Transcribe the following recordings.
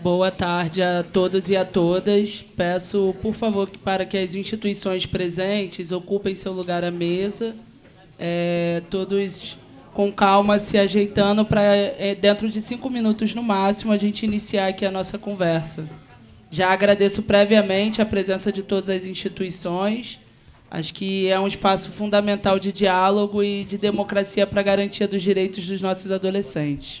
Boa tarde a todos e a todas. Peço, por favor, que para que as instituições presentes ocupem seu lugar à mesa, é, todos com calma se ajeitando para, é, dentro de cinco minutos no máximo, a gente iniciar aqui a nossa conversa. Já agradeço previamente a presença de todas as instituições. Acho que é um espaço fundamental de diálogo e de democracia para a garantia dos direitos dos nossos adolescentes.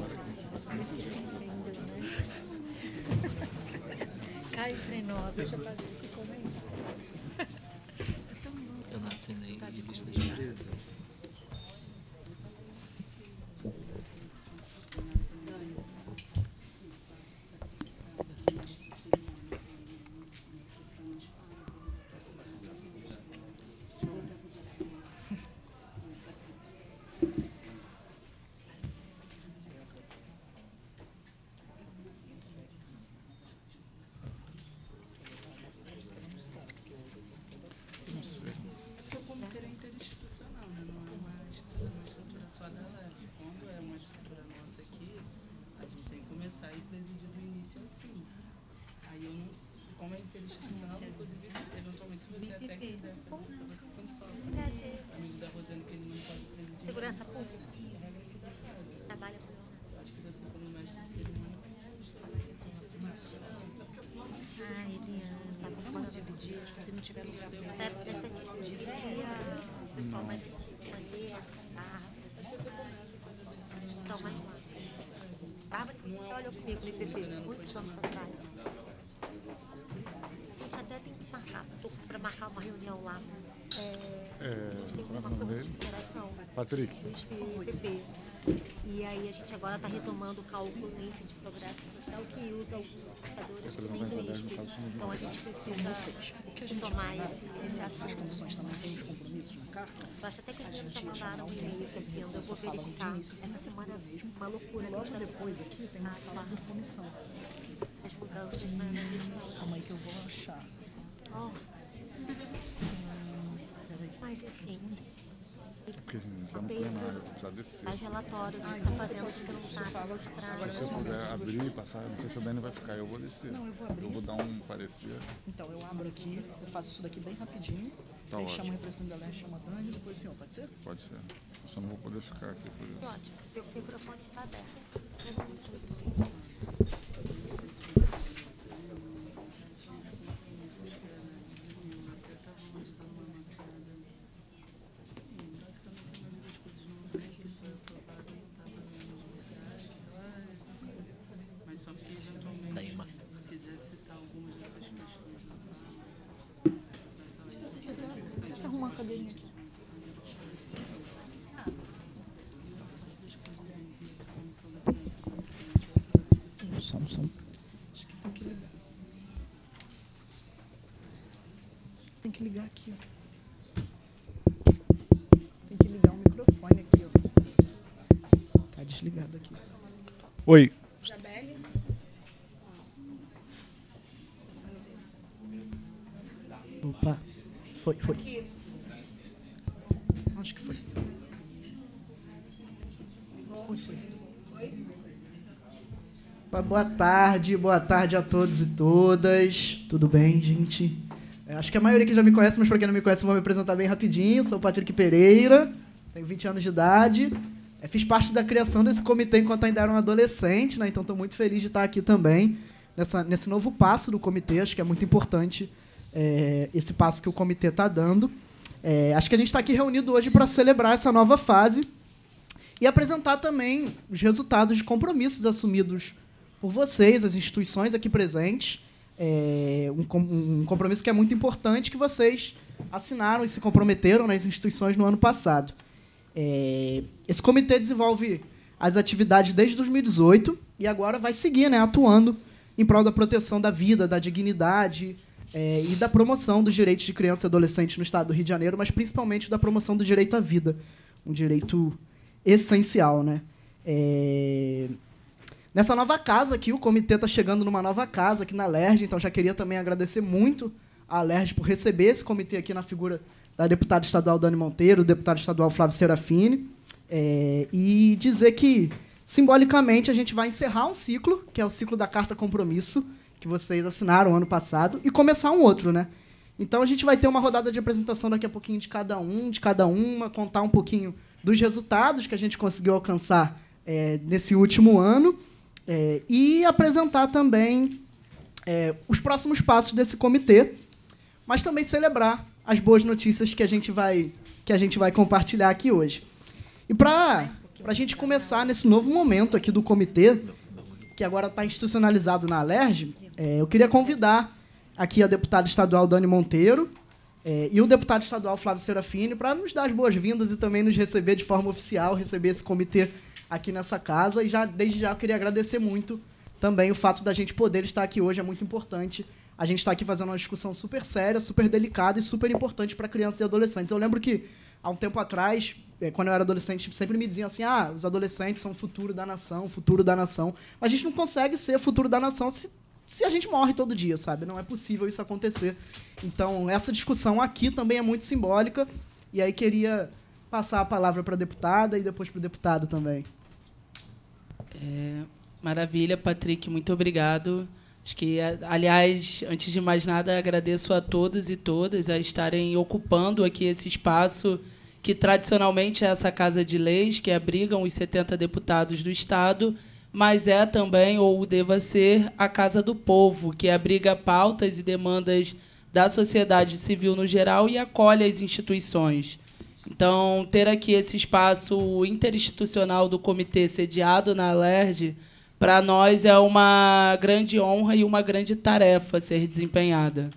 Nossa, deixa pra gente se comentar. É tão bom. Eu nasci na igreja. FPP. E aí a gente agora está retomando o cálculo do índice de progresso social que usa os processadores que têm Então a gente precisa tomar esse, esse assunto. condições também têm os compromissos na carta? Eu acho até que a gente já mandaram um e-mail fazendo, eu vou verificar. Essa né? semana mesmo, uma loucura. Logo tá depois aqui tem uma fala de comissão. As mudanças na gestão. Calma aí que eu vou achar. Hum, mas enfim porque gente não tem mais, já desceu. Faz relatório que está fazendo, do que não está. Se você puder abrir e passar, não sei se a Dani vai ficar, eu vou descer. Não, eu vou abrir. Eu vou dar um parecer. Então, eu abro aqui, eu faço isso daqui bem rapidinho. Tá aí chama a representante da Leste, chama a Dani e depois o senhor, pode ser? Pode ser. Eu só não vou poder ficar aqui por isso. Ótimo, o microfone está aberto. som, som. Acho que tem que ligar. Tem que ligar aqui, ó. Tem que ligar o microfone aqui, ó. Tá desligado aqui. Oi. Isabelle? Opa. Foi, foi. Aqui. boa tarde, boa tarde a todos e todas. Tudo bem, gente? É, acho que a maioria que já me conhece, mas para quem não me conhece, vou me apresentar bem rapidinho. Sou o Patrick Pereira, tenho 20 anos de idade. É, fiz parte da criação desse comitê enquanto ainda era um adolescente, né? então estou muito feliz de estar aqui também, nessa, nesse novo passo do comitê. Acho que é muito importante é, esse passo que o comitê está dando. É, acho que a gente está aqui reunido hoje para celebrar essa nova fase e apresentar também os resultados de compromissos assumidos por vocês, as instituições aqui presentes. É um, um, compromisso que é muito importante que vocês assinaram e se comprometeram nas instituições no ano passado. É, esse comitê desenvolve as atividades desde 2018 e agora vai seguir né, atuando em prol da proteção da vida, da dignidade é, e da promoção dos direitos de criança e adolescente no estado do Rio de Janeiro, mas principalmente da promoção do direito à vida, um direito essencial. Né? É, nessa nova casa aqui. O comitê está chegando numa nova casa aqui na LERJ, então já queria também agradecer muito à LERJ por receber esse comitê aqui na figura da deputada estadual Dani Monteiro, do deputado estadual Flávio Serafini, é, e dizer que, simbolicamente, a gente vai encerrar um ciclo, que é o ciclo da Carta Compromisso, que vocês assinaram ano passado, e começar um outro, né? Então a gente vai ter uma rodada de apresentação daqui a pouquinho de cada um, de cada uma, contar um pouquinho dos resultados que a gente conseguiu alcançar é, nesse último ano é, e apresentar também é, os próximos passos desse comitê, mas também celebrar as boas notícias que a gente vai, que a gente vai compartilhar aqui hoje. E para a gente começar nesse novo momento aqui do comitê, que agora está institucionalizado na Alerj, é, eu queria convidar aqui a deputada estadual Dani Monteiro é, e o deputado estadual Flávio Serafini para nos dar as boas-vindas e também nos receber de forma oficial, receber esse comitê aqui nessa casa. E já desde já eu queria agradecer muito também o fato da gente poder estar aqui hoje, é muito importante. A gente está aqui fazendo uma discussão super séria, super delicada e super importante para crianças e adolescentes. Eu lembro que há um tempo atrás, eh, quando eu era adolescente, sempre me diziam assim: ah, os adolescentes são o futuro da nação, futuro da nação. Mas a gente não consegue ser o futuro da nação se, se a gente morre todo dia, sabe? Não é possível isso acontecer. Então, essa discussão aqui também é muito simbólica. E aí queria passar a palavra para a deputada e depois para o deputado também. É, maravilha, Patrick, muito obrigado. Acho que, aliás, antes de mais nada, agradeço a todos e todas a estarem ocupando aqui esse espaço que tradicionalmente é essa casa de leis que abrigam os 70 deputados do Estado, mas é também, ou deva ser, a Casa do Povo, que abriga pautas e demandas da sociedade civil no geral e acolhe as instituições. Então, ter aqui esse espaço interinstitucional do comitê sediado na LERJ, para nós é uma grande honra e uma grande tarefa ser desempenhada.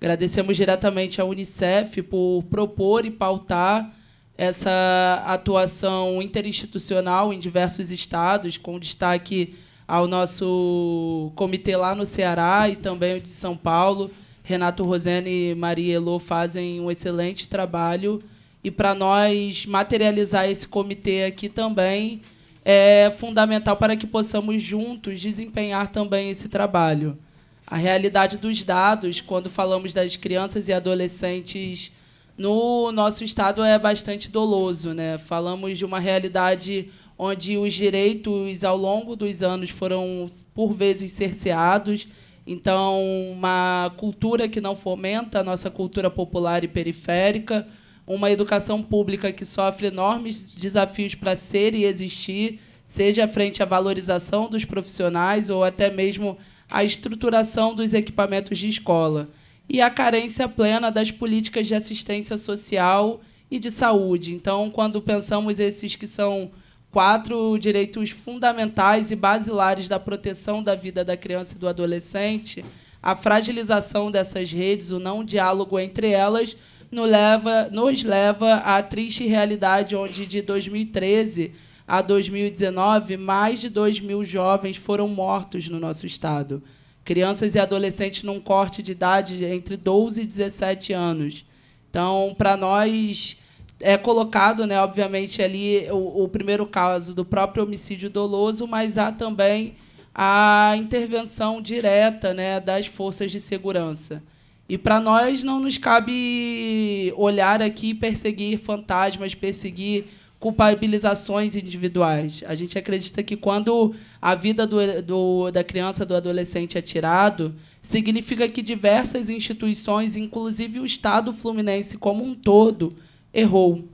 Agradecemos diretamente à Unicef por propor e pautar essa atuação interinstitucional em diversos estados, com destaque ao nosso comitê lá no Ceará e também o de São Paulo. Renato Rosene e Maria Elô fazem um excelente trabalho e para nós materializar esse comitê aqui também é fundamental para que possamos juntos desempenhar também esse trabalho. A realidade dos dados, quando falamos das crianças e adolescentes no nosso estado, é bastante doloso. Né? Falamos de uma realidade onde os direitos ao longo dos anos foram por vezes cerceados. Então, uma cultura que não fomenta a nossa cultura popular e periférica, uma educação pública que sofre enormes desafios para ser e existir, seja frente à valorização dos profissionais ou até mesmo à estruturação dos equipamentos de escola, e a carência plena das políticas de assistência social e de saúde. Então, quando pensamos esses que são quatro direitos fundamentais e basilares da proteção da vida da criança e do adolescente, a fragilização dessas redes, o não diálogo entre elas, nos leva, nos leva à triste realidade onde de 2013 a 2019, mais de 2 mil jovens foram mortos no nosso estado. Crianças e adolescentes num corte de idade entre 12 e 17 anos. Então, para nós, é colocado, né, obviamente, ali o, o, primeiro caso do próprio homicídio doloso, mas há também a intervenção direta né, das forças de segurança. E para nós não nos cabe olhar aqui e perseguir fantasmas, perseguir culpabilizações individuais. A gente acredita que quando a vida do, do, da criança, do adolescente é tirado, significa que diversas instituições, inclusive o Estado fluminense como um todo, errou.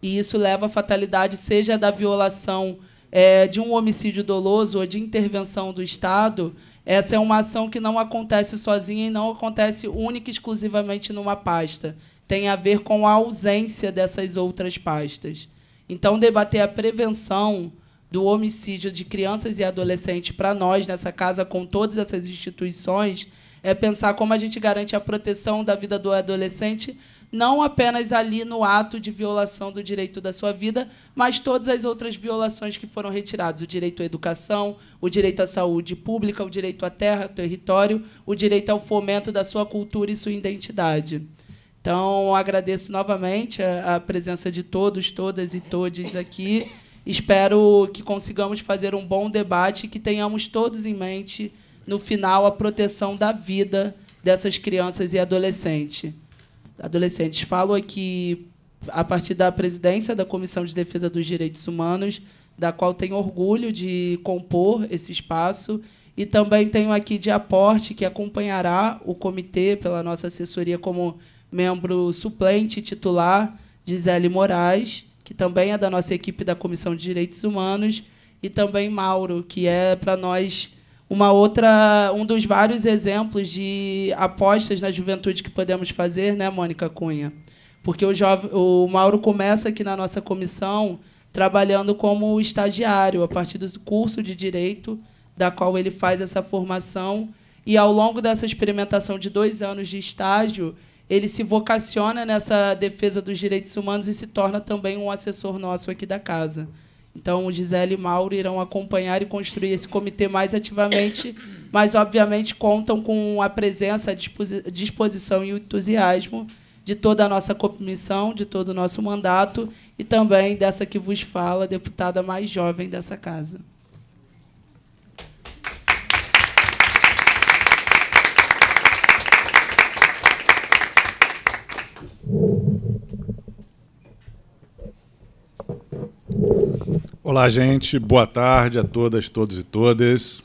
E isso leva à fatalidade, seja da violação é, de um homicídio doloso ou de intervenção do Estado, essa é uma ação que não acontece sozinha e não acontece única e exclusivamente numa pasta. Tem a ver com a ausência dessas outras pastas. Então, debater a prevenção do homicídio de crianças e adolescentes para nós, nessa casa, com todas essas instituições, é pensar como a gente garante a proteção da vida do adolescente não apenas ali no ato de violação do direito da sua vida, mas todas as outras violações que foram retiradas: o direito à educação, o direito à saúde pública, o direito à terra, ao território, o direito ao fomento da sua cultura e sua identidade. Então, agradeço novamente a, a presença de todos, todas e todes aqui. Espero que consigamos fazer um bom debate e que tenhamos todos em mente, no final, a proteção da vida dessas crianças e adolescentes adolescentes. Falo aqui é a partir da presidência da Comissão de Defesa dos Direitos Humanos, da qual tenho orgulho de compor esse espaço. E também tenho aqui de aporte que acompanhará o comitê pela nossa assessoria como membro suplente titular, Gisele Moraes, que também é da nossa equipe da Comissão de Direitos Humanos, e também Mauro, que é para nós uma outra, um dos vários exemplos de apostas na juventude que podemos fazer, né, Mônica Cunha? Porque o, jovem, o Mauro começa aqui na nossa comissão trabalhando como estagiário, a partir do curso de direito, da qual ele faz essa formação. E ao longo dessa experimentação de dois anos de estágio, ele se vocaciona nessa defesa dos direitos humanos e se torna também um assessor nosso aqui da casa. Então, Gisele e Mauro irão acompanhar e construir esse comitê mais ativamente, mas, obviamente, contam com a presença, a disposição e o entusiasmo de toda a nossa comissão, de todo o nosso mandato e também dessa que vos fala, deputada mais jovem dessa casa. Olá, gente. Boa tarde a todas, todos e todas.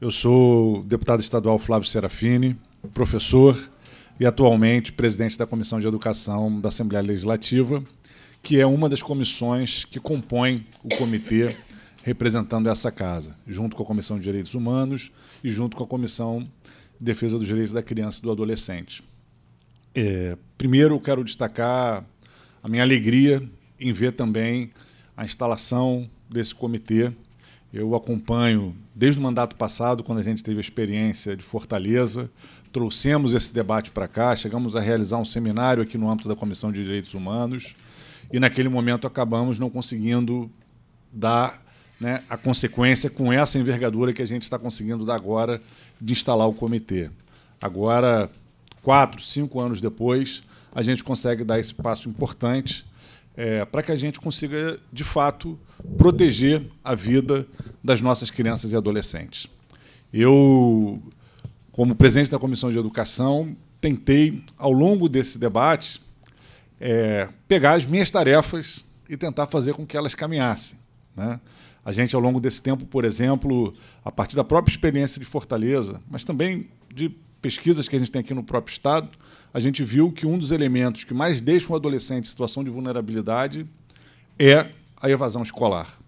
Eu sou o deputado estadual Flávio Serafini, professor e atualmente presidente da Comissão de Educação da Assembleia Legislativa, que é uma das comissões que compõe o comitê representando essa casa, junto com a Comissão de Direitos Humanos e junto com a Comissão de Defesa dos Direitos da Criança e do Adolescente. É, primeiro, quero destacar a minha alegria em ver também a instalação desse comitê. Eu acompanho desde o mandato passado, quando a gente teve a experiência de Fortaleza, trouxemos esse debate para cá, chegamos a realizar um seminário aqui no âmbito da Comissão de Direitos Humanos e naquele momento acabamos não conseguindo dar né, a consequência com essa envergadura que a gente está conseguindo dar agora de instalar o comitê. Agora, quatro, cinco anos depois, a gente consegue dar esse passo importante é, para que a gente consiga, de fato, proteger a vida das nossas crianças e adolescentes. Eu, como presidente da Comissão de Educação, tentei, ao longo desse debate, é, pegar as minhas tarefas e tentar fazer com que elas caminhassem. Né? A gente, ao longo desse tempo, por exemplo, a partir da própria experiência de Fortaleza, mas também de pesquisas que a gente tem aqui no próprio Estado, a gente viu que um dos elementos que mais deixa um adolescente em situação de vulnerabilidade é a evasão escolar.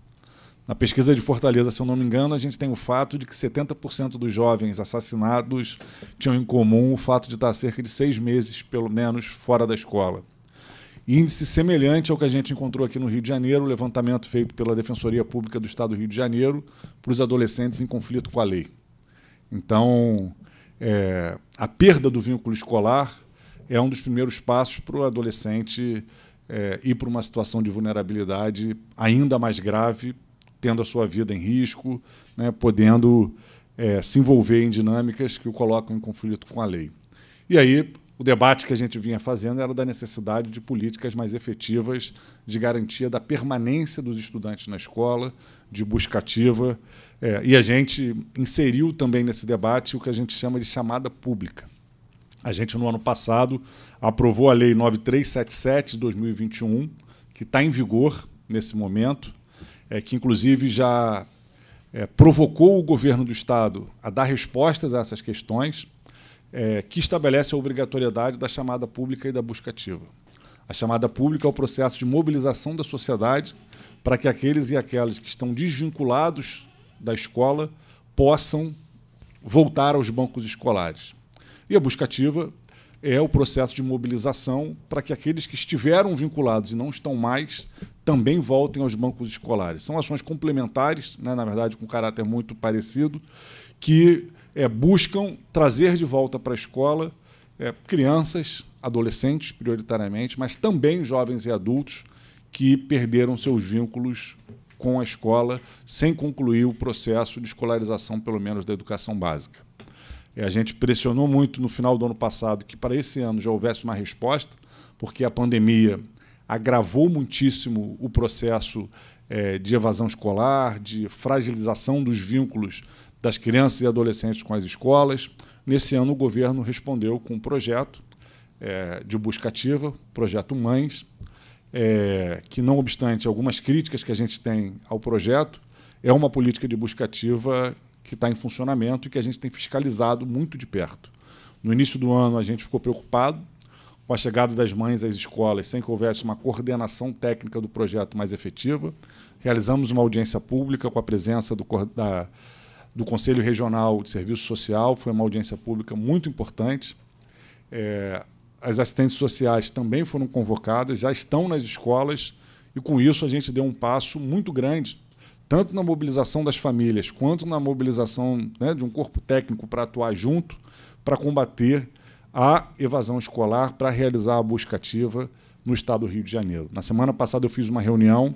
Na pesquisa de Fortaleza, se eu não me engano, a gente tem o fato de que 70% dos jovens assassinados tinham em comum o fato de estar cerca de seis meses, pelo menos, fora da escola. Índice semelhante ao que a gente encontrou aqui no Rio de Janeiro, o levantamento feito pela Defensoria Pública do Estado do Rio de Janeiro para os adolescentes em conflito com a lei. Então, é, a perda do vínculo escolar é um dos primeiros passos para o adolescente é, ir para uma situação de vulnerabilidade ainda mais grave, tendo a sua vida em risco, né, podendo é, se envolver em dinâmicas que o colocam em conflito com a lei. E aí, o debate que a gente vinha fazendo era da necessidade de políticas mais efetivas de garantia da permanência dos estudantes na escola, de busca ativa. É, e a gente inseriu também nesse debate o que a gente chama de chamada pública. A gente, no ano passado, aprovou a Lei 9377 de 2021, que está em vigor nesse momento, é, que, inclusive, já é, provocou o governo do Estado a dar respostas a essas questões, é, que estabelece a obrigatoriedade da chamada pública e da busca ativa. A chamada pública é o processo de mobilização da sociedade para que aqueles e aquelas que estão desvinculados da escola possam voltar aos bancos escolares. E a buscativa é o processo de mobilização para que aqueles que estiveram vinculados e não estão mais também voltem aos bancos escolares. São ações complementares, né, na verdade, com caráter muito parecido, que é, buscam trazer de volta para a escola é, crianças, adolescentes, prioritariamente, mas também jovens e adultos que perderam seus vínculos com a escola sem concluir o processo de escolarização, pelo menos da educação básica a gente pressionou muito no final do ano passado que para esse ano já houvesse uma resposta, porque a pandemia agravou muitíssimo o processo é, de evasão escolar, de fragilização dos vínculos das crianças e adolescentes com as escolas. Nesse ano, o governo respondeu com um projeto é, de busca ativa, projeto Mães, é, que, não obstante algumas críticas que a gente tem ao projeto, é uma política de busca ativa que está em funcionamento e que a gente tem fiscalizado muito de perto. No início do ano, a gente ficou preocupado com a chegada das mães às escolas, sem que houvesse uma coordenação técnica do projeto mais efetiva. Realizamos uma audiência pública com a presença do, da, do Conselho Regional de Serviço Social, foi uma audiência pública muito importante. É, as assistentes sociais também foram convocadas, já estão nas escolas, e com isso a gente deu um passo muito grande tanto na mobilização das famílias quanto na mobilização né, de um corpo técnico para atuar junto para combater a evasão escolar, para realizar a busca ativa no estado do Rio de Janeiro. Na semana passada eu fiz uma reunião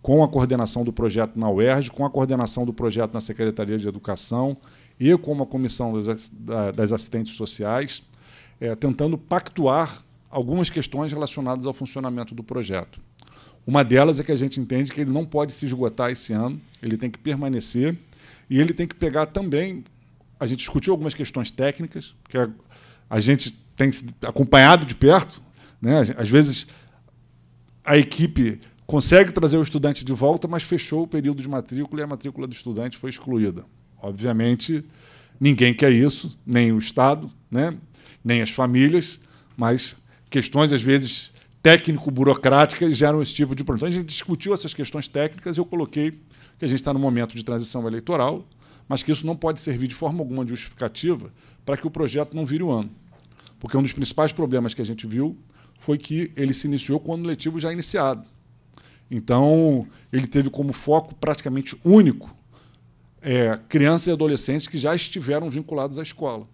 com a coordenação do projeto na UERJ, com a coordenação do projeto na Secretaria de Educação e com uma comissão das assistentes sociais, é, tentando pactuar algumas questões relacionadas ao funcionamento do projeto. Uma delas é que a gente entende que ele não pode se esgotar esse ano, ele tem que permanecer e ele tem que pegar também. A gente discutiu algumas questões técnicas, que a, a gente tem acompanhado de perto. Né? Às vezes, a equipe consegue trazer o estudante de volta, mas fechou o período de matrícula e a matrícula do estudante foi excluída. Obviamente, ninguém quer isso, nem o Estado, né? nem as famílias, mas questões, às vezes, técnico-burocrática e geram esse tipo de problema. Então, a gente discutiu essas questões técnicas e eu coloquei que a gente está num momento de transição eleitoral, mas que isso não pode servir de forma alguma de justificativa para que o projeto não vire o ano. Porque um dos principais problemas que a gente viu foi que ele se iniciou com o ano letivo já iniciado. Então, ele teve como foco praticamente único é, crianças e adolescentes que já estiveram vinculados à escola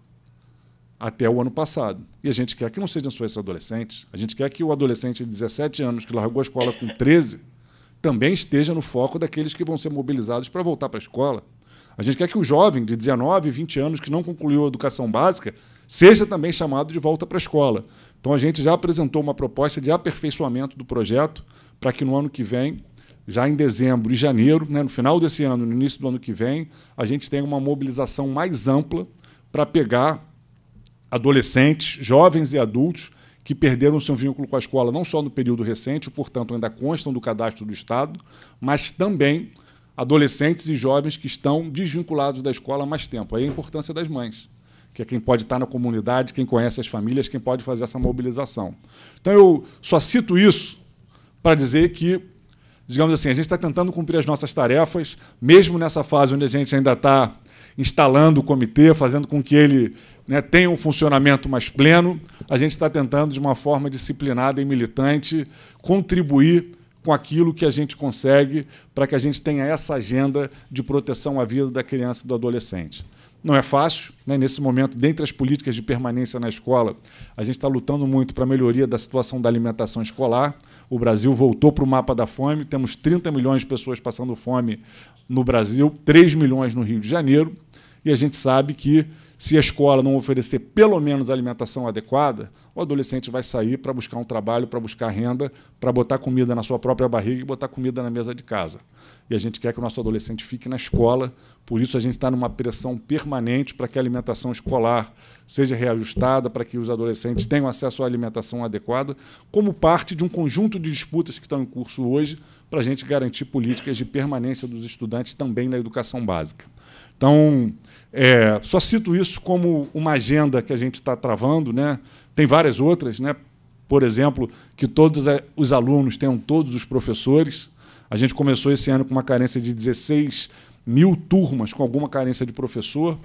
até o ano passado. E a gente quer que não sejam só esses adolescentes. a gente quer que o adolescente de 17 anos, que largou a escola com 13, também esteja no foco daqueles que vão ser mobilizados para voltar para a escola. A gente quer que o jovem de 19, 20 anos, que não concluiu a educação básica, seja também chamado de volta para a escola. Então a gente já apresentou uma proposta de aperfeiçoamento do projeto para que no ano que vem já em dezembro e janeiro, né, no final desse ano, no início do ano que vem, a gente tenha uma mobilização mais ampla para pegar adolescentes, jovens e adultos que perderam seu vínculo com a escola não só no período recente, portanto ainda constam do cadastro do Estado, mas também adolescentes e jovens que estão desvinculados da escola há mais tempo. Aí a importância das mães, que é quem pode estar na comunidade, quem conhece as famílias, quem pode fazer essa mobilização. Então eu só cito isso para dizer que, digamos assim, a gente está tentando cumprir as nossas tarefas, mesmo nessa fase onde a gente ainda está instalando o comitê, fazendo com que ele né, tenha um funcionamento mais pleno, a gente está tentando, de uma forma disciplinada e militante, contribuir com aquilo que a gente consegue para que a gente tenha essa agenda de proteção à vida da criança e do adolescente. Não é fácil, né? nesse momento, dentre as políticas de permanência na escola, a gente está lutando muito para a melhoria da situação da alimentação escolar. O Brasil voltou para o mapa da fome, temos 30 milhões de pessoas passando fome no Brasil, 3 milhões no Rio de Janeiro, e a gente sabe que se a escola não oferecer pelo menos alimentação adequada, o adolescente vai sair para buscar um trabalho, para buscar renda, para botar comida na sua própria barriga e botar comida na mesa de casa. E a gente quer que o nosso adolescente fique na escola, por isso a gente está numa pressão permanente para que a alimentação escolar seja reajustada, para que os adolescentes tenham acesso à alimentação adequada, como parte de um conjunto de disputas que estão em curso hoje, para a gente garantir políticas de permanência dos estudantes também na educação básica. Então, é, só cito isso como uma agenda que a gente está travando, né? tem várias outras, né? por exemplo, que todos os alunos tenham todos os professores. A gente começou esse ano com uma carência de 16 mil turmas com alguma carência de professor.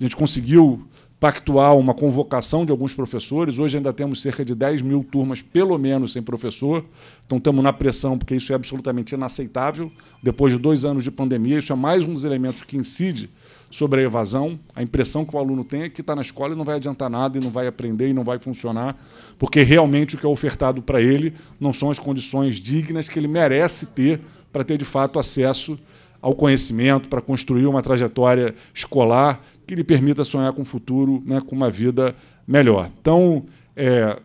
A gente conseguiu pactuar uma convocação de alguns professores. Hoje ainda temos cerca de 10 mil turmas, pelo menos, sem professor. Então estamos na pressão, porque isso é absolutamente inaceitável. Depois de dois anos de pandemia, isso é mais um dos elementos que incide sobre a evasão, a impressão que o aluno tem é que está na escola e não vai adiantar nada, e não vai aprender, e não vai funcionar, porque realmente o que é ofertado para ele não são as condições dignas que ele merece ter para ter de fato acesso ao conhecimento, para construir uma trajetória escolar que lhe permita sonhar com o futuro, né, com uma vida melhor. Então, é,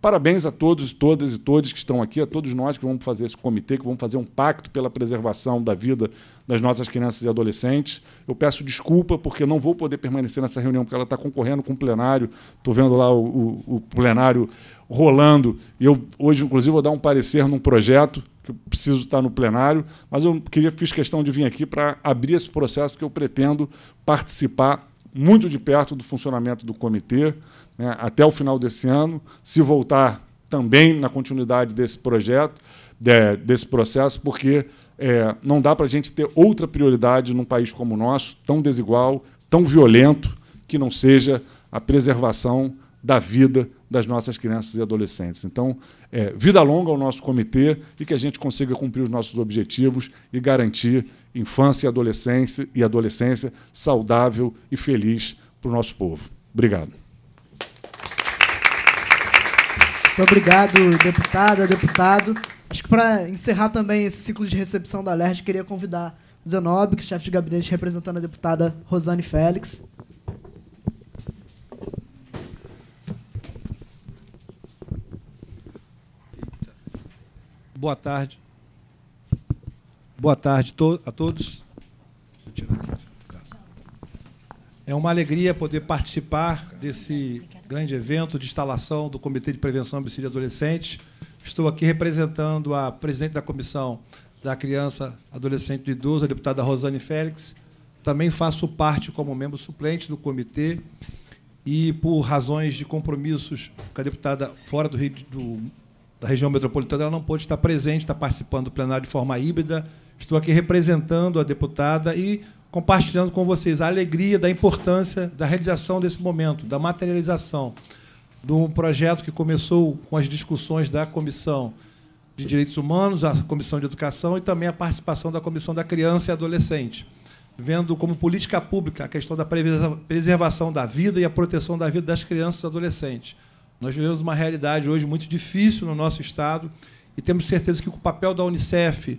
Parabéns a todos, todas e todos que estão aqui, a todos nós que vamos fazer esse comitê, que vamos fazer um pacto pela preservação da vida das nossas crianças e adolescentes. Eu peço desculpa porque não vou poder permanecer nessa reunião, porque ela está concorrendo com o plenário. Estou vendo lá o, o, o, plenário rolando. Eu hoje, inclusive, vou dar um parecer num projeto que eu preciso estar no plenário, mas eu queria, fiz questão de vir aqui para abrir esse processo que eu pretendo participar muito de perto do funcionamento do comitê, né, até o final desse ano, se voltar também na continuidade desse projeto, de, desse processo, porque é, não dá para a gente ter outra prioridade num país como o nosso, tão desigual, tão violento, que não seja a preservação da vida das nossas crianças e adolescentes. Então, é, vida longa ao nosso comitê e que a gente consiga cumprir os nossos objetivos e garantir infância e adolescência, e adolescência saudável e feliz para o nosso povo. Obrigado. Muito obrigado, deputada, deputado. Acho que para encerrar também esse ciclo de recepção da LERJ, queria convidar o Zenob, que é chefe de gabinete representando a deputada Rosane Félix. Boa tarde. Boa tarde a todos. É uma alegria poder participar desse grande evento de instalação do Comitê de Prevenção ao Homicídio Adolescente. Estou aqui representando a presidente da Comissão da Criança, Adolescente e Idoso, a deputada Rosane Félix. Também faço parte como membro suplente do comitê e, por razões de compromissos com a deputada fora do Rio, do, da região metropolitana, ela não pôde estar presente, está participando do plenário de forma híbrida. Estou aqui representando a deputada e compartilhando com vocês a alegria da importância da realização desse momento, da materialização de um projeto que começou com as discussões da Comissão de Direitos Humanos, a Comissão de Educação e também a participação da Comissão da Criança e Adolescente, vendo como política pública a questão da preservação da vida e a proteção da vida das crianças e adolescentes. Nós vivemos uma realidade hoje muito difícil no nosso Estado e temos certeza que o papel da Unicef,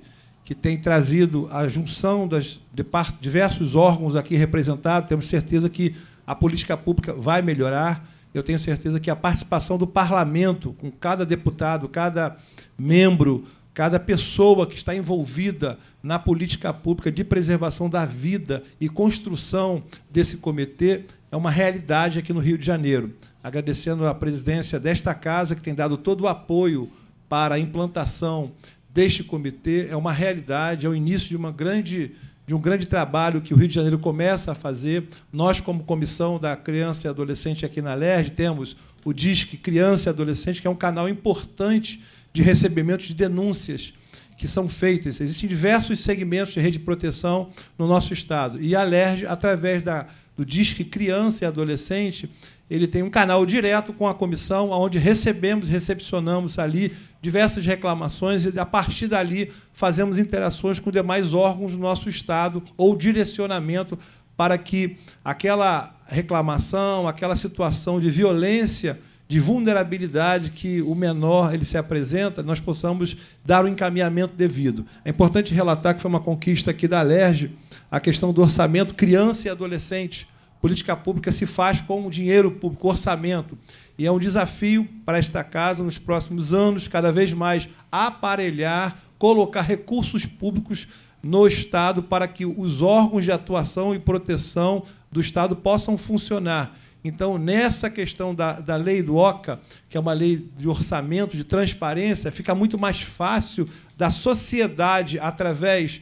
que tem trazido a junção das de diversos órgãos aqui representados. Temos certeza que a política pública vai melhorar. Eu tenho certeza que a participação do parlamento, com cada deputado, cada membro, cada pessoa que está envolvida na política pública de preservação da vida e construção desse comitê, é uma realidade aqui no Rio de Janeiro. Agradecendo a presidência desta casa, que tem dado todo o apoio para a implantação deste comitê, é uma realidade, é o início de uma grande de um grande trabalho que o Rio de Janeiro começa a fazer. Nós, como Comissão da Criança e Adolescente aqui na LERJ, temos o Disque Criança e Adolescente, que é um canal importante de recebimento de denúncias que são feitas. Existem diversos segmentos de rede de proteção no nosso Estado. E a LERJ, através da, do Disque Criança e Adolescente, ele tem um canal direto com a comissão, onde recebemos, recepcionamos ali diversas reclamações e, a partir dali, fazemos interações com demais órgãos do nosso Estado ou direcionamento para que aquela reclamação, aquela situação de violência, de vulnerabilidade que o menor ele se apresenta, nós possamos dar o encaminhamento devido. É importante relatar que foi uma conquista aqui da LERJ a questão do orçamento criança e adolescente política pública se faz com o dinheiro público, o orçamento. E é um desafio para esta casa, nos próximos anos, cada vez mais, aparelhar, colocar recursos públicos no Estado para que os órgãos de atuação e proteção do Estado possam funcionar. Então, nessa questão da, da lei do OCA, que é uma lei de orçamento, de transparência, fica muito mais fácil da sociedade, através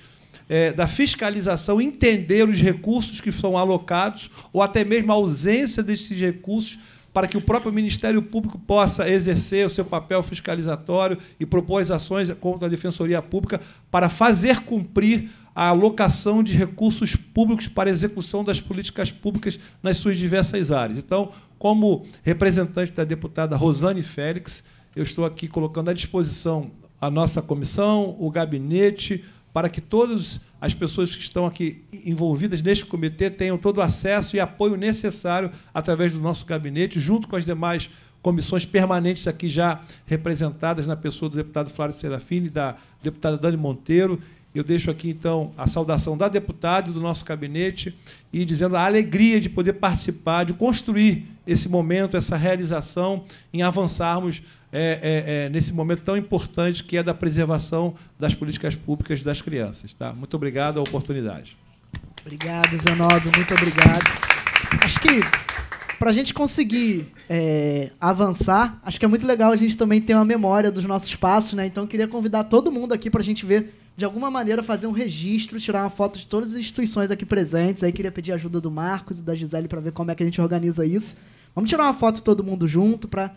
é, da fiscalização entender os recursos que são alocados ou até mesmo a ausência desses recursos para que o próprio Ministério Público possa exercer o seu papel fiscalizatório e propor as ações contra a Defensoria Pública para fazer cumprir a alocação de recursos públicos para execução das políticas públicas nas suas diversas áreas. Então, como representante da deputada Rosane Félix, eu estou aqui colocando à disposição a nossa comissão, o gabinete, para que todas as pessoas que estão aqui envolvidas neste comitê tenham todo o acesso e apoio necessário através do nosso gabinete, junto com as demais comissões permanentes aqui já representadas na pessoa do deputado Flávio Serafini, da deputada Dani Monteiro eu deixo aqui, então, a saudação da deputada e do nosso gabinete e dizendo a alegria de poder participar, de construir esse momento, essa realização, em avançarmos é, é, é, nesse momento tão importante que é da preservação das políticas públicas das crianças. Tá? Muito obrigado a oportunidade. Obrigado, Zenobio, muito obrigado. Acho que para a gente conseguir é, avançar, acho que é muito legal a gente também ter uma memória dos nossos passos, né? Então queria convidar todo mundo aqui para a gente ver de alguma maneira, fazer um registro, tirar uma foto de todas as instituições aqui presentes. Aí queria pedir ajuda do Marcos e da Gisele para ver como é que a gente organiza isso. Vamos tirar uma foto todo mundo junto para.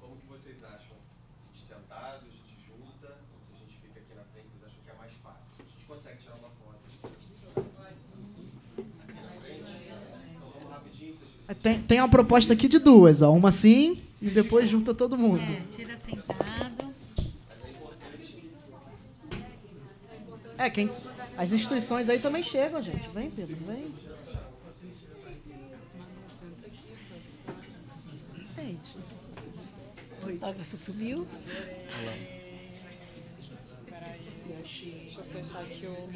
Como que vocês acham? A gente sentado, a gente junta, ou se a gente fica aqui na frente, vocês acham que é mais fácil? A gente consegue tirar uma foto? vamos rapidinho. Gente... Tem, tem uma proposta aqui de duas, ó. uma assim e depois é. junta todo mundo. É, tira sentado. É, quem. As instituições aí também chegam, gente. Vem, Pedro, vem. Gente. O fotógrafo subiu. deixa eu pensar que o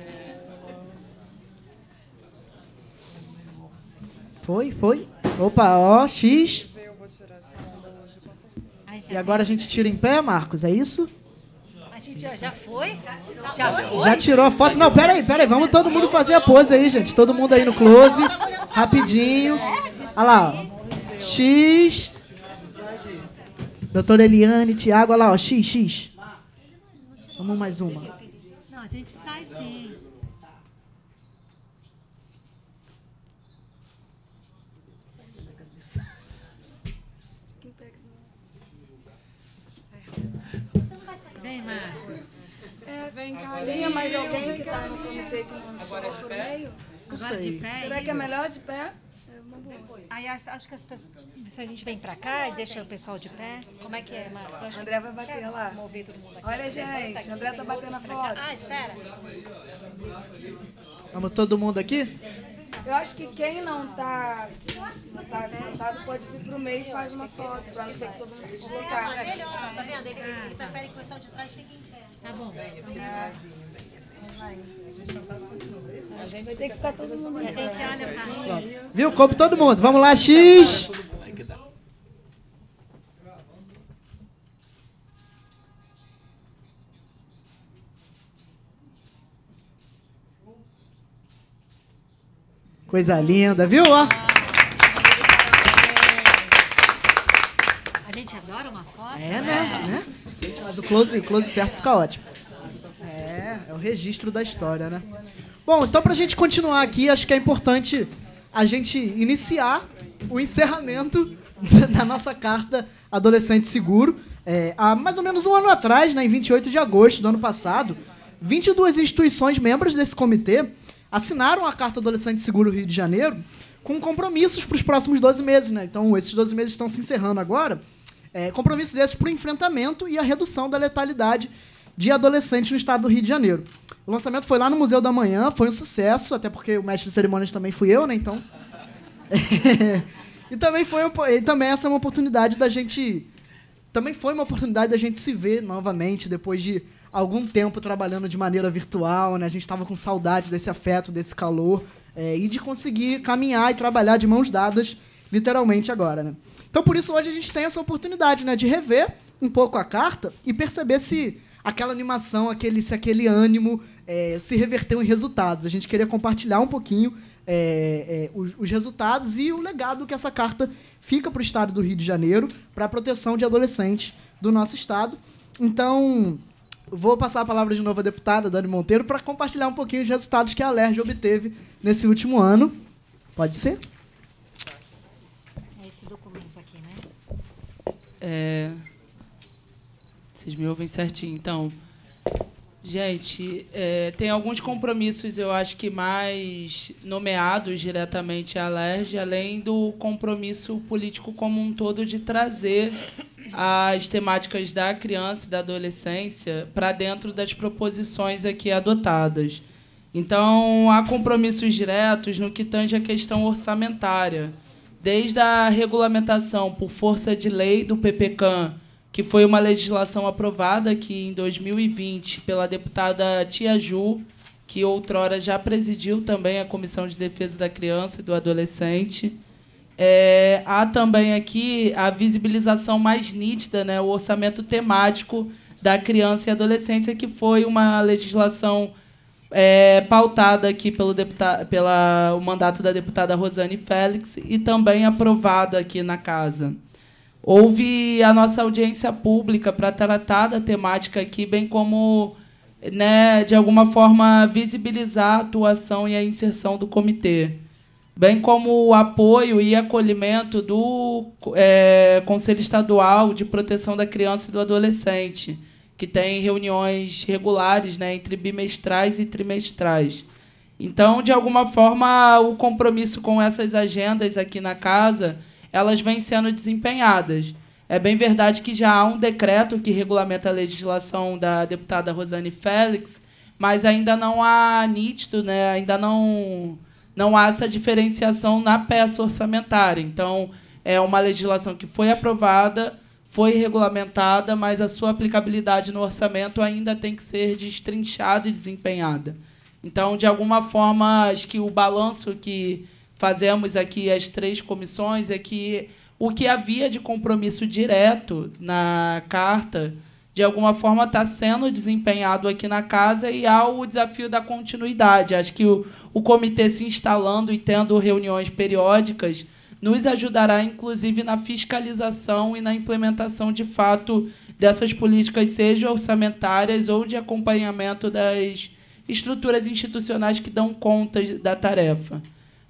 Foi, foi. Opa, ó, X. E agora a gente tira em pé, Marcos, é isso? gente já, já foi? Já, já tirou a foto. Não, peraí, peraí. Vamos todo mundo fazer a pose aí, gente. Todo mundo aí no close. Rapidinho. Olha lá. X. Doutora Eliane, Tiago, olha lá, ó. X, X. Vamos mais uma. Não, a gente sai sim. É, vem cá. Tinha é mais alguém que está no é comitê que não chegou é por meio? Não Agora sei. de pé? Será que é melhor de pé? Aí acho que as pessoas, se a gente vem pra cá e deixa o pessoal de pé, como é que é, Marcos? Acho André vai bater lá. Mover todo mundo aqui. Olha, gente, aqui, André tá batendo a foto. Ah, espera. Vamos todo mundo aqui? Eu acho que quem não tá, não tá sentado pode vir pro meio e faz uma foto, pra não ter que todo mundo se deslocar. É, melhor, tá vendo? Ele, ele, prefere que o pessoal de trás fique em pé. Tá bom. É. A gente vai ter que estar todo mundo. A gente olha pra Viu? Como todo mundo. Vamos lá, X! Coisa linda, viu? Ó. A gente adora uma foto. É, né? né? né? mas o close, o close certo fica ótimo. É, é o registro da história, né? Bom, então para a gente continuar aqui, acho que é importante a gente iniciar o encerramento da nossa carta Adolescente Seguro. É, há mais ou menos um ano atrás, né, em 28 de agosto do ano passado, 22 instituições membros desse comitê assinaram a Carta Adolescente Seguro Rio de Janeiro com compromissos para os próximos 12 meses. Né? Então, esses 12 meses estão se encerrando agora. É, compromissos esses para o enfrentamento e a redução da letalidade de adolescentes no estado do Rio de Janeiro. O lançamento foi lá no Museu da Manhã, foi um sucesso, até porque o mestre de cerimônias também fui eu, né? Então. e também foi e também essa é uma oportunidade da gente. Também foi uma oportunidade da gente se ver novamente depois de algum tempo trabalhando de maneira virtual, né? A gente estava com saudade desse afeto, desse calor é, e de conseguir caminhar e trabalhar de mãos dadas, literalmente agora, né? Então por isso hoje a gente tem essa oportunidade, né, de rever um pouco a carta e perceber se aquela animação, aquele, se aquele ânimo é, se reverteu em resultados. A gente queria compartilhar um pouquinho é, os, os resultados e o legado que essa carta fica para o estado do Rio de Janeiro para a proteção de adolescentes do nosso estado. Então, vou passar a palavra de novo à deputada Dani Monteiro para compartilhar um pouquinho os resultados que a LERJ obteve nesse último ano. Pode ser? É esse documento aqui, né? É... Vocês me ouvem certinho, então. Gente, é, tem alguns compromissos, eu acho que mais nomeados diretamente à LERJ, além do compromisso político como um todo de trazer as temáticas da criança e da adolescência para dentro das proposições aqui adotadas. Então, há compromissos diretos no que tange à questão orçamentária, desde a regulamentação por força de lei do PPCAM que foi uma legislação aprovada aqui em 2020 pela deputada Tia Ju, que outrora já presidiu também a Comissão de Defesa da Criança e do Adolescente. É, há também aqui a visibilização mais nítida, né, o orçamento temático da criança e adolescência, que foi uma legislação é, pautada aqui pelo deputado, pela, o mandato da deputada Rosane Félix e também aprovada aqui na casa houve a nossa audiência pública para tratar da temática aqui, bem como, né, de alguma forma, visibilizar a atuação e a inserção do comitê, bem como o apoio e acolhimento do é, Conselho Estadual de Proteção da Criança e do Adolescente, que tem reuniões regulares, né, entre bimestrais e trimestrais. Então, de alguma forma, o compromisso com essas agendas aqui na casa elas vêm sendo desempenhadas. É bem verdade que já há um decreto que regulamenta a legislação da deputada Rosane Félix, mas ainda não há nítido, né? ainda não, não há essa diferenciação na peça orçamentária. Então, é uma legislação que foi aprovada, foi regulamentada, mas a sua aplicabilidade no orçamento ainda tem que ser destrinchada e desempenhada. Então, de alguma forma, acho que o balanço que fazemos aqui as três comissões é que o que havia de compromisso direto na carta, de alguma forma está sendo desempenhado aqui na casa e há o desafio da continuidade. Acho que o, o comitê se instalando e tendo reuniões periódicas nos ajudará, inclusive, na fiscalização e na implementação de fato dessas políticas, seja orçamentárias ou de acompanhamento das estruturas institucionais que dão conta da tarefa.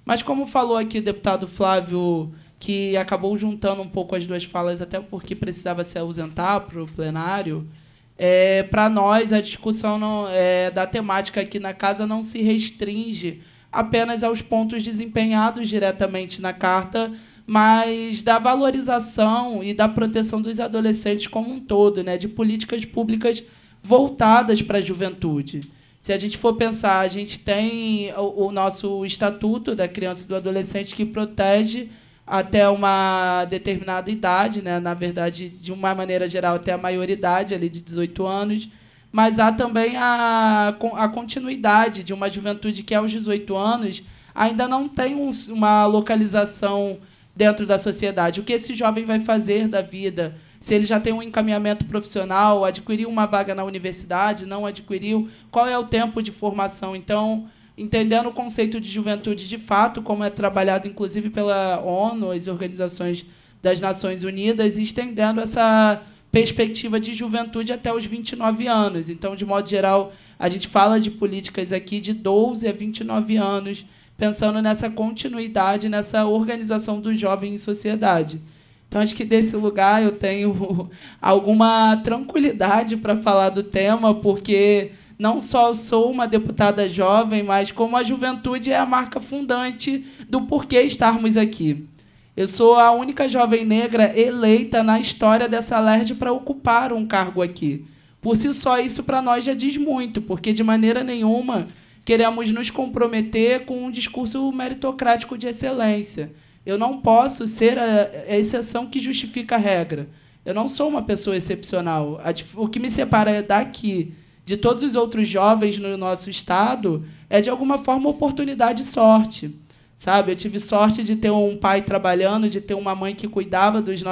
Mas como falou aqui o deputado Flávio, que acabou juntando um pouco as duas falas, até porque precisava se ausentar para o plenário, é, para nós a discussão não, é, da temática aqui na casa não se restringe apenas aos pontos desempenhados diretamente na carta, mas da valorização e da proteção dos adolescentes como um todo, né, de políticas públicas voltadas para a juventude. Se a gente for pensar, a gente tem o, o nosso estatuto da criança e do adolescente que protege até uma determinada idade, né? na verdade, de uma maneira geral, até a maioridade ali de 18 anos, mas há também a, a continuidade de uma juventude que aos 18 anos ainda não tem um, uma localização dentro da sociedade. O que esse jovem vai fazer da vida? se ele já tem um encaminhamento profissional, adquiriu uma vaga na universidade, não adquiriu, qual é o tempo de formação. Então, entendendo o conceito de juventude de fato, como é trabalhado inclusive pela ONU, as organizações das Nações Unidas, e estendendo essa perspectiva de juventude até os 29 anos. Então, de modo geral, a gente fala de políticas aqui de 12 a 29 anos, pensando nessa continuidade, nessa organização do jovem em sociedade. Então acho que desse lugar eu tenho alguma tranquilidade para falar do tema, porque não só sou uma deputada jovem, mas como a juventude é a marca fundante do porquê estarmos aqui. Eu sou a única jovem negra eleita na história dessa LERD para ocupar um cargo aqui. Por si só, isso para nós já diz muito, porque de maneira nenhuma queremos nos comprometer com um discurso meritocrático de excelência. Eu não posso ser a, a exceção que justifica a regra. Eu não sou uma pessoa excepcional. O que me separa daqui de todos os outros jovens no nosso estado é de alguma forma oportunidade e sorte. Sabe? Eu tive sorte de ter um pai trabalhando, de ter uma mãe que cuidava dos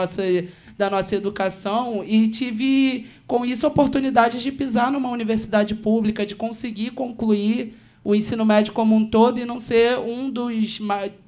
da nossa educação e tive com isso oportunidades de pisar numa universidade pública, de conseguir concluir o ensino médio como um todo e não ser um dos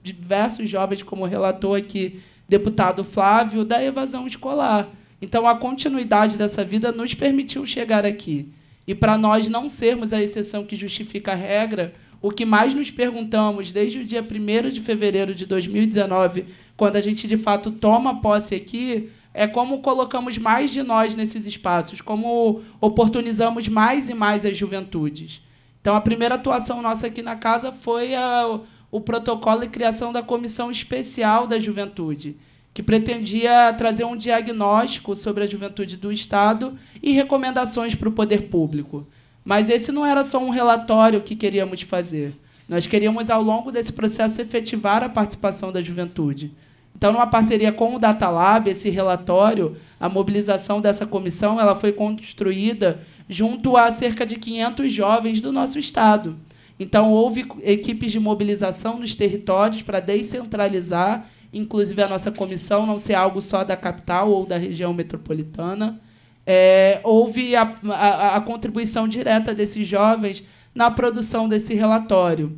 diversos jovens, como relatou aqui deputado Flávio, da evasão escolar. Então, a continuidade dessa vida nos permitiu chegar aqui. E para nós não sermos a exceção que justifica a regra, o que mais nos perguntamos desde o dia 1 de fevereiro de 2019, quando a gente de fato toma posse aqui, é como colocamos mais de nós nesses espaços, como oportunizamos mais e mais as juventudes. Então, a primeira atuação nossa aqui na casa foi a, o protocolo e criação da Comissão Especial da Juventude, que pretendia trazer um diagnóstico sobre a juventude do Estado e recomendações para o poder público. Mas esse não era só um relatório que queríamos fazer. Nós queríamos, ao longo desse processo, efetivar a participação da juventude. Então, numa parceria com o Data Lab, esse relatório, a mobilização dessa comissão, ela foi construída junto a cerca de 500 jovens do nosso estado. Então, houve equipes de mobilização nos territórios para descentralizar, inclusive a nossa comissão, não ser algo só da capital ou da região metropolitana. É, houve a, a, a, contribuição direta desses jovens na produção desse relatório.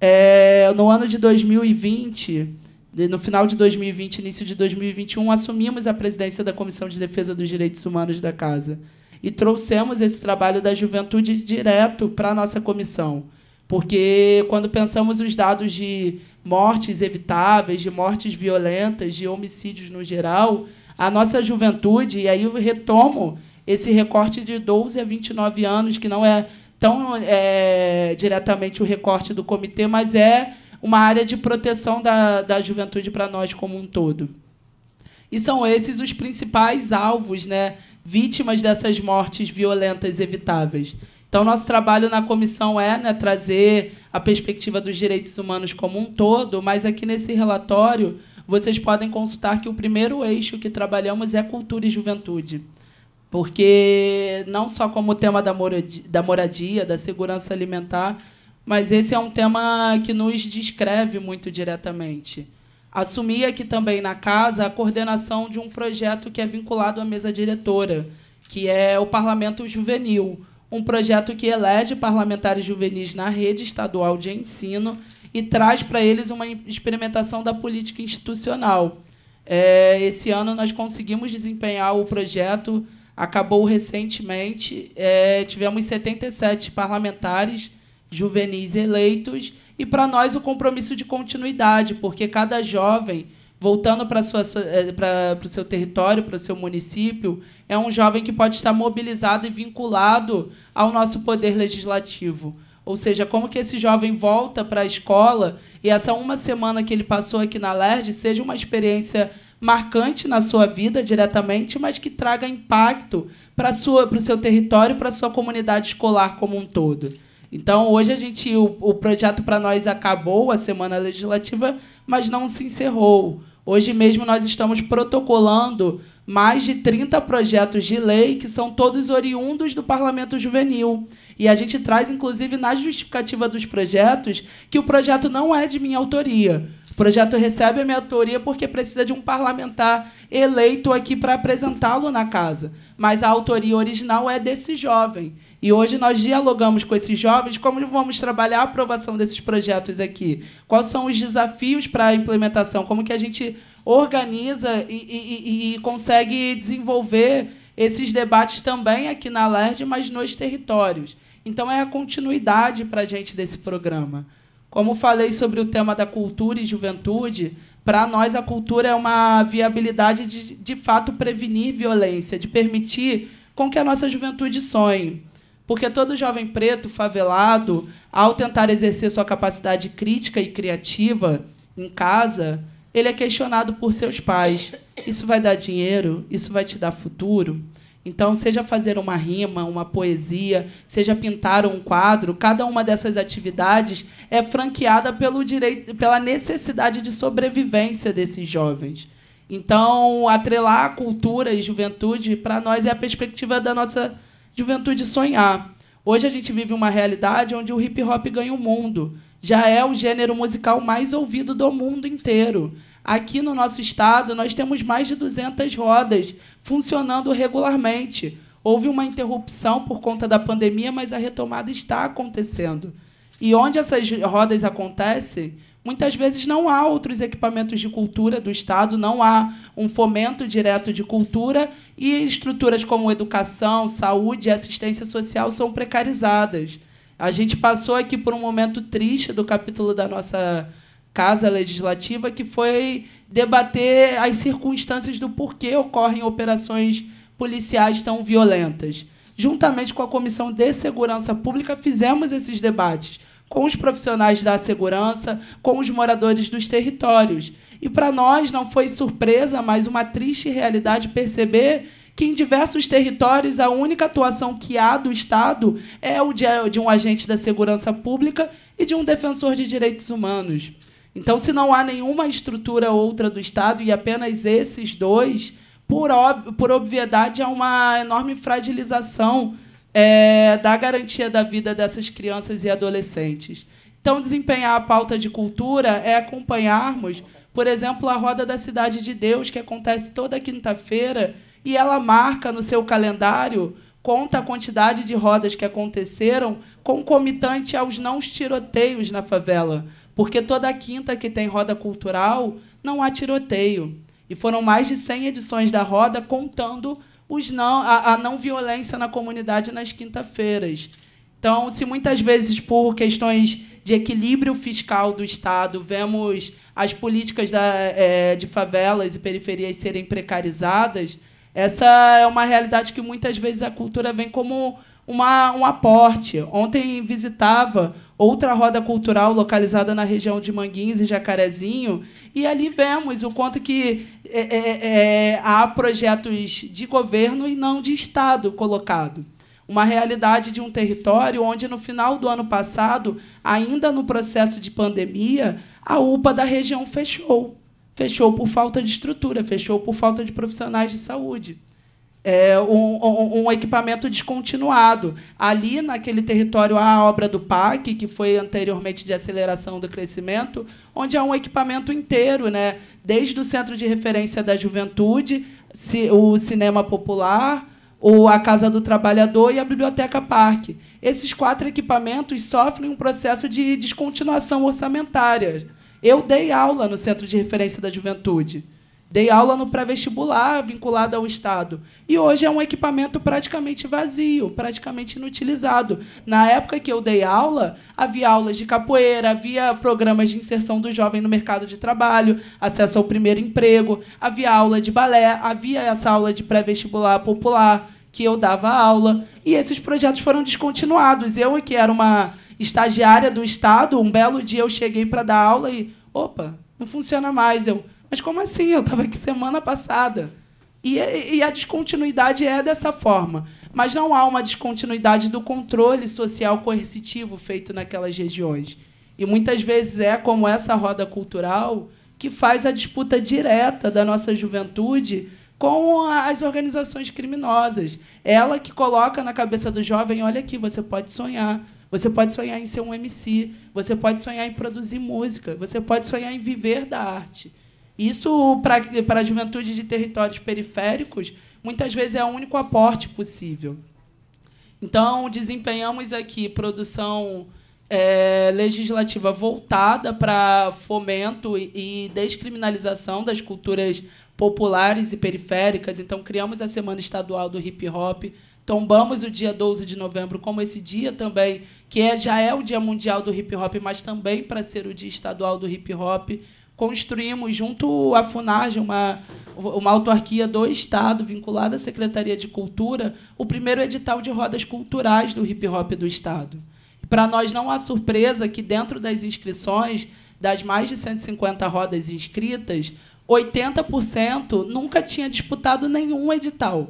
É, no ano de 2020, no final de 2020, início de 2021, assumimos a presidência da Comissão de Defesa dos Direitos Humanos da Casa e trouxemos esse trabalho da juventude direto para a nossa comissão. Porque quando pensamos os dados de mortes evitáveis, de mortes violentas, de homicídios no geral, a nossa juventude, e aí eu retomo esse recorte de 12 a 29 anos, que não é tão é, diretamente o recorte do comitê, mas é uma área de proteção da, da juventude para nós como um todo. E são esses os principais alvos né, vítimas dessas mortes violentas evitáveis. Então, nosso trabalho na comissão é né, trazer a perspectiva dos direitos humanos como um todo, mas aqui nesse relatório vocês podem consultar que o primeiro eixo que trabalhamos é cultura e juventude. Porque não só como tema da moradia, da, moradia, da segurança alimentar, mas esse é um tema que nos descreve muito diretamente assumi aqui também na casa a coordenação de um projeto que é vinculado à mesa diretora, que é o Parlamento Juvenil, um projeto que elege parlamentares juvenis na rede estadual de ensino e traz para eles uma experimentação da política institucional. É, esse ano nós conseguimos desempenhar o projeto, acabou recentemente, é, tivemos 77 parlamentares juvenis eleitos e para nós, o compromisso de continuidade, porque cada jovem voltando para eh, o seu território, para o seu município, é um jovem que pode estar mobilizado e vinculado ao nosso poder legislativo. Ou seja, como que esse jovem volta para a escola e essa uma semana que ele passou aqui na LERD seja uma experiência marcante na sua vida diretamente, mas que traga impacto para o seu território, para a sua comunidade escolar como um todo. Então, hoje a gente o, o projeto para nós acabou a semana legislativa, mas não se encerrou. Hoje mesmo nós estamos protocolando mais de 30 projetos de lei que são todos oriundos do Parlamento Juvenil. E a gente traz, inclusive, na justificativa dos projetos, que o projeto não é de minha autoria. O projeto recebe a minha autoria porque precisa de um parlamentar eleito aqui para apresentá-lo na casa. Mas a autoria original é desse jovem. E hoje nós dialogamos com esses jovens como vamos trabalhar a aprovação desses projetos aqui. Quais são os desafios para a implementação? Como que a gente organiza e, e, e consegue desenvolver esses debates também aqui na LERD, mas nos territórios. Então, é a continuidade para a gente desse programa. Como falei sobre o tema da cultura e juventude, para nós a cultura é uma viabilidade de, de fato, prevenir violência, de permitir com que a nossa juventude sonhe. Porque todo jovem preto, favelado, ao tentar exercer sua capacidade crítica e criativa em casa, ele é questionado por seus pais. Isso vai dar dinheiro? Isso vai te dar futuro? Então, seja fazer uma rima, uma poesia, seja pintar um quadro, cada uma dessas atividades é franqueada pelo direito, pela necessidade de sobrevivência desses jovens. Então, atrelar cultura e juventude, para nós, é a perspectiva da nossa juventude sonhar. Hoje a gente vive uma realidade onde o hip hop ganha o mundo. Já é o gênero musical mais ouvido do mundo inteiro. Aqui no nosso estado, nós temos mais de 200 rodas funcionando regularmente. Houve uma interrupção por conta da pandemia, mas a retomada está acontecendo. E onde essas rodas acontecem, muitas vezes não há outros equipamentos de cultura do Estado, não há um fomento direto de cultura e estruturas como educação, saúde e assistência social são precarizadas. A gente passou aqui por um momento triste do capítulo da nossa Casa Legislativa, que foi debater as circunstâncias do porquê ocorrem operações policiais tão violentas. Juntamente com a Comissão de Segurança Pública, fizemos esses debates com os profissionais da segurança, com os moradores dos territórios. E para nós não foi surpresa, mas uma triste realidade perceber que em diversos territórios a única atuação que há do Estado é o de um agente da segurança pública e de um defensor de direitos humanos. Então, se não há nenhuma estrutura outra do Estado e apenas esses dois, por, ob por obviedade, há uma enorme fragilização é, da garantia da vida dessas crianças e adolescentes. Então, desempenhar a pauta de cultura é acompanharmos, por exemplo, a Roda da Cidade de Deus, que acontece toda quinta-feira, e ela marca no seu calendário, conta a quantidade de rodas que aconteceram, concomitante aos não tiroteios na favela. Porque toda quinta que tem roda cultural, não há tiroteio. E foram mais de 100 edições da roda contando os não, a, a não violência na comunidade nas quinta-feiras. Então, se muitas vezes por questões de equilíbrio fiscal do Estado vemos as políticas da, é, de favelas e periferias serem precarizadas, essa é uma realidade que muitas vezes a cultura vem como uma, um aporte. Ontem visitava outra roda cultural localizada na região de Manguins e Jacarezinho, e ali vemos o quanto que é, é, é, há projetos de governo e não de Estado colocado. Uma realidade de um território onde, no final do ano passado, ainda no processo de pandemia, a UPA da região fechou. Fechou por falta de estrutura, fechou por falta de profissionais de saúde é, um, um, um, equipamento descontinuado. Ali, naquele território, há a obra do PAC, que foi anteriormente de aceleração do crescimento, onde há um equipamento inteiro, né? desde o Centro de Referência da Juventude, o Cinema Popular, a Casa do Trabalhador e a Biblioteca Parque. Esses quatro equipamentos sofrem um processo de descontinuação orçamentária. Eu dei aula no Centro de Referência da Juventude. Dei aula no pré-vestibular vinculado ao Estado. E hoje é um equipamento praticamente vazio, praticamente inutilizado. Na época que eu dei aula, havia aulas de capoeira, havia programas de inserção do jovem no mercado de trabalho, acesso ao primeiro emprego, havia aula de balé, havia essa aula de pré-vestibular popular que eu dava aula. E esses projetos foram descontinuados. Eu, que era uma estagiária do Estado, um belo dia eu cheguei para dar aula e, opa, não funciona mais. Eu, mas como assim? Eu estava aqui semana passada. E, e a descontinuidade é dessa forma. Mas não há uma descontinuidade do controle social coercitivo feito naquelas regiões. E muitas vezes é como essa roda cultural que faz a disputa direta da nossa juventude com as organizações criminosas. Ela que coloca na cabeça do jovem: olha aqui, você pode sonhar. Você pode sonhar em ser um MC, você pode sonhar em produzir música, você pode sonhar em viver da arte. Isso, para a juventude de territórios periféricos, muitas vezes é o único aporte possível. Então, desempenhamos aqui produção é, legislativa voltada para fomento e, e descriminalização das culturas populares e periféricas. Então, criamos a Semana Estadual do Hip Hop, tombamos o dia 12 de novembro como esse dia também, que é, já é o Dia Mundial do Hip Hop, mas também para ser o Dia Estadual do Hip Hop construímos junto à FUNAGE uma, uma autarquia do Estado vinculada à Secretaria de Cultura, o primeiro edital de rodas culturais do hip hop do Estado. Para nós não há surpresa que dentro das inscrições, das mais de 150 rodas inscritas, 80% nunca tinha disputado nenhum edital.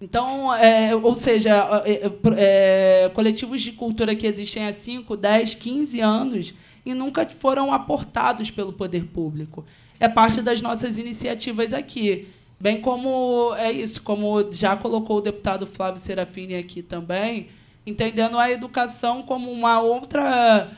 Então, é, ou seja, é, é, é coletivos de cultura que existem há 5, 10, 15 anos e nunca foram aportados pelo poder público. É parte das nossas iniciativas aqui. Bem como é isso, como já colocou o deputado Flávio Serafini aqui também, entendendo a educação como uma outra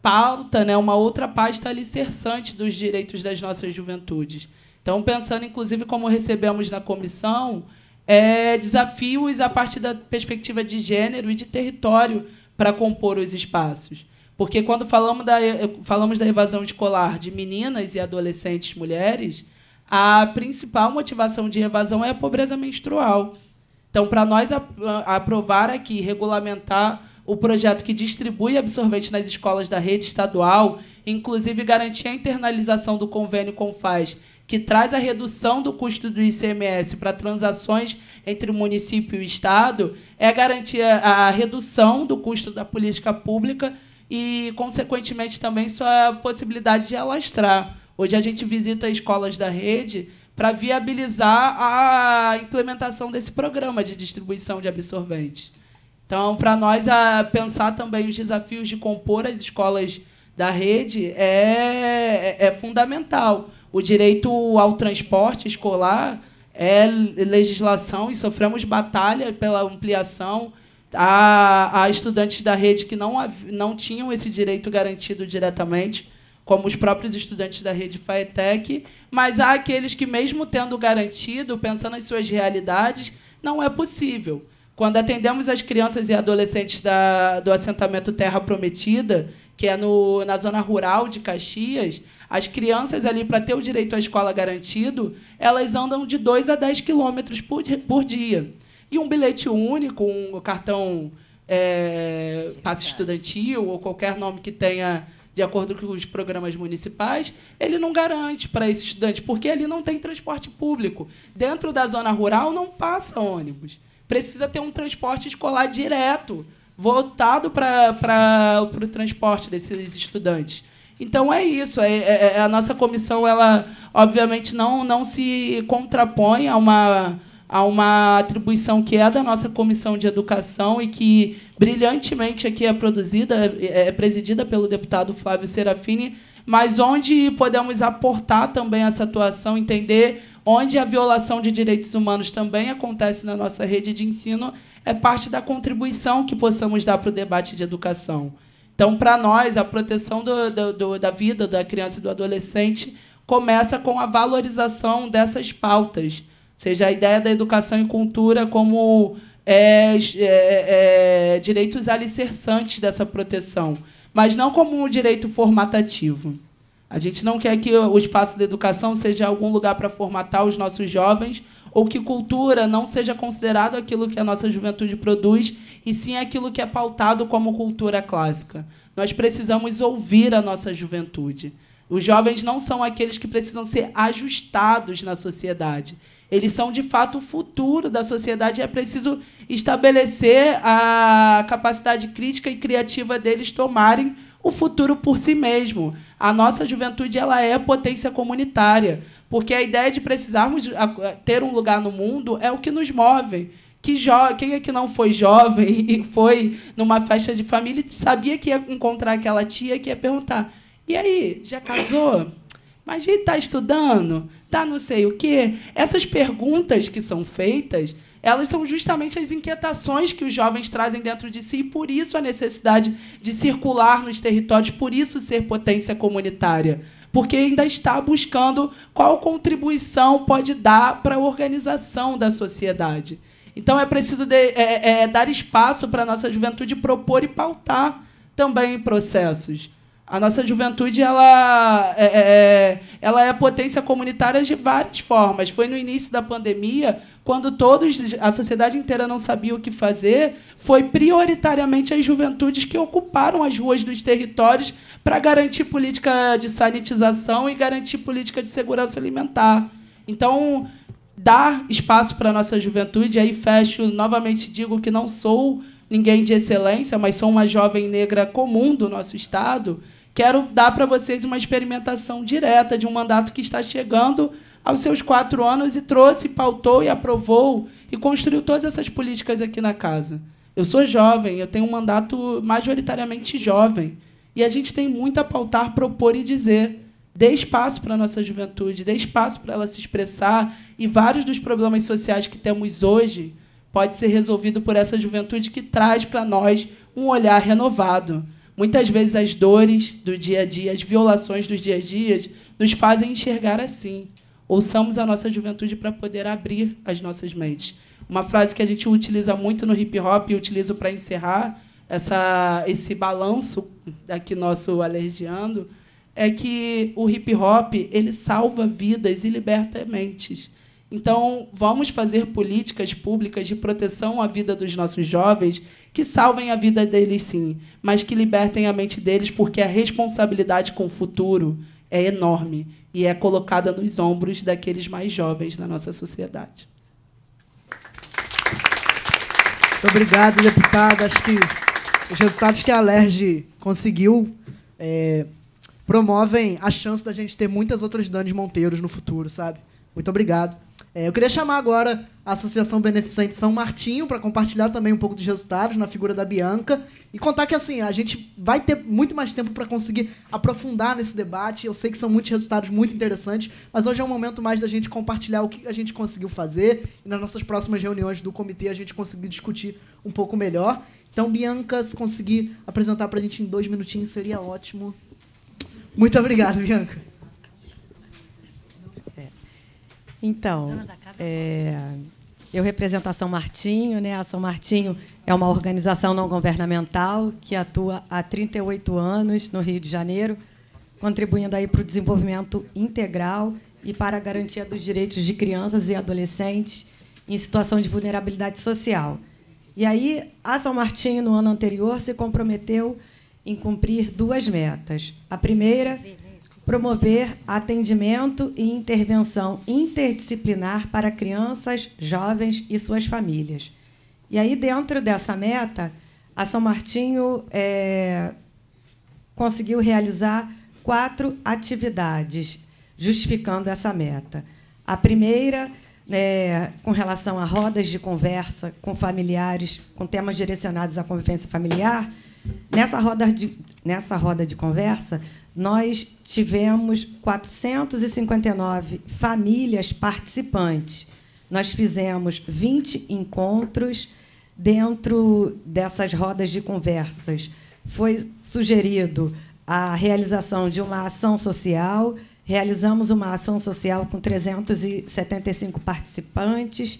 pauta, né, uma outra pasta alicerçante dos direitos das nossas juventudes. Então, pensando inclusive como recebemos na comissão, é, desafios a partir da perspectiva de gênero e de território para compor os espaços. Porque quando falamos da, eh, falamos da evasão escolar de meninas e adolescentes mulheres, a principal motivação de evasão é a pobreza menstrual. Então, para nós aprovar aqui, regulamentar o projeto que distribui absorvente nas escolas da rede estadual, inclusive garantir a internalização do convênio com FAS, que traz a redução do custo do ICMS para transações entre o município e o Estado, é garantir a redução do custo da política pública e, consequentemente, também sua possibilidade de alastrar. Hoje a gente visita escolas da rede para viabilizar a implementação desse programa de distribuição de absorventes. Então, para nós, a pensar também os desafios de compor as escolas da rede é, é, é fundamental. O direito ao transporte escolar é legislação e sofremos batalha pela ampliação Há, estudantes da rede que não, não tinham esse direito garantido diretamente, como os próprios estudantes da rede FAETEC, mas há aqueles que, mesmo tendo garantido, pensando nas suas realidades, não é possível. Quando atendemos as crianças e adolescentes da, do assentamento Terra Prometida, que é no, na zona rural de Caxias, as crianças ali, para ter o direito à escola garantido, elas andam de 2 a 10 quilômetros por, por dia e um bilhete único, um cartão é, passe estudantil ou qualquer nome que tenha de acordo com os programas municipais, ele não garante para esse estudante, porque ali não tem transporte público. Dentro da zona rural não passa ônibus. Precisa ter um transporte escolar direto, voltado para o transporte desses estudantes. Então é isso. É, é, é, a nossa comissão, ela obviamente não, não se contrapõe a uma a uma atribuição que é da nossa Comissão de Educação e que brilhantemente aqui é produzida, é, é presidida pelo deputado Flávio Serafini, mas onde podemos aportar também essa atuação, entender onde a violação de direitos humanos também acontece na nossa rede de ensino, é parte da contribuição que possamos dar para o debate de educação. Então, para nós, a proteção do, do, do, da vida da criança e do adolescente começa com a valorização dessas pautas seja a ideia da educação e cultura como é, é, é, direitos alicerçantes dessa proteção, mas não como um direito formatativo. A gente não quer que o espaço da educação seja algum lugar para formatar os nossos jovens ou que cultura não seja considerado aquilo que a nossa juventude produz e sim aquilo que é pautado como cultura clássica. Nós precisamos ouvir a nossa juventude. Os jovens não são aqueles que precisam ser ajustados na sociedade. Eles são de fato o futuro da sociedade é preciso estabelecer a capacidade crítica e criativa deles tomarem o futuro por si mesmo. A nossa juventude ela é potência comunitária, porque a ideia de precisarmos ter um lugar no mundo é o que nos move. Que jo... Quem é que não foi jovem e foi numa festa de família e sabia que ia encontrar aquela tia que ia perguntar: e aí, já casou? Mas já está estudando? está não sei o quê. Essas perguntas que são feitas, elas são justamente as inquietações que os jovens trazem dentro de si, e por isso a necessidade de circular nos territórios, por isso ser potência comunitária. Porque ainda está buscando qual contribuição pode dar para a organização da sociedade. Então é preciso de, é, é, é dar espaço para a nossa juventude propor e pautar também processos. A nossa juventude ela é, é, é, ela é potência comunitária de várias formas. Foi no início da pandemia, quando todos a sociedade inteira não sabia o que fazer, foi prioritariamente as juventudes que ocuparam as ruas dos territórios para garantir política de sanitização e garantir política de segurança alimentar. Então, dar espaço para a nossa juventude, aí fecho, novamente digo que não sou ninguém de excelência, mas sou uma jovem negra comum do nosso estado, quero dar para vocês uma experimentação direta de um mandato que está chegando aos seus quatro anos e trouxe, pautou e aprovou e construiu todas essas políticas aqui na casa. Eu sou jovem, eu tenho um mandato majoritariamente jovem. E a gente tem muito a pautar, propor e dizer. Dê espaço para a nossa juventude, dê espaço para ela se expressar. E vários dos problemas sociais que temos hoje pode ser resolvido por essa juventude que traz para nós um olhar renovado. Muitas vezes as dores do dia a dia, as violações dos dia a dias, nos fazem enxergar assim. Ouçamos a nossa juventude para poder abrir as nossas mentes. Uma frase que a gente utiliza muito no hip hop e utilizo para encerrar essa, esse balanço aqui nosso alergiando é que o hip hop ele salva vidas e liberta mentes. Então, vamos fazer políticas públicas de proteção à vida dos nossos jovens que salvem a vida deles, sim, mas que libertem a mente deles, porque a responsabilidade com o futuro é enorme e é colocada nos ombros daqueles mais jovens na nossa sociedade. Muito obrigado, deputada. Acho que os resultados que a Alerj conseguiu é, promovem a chance da gente ter muitas outras Danes Monteiros no futuro, sabe? Muito obrigado. É, eu queria chamar agora a Associação Beneficente São Martinho para compartilhar também um pouco dos resultados na figura da Bianca e contar que assim a gente vai ter muito mais tempo para conseguir aprofundar nesse debate. Eu sei que são muitos resultados muito interessantes, mas hoje é um momento mais da gente compartilhar o que a gente conseguiu fazer e nas nossas próximas reuniões do comitê a gente conseguir discutir um pouco melhor. Então, Bianca, se conseguir apresentar para a gente em dois minutinhos seria ótimo. Muito obrigado, Bianca. Então, é, eu represento a São Martinho, né? A São Martinho é uma organização não governamental que atua há 38 anos no Rio de Janeiro, contribuindo aí para o desenvolvimento integral e para a garantia dos direitos de crianças e adolescentes em situação de vulnerabilidade social. E aí, a São Martinho, no ano anterior, se comprometeu em cumprir duas metas. A primeira promover atendimento e intervenção interdisciplinar para crianças, jovens e suas famílias. E aí, dentro dessa meta, a São Martinho é, conseguiu realizar quatro atividades, justificando essa meta. A primeira, é, com relação a rodas de conversa com familiares, com temas direcionados à convivência familiar. Nessa roda de, nessa roda de conversa, nós tivemos 459 famílias participantes. Nós fizemos 20 encontros dentro dessas rodas de conversas. Foi sugerido a realização de uma ação social. Realizamos uma ação social com 375 participantes,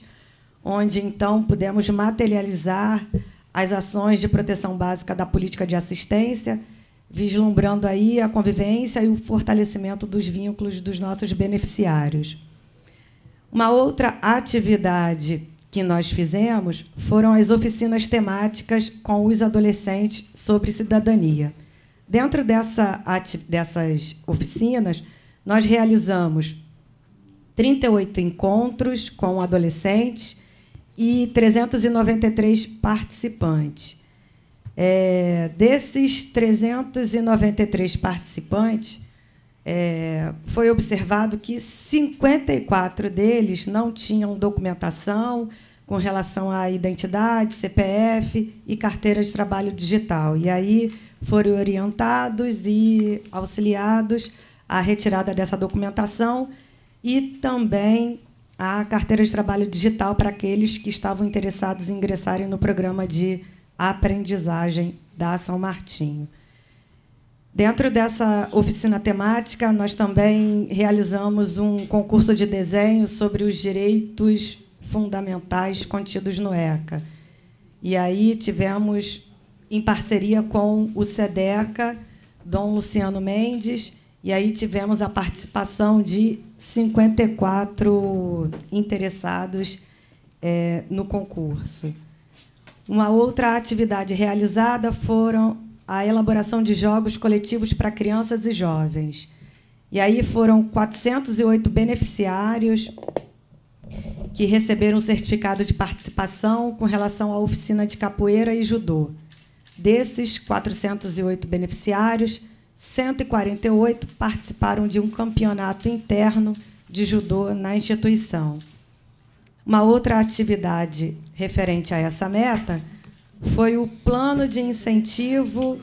onde então pudemos materializar as ações de proteção básica da política de assistência vislumbrando aí a convivência e o fortalecimento dos vínculos dos nossos beneficiários. Uma outra atividade que nós fizemos foram as oficinas temáticas com os adolescentes sobre cidadania. Dentro dessa, dessas oficinas, nós realizamos 38 encontros com adolescentes e 393 participantes. É, desses 393 participantes, é, foi observado que 54 deles não tinham documentação com relação à identidade, CPF e carteira de trabalho digital. E aí foram orientados e auxiliados à retirada dessa documentação e também a carteira de trabalho digital para aqueles que estavam interessados em ingressarem no programa de a aprendizagem da São Martinho. Dentro dessa oficina temática, nós também realizamos um concurso de desenho sobre os direitos fundamentais contidos no ECA. E aí tivemos, em parceria com o SEDECA, Dom Luciano Mendes, e aí tivemos a participação de 54 interessados é, no concurso. Uma outra atividade realizada foram a elaboração de jogos coletivos para crianças e jovens. E aí foram 408 beneficiários que receberam certificado de participação com relação à oficina de capoeira e judô. Desses 408 beneficiários, 148 participaram de um campeonato interno de judô na instituição. Uma outra atividade referente a essa meta foi o plano de incentivo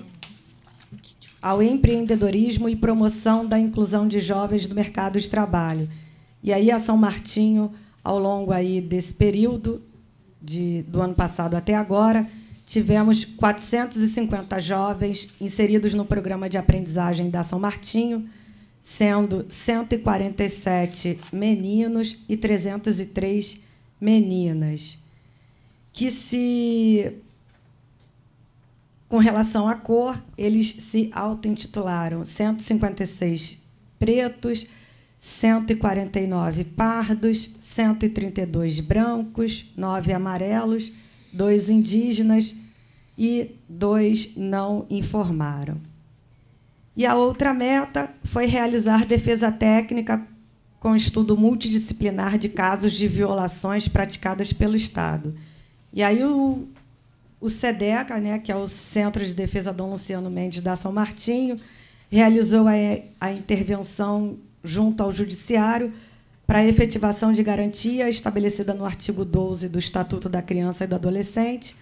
ao empreendedorismo e promoção da inclusão de jovens no mercado de trabalho. E aí a São Martinho, ao longo aí desse período de, do ano passado até agora, tivemos 450 jovens inseridos no programa de aprendizagem da São Martinho, sendo 147 meninos e 303 meninas, que se com relação à cor, eles se auto-intitularam 156 pretos, 149 pardos, 132 brancos, 9 amarelos, 2 indígenas e 2 não informaram. E a outra meta foi realizar defesa técnica com estudo multidisciplinar de casos de violações praticadas pelo Estado. E aí o, o SEDECA, né, que é o Centro de Defesa Dom Luciano Mendes da São Martinho, realizou a, a intervenção junto ao Judiciário para a efetivação de garantia estabelecida no artigo 12 do Estatuto da Criança e do Adolescente,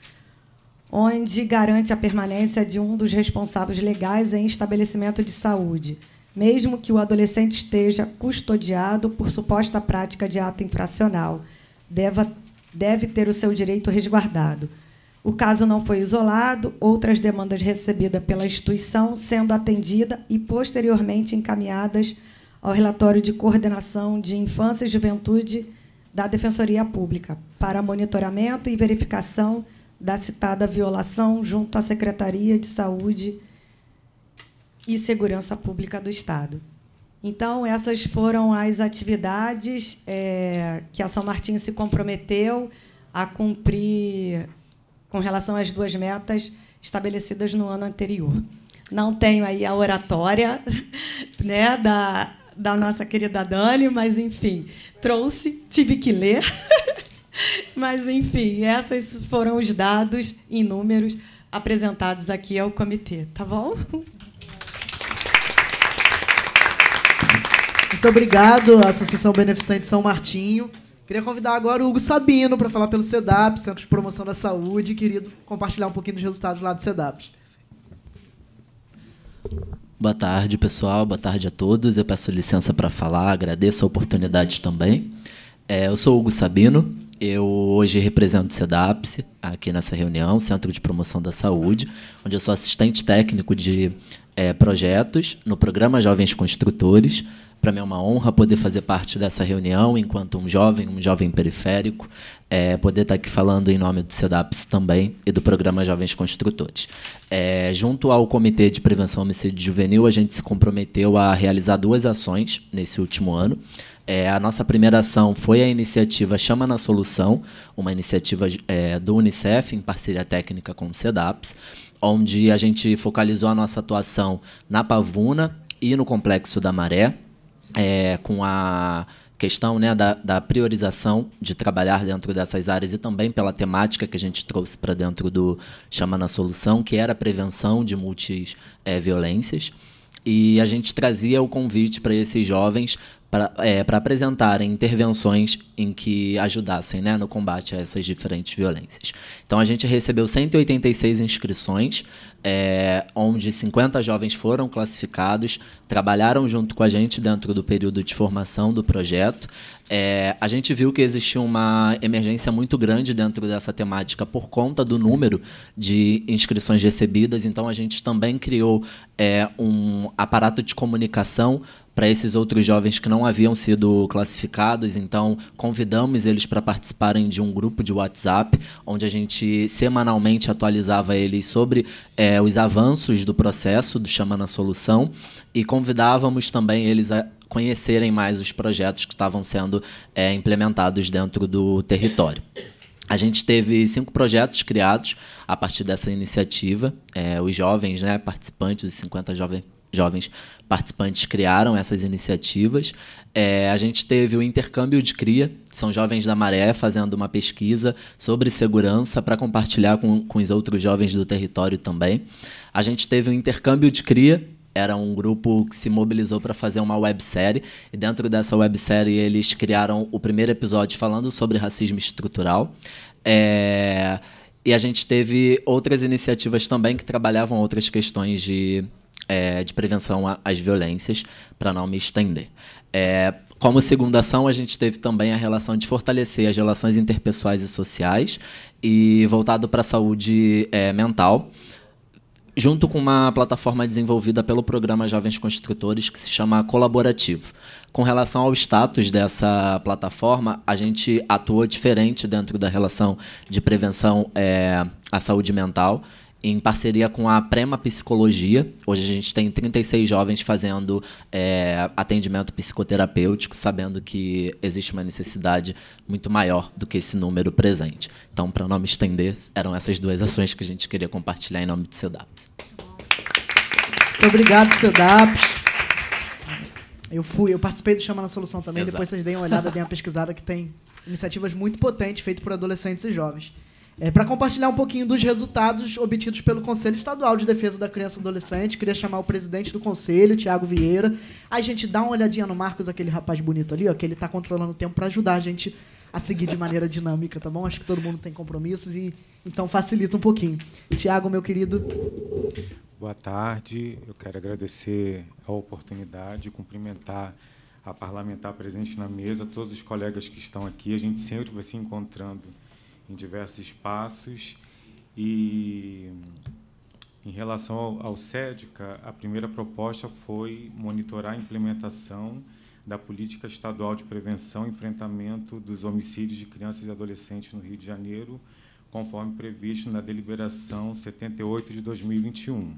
onde garante a permanência de um dos responsáveis legais em estabelecimento de saúde mesmo que o adolescente esteja custodiado por suposta prática de ato infracional, deva, deve ter o seu direito resguardado. O caso não foi isolado, outras demandas recebidas pela instituição sendo atendida e posteriormente encaminhadas ao relatório de coordenação de infância e juventude da Defensoria Pública para monitoramento e verificação da citada violação junto à Secretaria de Saúde e Segurança Pública do Estado. Então, essas foram as atividades é, que a São Martinho se comprometeu a cumprir com relação às duas metas estabelecidas no ano anterior. Não tenho aí a oratória né, da, da nossa querida Dani, mas, enfim, trouxe, tive que ler. mas, enfim, esses foram os dados em números apresentados aqui ao comitê, tá bom? Muito obrigado, Associação Beneficente São Martinho. Queria convidar agora o Hugo Sabino para falar pelo SEDAP, Centro de Promoção da Saúde, e querido compartilhar um pouquinho dos resultados lá do SEDAP. Boa tarde, pessoal. Boa tarde a todos. Eu peço licença para falar, agradeço a oportunidade também. É, eu sou Hugo Sabino, eu hoje represento o SEDAPS aqui nessa reunião, Centro de Promoção da Saúde, onde eu sou assistente técnico de é, projetos no programa Jovens Construtores, para mim é uma honra poder fazer parte dessa reunião enquanto um jovem, um jovem periférico, é, poder estar tá aqui falando em nome do Cedaps também e do programa Jovens Construtores. É, junto ao Comitê de Prevenção ao Homicídio Juvenil, a gente se comprometeu a realizar duas ações nesse último ano. É, a nossa primeira ação foi a iniciativa Chama na Solução, uma iniciativa é, do Unicef em parceria técnica com o Cedaps onde a gente focalizou a nossa atuação na Pavuna e no Complexo da Maré, é, com a questão né, da, da, priorização de trabalhar dentro dessas áreas e também pela temática que a gente trouxe para dentro do Chama na Solução, que era a prevenção de multis é, violências. E a gente trazia o convite para esses jovens para é, apresentarem intervenções em que ajudassem né, no combate a essas diferentes violências. Então a gente recebeu 186 inscrições, é, onde 50 jovens foram classificados, trabalharam junto com a gente dentro do período de formação do projeto. É, a gente viu que existia uma emergência muito grande dentro dessa temática por conta do número de inscrições recebidas, então a gente também criou é, um aparato de comunicação para esses outros jovens que não haviam sido classificados. Então, convidamos eles para participarem de um grupo de WhatsApp, onde a gente semanalmente atualizava eles sobre é, os avanços do processo do Chama na Solução e convidávamos também eles a conhecerem mais os projetos que estavam sendo é, implementados dentro do território. A gente teve cinco projetos criados a partir dessa iniciativa. É, os jovens, né, participantes, os 50 jovens jovens participantes criaram essas iniciativas. É, a gente teve o intercâmbio de cria, são jovens da Maré fazendo uma pesquisa sobre segurança para compartilhar com, com os outros jovens do território também. A gente teve o intercâmbio de cria, era um grupo que se mobilizou para fazer uma websérie. E dentro dessa websérie, eles criaram o primeiro episódio falando sobre racismo estrutural. É... E a gente teve outras iniciativas também que trabalhavam outras questões de é, de prevenção às violências, para não me estender. É, como segunda ação, a gente teve também a relação de fortalecer as relações interpessoais e sociais e voltado para a saúde é, mental, junto com uma plataforma desenvolvida pelo programa Jovens Construtores, que se chama Colaborativo. Com relação ao status dessa plataforma, a gente atuou diferente dentro da relação de prevenção é, à saúde mental em parceria com a Prema Psicologia. Hoje a gente tem 36 jovens fazendo é, atendimento psicoterapêutico, sabendo que existe uma necessidade muito maior do que esse número presente. Então, para não me estender, eram essas duas ações que a gente queria compartilhar em nome do CEDAPS. Muito obrigado, CEDAPS. Eu fui, eu participei do Chama na Solução também, Exato. depois vocês deem uma olhada, deem uma pesquisada que tem iniciativas muito potentes feitas por adolescentes e jovens. É, para compartilhar um pouquinho dos resultados obtidos pelo Conselho Estadual de Defesa da Criança e Adolescente, queria chamar o presidente do conselho, Tiago Vieira. A gente dá uma olhadinha no Marcos, aquele rapaz bonito ali, ó, que ele está controlando o tempo para ajudar a gente a seguir de maneira dinâmica, tá bom? Acho que todo mundo tem compromissos e então facilita um pouquinho. Tiago, meu querido. Boa tarde. Eu quero agradecer a oportunidade, cumprimentar a parlamentar presente na mesa, todos os colegas que estão aqui. A gente sempre vai se encontrando em diversos espaços. E em relação ao, SEDCA, a primeira proposta foi monitorar a implementação da Política Estadual de Prevenção e Enfrentamento dos Homicídios de Crianças e Adolescentes no Rio de Janeiro, conforme previsto na Deliberação 78 de 2021.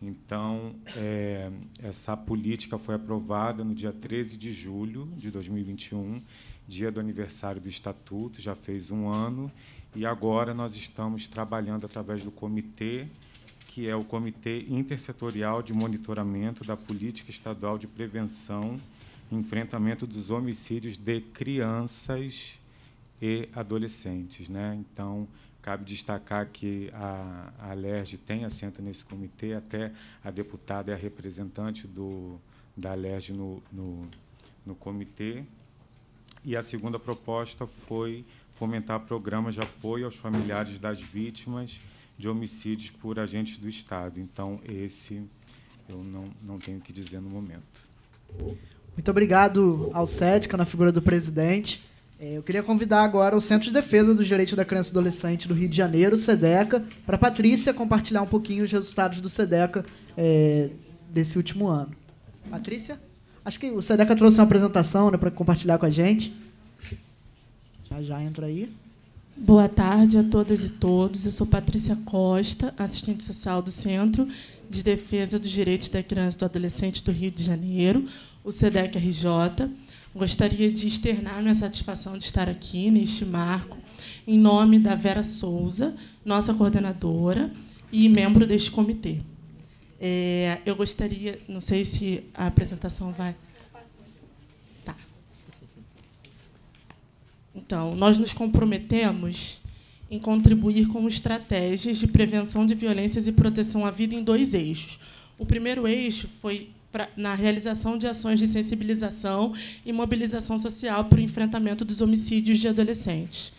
Então, é, essa política foi aprovada no dia 13 de julho de 2021 dia do aniversário do Estatuto, já fez um ano, e agora nós estamos trabalhando através do comitê, que é o Comitê Intersetorial de Monitoramento da Política Estadual de Prevenção e Enfrentamento dos Homicídios de Crianças e Adolescentes. Né? Então, Cabe destacar que a, a LERJ tem assento nesse comitê, até a deputada é a representante do, da LERJ no, no, no comitê. E a segunda proposta foi fomentar programas de apoio aos familiares das vítimas de homicídios por agentes do Estado. Então, esse eu não, não tenho o que dizer no momento. Muito obrigado ao SEDCA, na figura do presidente. É, eu queria convidar agora o Centro de Defesa dos Direitos da Criança e Adolescente do Rio de Janeiro, SEDECA, para a Patrícia compartilhar um pouquinho os resultados do SEDECA é, desse último ano. Patrícia? Acho que o Sedeca trouxe uma apresentação né, para compartilhar com a gente. Já já entra aí. Boa tarde a todas e todos. Eu sou Patrícia Costa, assistente social do Centro de Defesa dos Direitos da Criança e do Adolescente do Rio de Janeiro, o SEDEC RJ. Gostaria de externar minha satisfação de estar aqui neste marco, em nome da Vera Souza, nossa coordenadora e membro deste comitê. É, eu gostaria, não sei se a apresentação vai. Tá. Então, nós nos comprometemos em contribuir com estratégias de prevenção de violências e proteção à vida em dois eixos. O primeiro eixo foi pra, na realização de ações de sensibilização e mobilização social para o enfrentamento dos homicídios de adolescentes.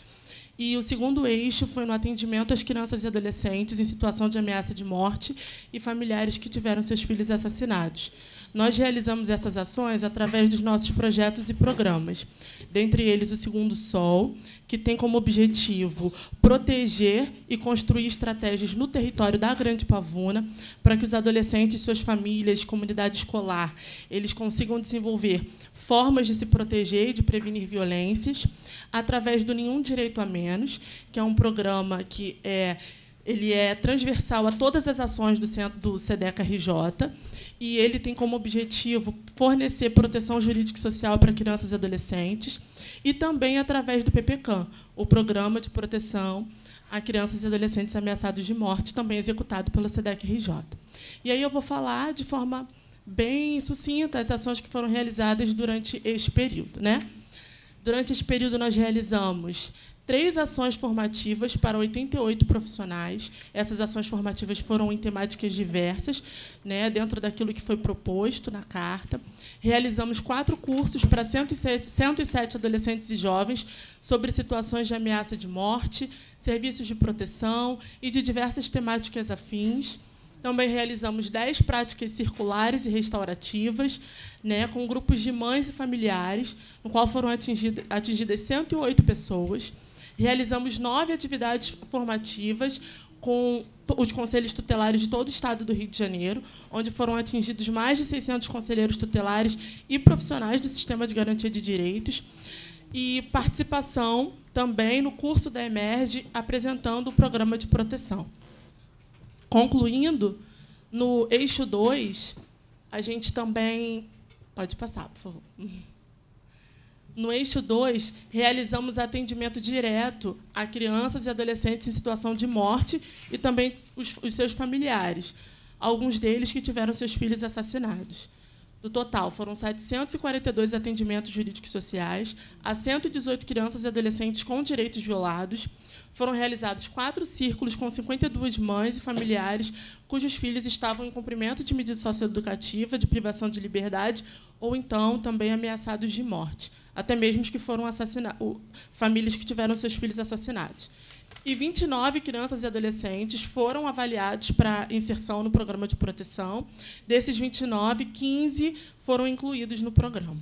E o segundo eixo foi no atendimento às crianças e adolescentes em situação de ameaça de morte e familiares que tiveram seus filhos assassinados. Nós realizamos essas ações através dos nossos projetos e programas, dentre eles o Segundo Sol, que tem como objetivo proteger e construir estratégias no território da Grande Pavuna para que os adolescentes, suas famílias, comunidade escolar, eles consigam desenvolver formas de se proteger e de prevenir violências através do Nenhum Direito a Menos, que é um programa que é ele é transversal a todas as ações do, centro, do SEDEC RJ e ele tem como objetivo fornecer proteção jurídica e social para crianças e adolescentes, e também através do PPCAM, o Programa de Proteção a Crianças e Adolescentes Ameaçados de Morte, também executado pela SEDEC-RJ. E aí eu vou falar de forma bem sucinta as ações que foram realizadas durante este período. Né? Durante esse período, nós realizamos três ações formativas para 88 profissionais. Essas ações formativas foram em temáticas diversas, né, dentro daquilo que foi proposto na carta. Realizamos quatro cursos para 107, adolescentes e jovens sobre situações de ameaça de morte, serviços de proteção e de diversas temáticas afins. Também realizamos dez práticas circulares e restaurativas, né, com grupos de mães e familiares, no qual foram atingidas 108 pessoas. Realizamos nove atividades formativas com os conselhos tutelares de todo o estado do Rio de Janeiro, onde foram atingidos mais de 600 conselheiros tutelares e profissionais do sistema de garantia de direitos. E participação também no curso da Emerge, apresentando o programa de proteção. Concluindo, no eixo 2, a gente também. Pode passar, por favor. No eixo 2, realizamos atendimento direto a crianças e adolescentes em situação de morte e também os, os seus familiares, alguns deles que tiveram seus filhos assassinados. Do total, foram 742 atendimentos jurídicos sociais a 118 crianças e adolescentes com direitos violados. Foram realizados quatro círculos com 52 mães e familiares cujos filhos estavam em cumprimento de medida socioeducativa, de privação de liberdade ou então também ameaçados de morte até mesmo os que foram assassinados, famílias que tiveram seus filhos assassinados. E 29 crianças e adolescentes foram avaliados para inserção no programa de proteção. Desses 29, 15 foram incluídos no programa.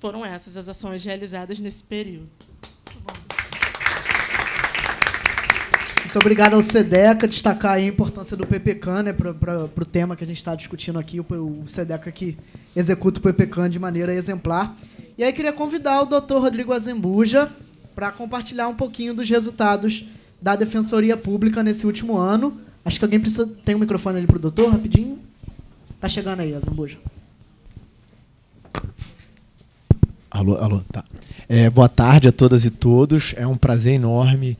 Foram essas as ações realizadas nesse período. Muito obrigado ao SEDECA, destacar a importância do PPCAN né, para o tema que a gente está discutindo aqui, o, o SEDECA que executa o PPCAN de maneira exemplar. E aí queria convidar o doutor Rodrigo Azembuja para compartilhar um pouquinho dos resultados da Defensoria Pública nesse último ano. Acho que alguém precisa. Tem um microfone ali para o doutor, rapidinho. Tá chegando aí, Azambuja. Alô, alô, tá. É, boa tarde a todas e todos. É um prazer enorme